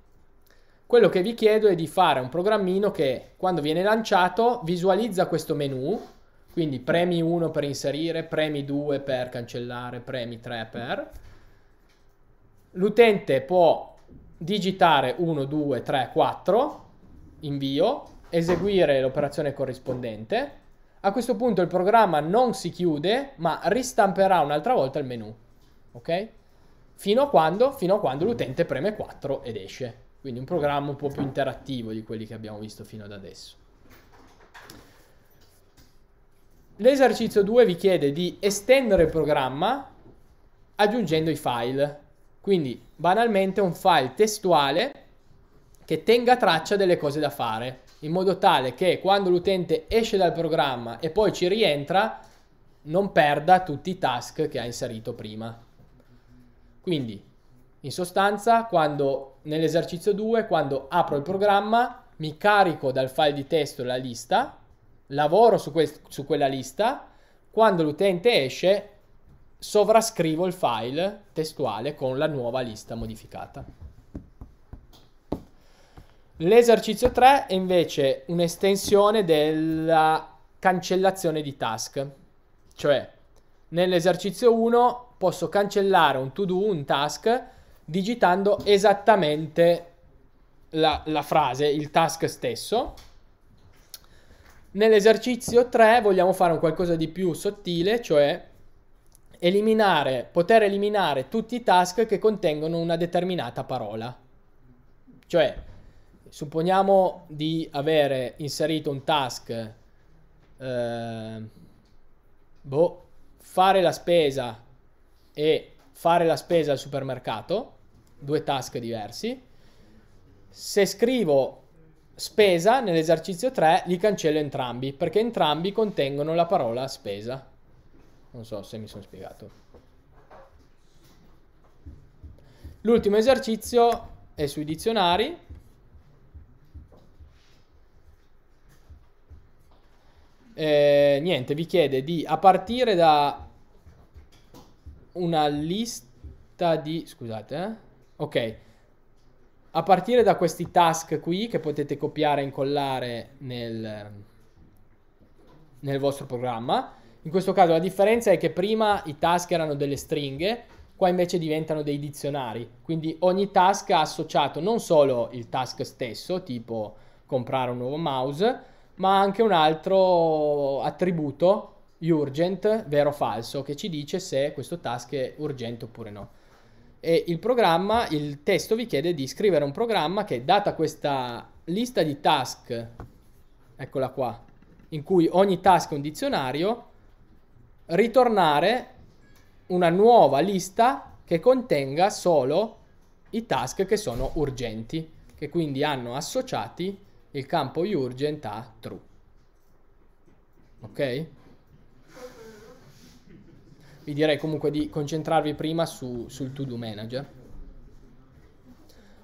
S1: Quello che vi chiedo è di fare un programmino che quando viene lanciato visualizza questo menu, quindi premi 1 per inserire, premi 2 per cancellare, premi 3 per. L'utente può digitare 1, 2, 3, 4, invio, eseguire l'operazione corrispondente. A questo punto il programma non si chiude, ma ristamperà un'altra volta il menu. Ok? Fino a quando? Fino a quando l'utente preme 4 ed esce. Quindi un programma un po' più esatto. interattivo di quelli che abbiamo visto fino ad adesso. L'esercizio 2 vi chiede di estendere il programma aggiungendo i file. Quindi banalmente un file testuale che tenga traccia delle cose da fare, in modo tale che quando l'utente esce dal programma e poi ci rientra, non perda tutti i task che ha inserito prima. Quindi in sostanza, quando nell'esercizio 2, quando apro il programma, mi carico dal file di testo la lista, lavoro su, quest- su quella lista, quando l'utente esce sovrascrivo il file testuale con la nuova lista modificata. L'esercizio 3 è invece un'estensione della cancellazione di task, cioè nell'esercizio 1 posso cancellare un to do, un task, digitando esattamente la, la frase, il task stesso. Nell'esercizio 3 vogliamo fare un qualcosa di più sottile, cioè eliminare, poter eliminare tutti i task che contengono una determinata parola. Cioè, supponiamo di avere inserito un task, eh, boh, fare la spesa e fare la spesa al supermercato, due task diversi. Se scrivo spesa nell'esercizio 3 li cancello entrambi perché entrambi contengono la parola spesa. Non so se mi sono spiegato. L'ultimo esercizio è sui dizionari. Eh, niente, vi chiede di a partire da una lista di... scusate, eh? ok, a partire da questi task qui che potete copiare e incollare nel, nel vostro programma, in questo caso la differenza è che prima i task erano delle stringhe, qua invece diventano dei dizionari, quindi ogni task ha associato non solo il task stesso, tipo comprare un nuovo mouse, ma anche un altro attributo urgent, vero o falso, che ci dice se questo task è urgente oppure no. E il programma, il testo vi chiede di scrivere un programma che, data questa lista di task, eccola qua, in cui ogni task è un dizionario, ritornare una nuova lista che contenga solo i task che sono urgenti, che quindi hanno associati il campo urgent a true. Ok? vi direi comunque di concentrarvi prima su, sul to do manager.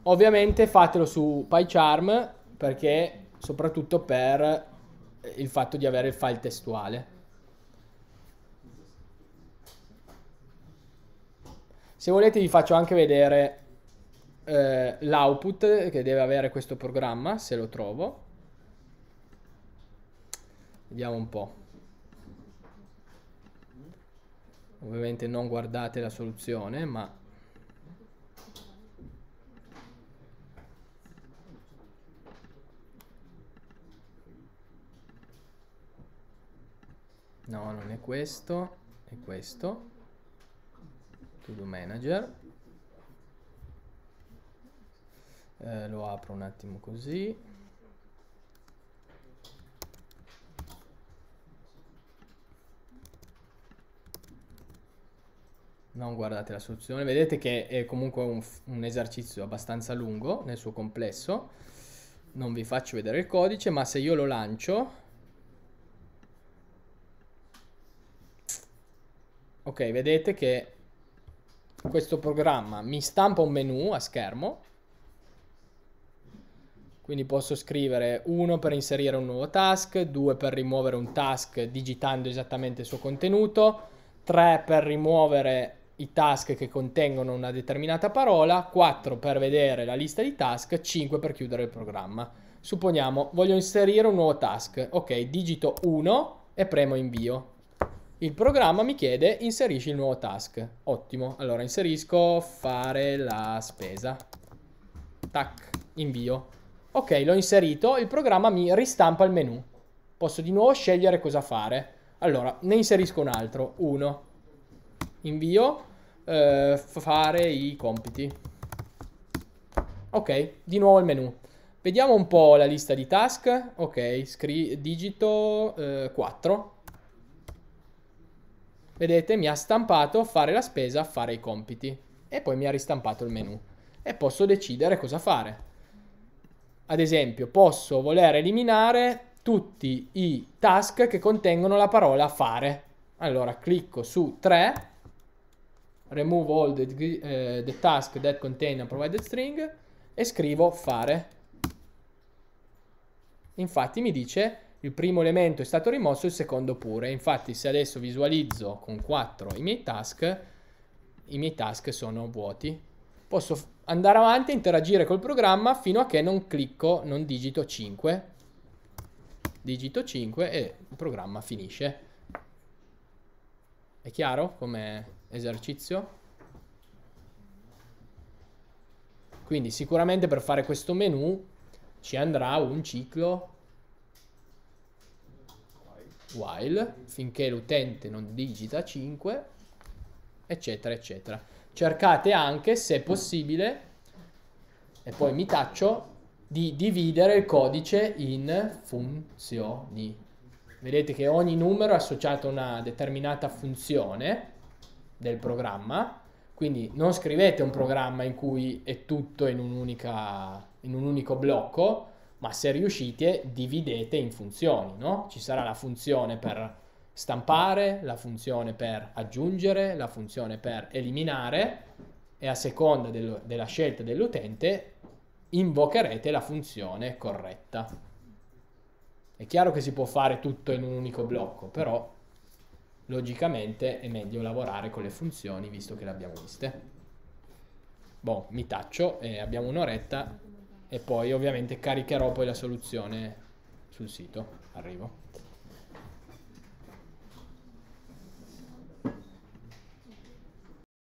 S1: Ovviamente fatelo su PyCharm perché soprattutto per il fatto di avere il file testuale. Se volete vi faccio anche vedere eh, l'output che deve avere questo programma, se lo trovo. Vediamo un po'. ovviamente non guardate la soluzione ma no non è questo è questo to do manager eh, lo apro un attimo così non guardate la soluzione, vedete che è comunque un, un esercizio abbastanza lungo nel suo complesso, non vi faccio vedere il codice, ma se io lo lancio, ok, vedete che questo programma mi stampa un menu a schermo, quindi posso scrivere 1 per inserire un nuovo task, 2 per rimuovere un task digitando esattamente il suo contenuto, 3 per rimuovere i task che contengono una determinata parola, 4 per vedere la lista di task, 5 per chiudere il programma. Supponiamo, voglio inserire un nuovo task, ok, digito 1 e premo invio. Il programma mi chiede inserisci il nuovo task, ottimo, allora inserisco fare la spesa, tac, invio. Ok, l'ho inserito, il programma mi ristampa il menu. Posso di nuovo scegliere cosa fare. Allora, ne inserisco un altro, 1. Invio, eh, fare i compiti. Ok, di nuovo il menu. Vediamo un po' la lista di task. Ok, digito eh, 4. Vedete, mi ha stampato fare la spesa, fare i compiti. E poi mi ha ristampato il menu. E posso decidere cosa fare. Ad esempio, posso voler eliminare tutti i task che contengono la parola fare. Allora, clicco su 3 remove all the, uh, the task that contain a provided string e scrivo fare. Infatti mi dice il primo elemento è stato rimosso, il secondo pure. Infatti se adesso visualizzo con 4 i miei task, i miei task sono vuoti. Posso andare avanti e interagire col programma fino a che non clicco, non digito 5. Digito 5 e il programma finisce. È chiaro come esercizio. Quindi sicuramente per fare questo menu ci andrà un ciclo while finché l'utente non digita 5 eccetera eccetera cercate anche se è possibile e poi mi taccio di dividere il codice in funzioni vedete che ogni numero è associato a una determinata funzione del programma. Quindi non scrivete un programma in cui è tutto in, in un unico blocco, ma se riuscite dividete in funzioni, no? Ci sarà la funzione per stampare, la funzione per aggiungere, la funzione per eliminare e a seconda del, della scelta dell'utente invocherete la funzione corretta. È chiaro che si può fare tutto in un unico blocco, però logicamente è meglio lavorare con le funzioni visto che le abbiamo viste. Boh, mi taccio e abbiamo un'oretta e poi ovviamente caricherò poi la soluzione sul sito. Arrivo.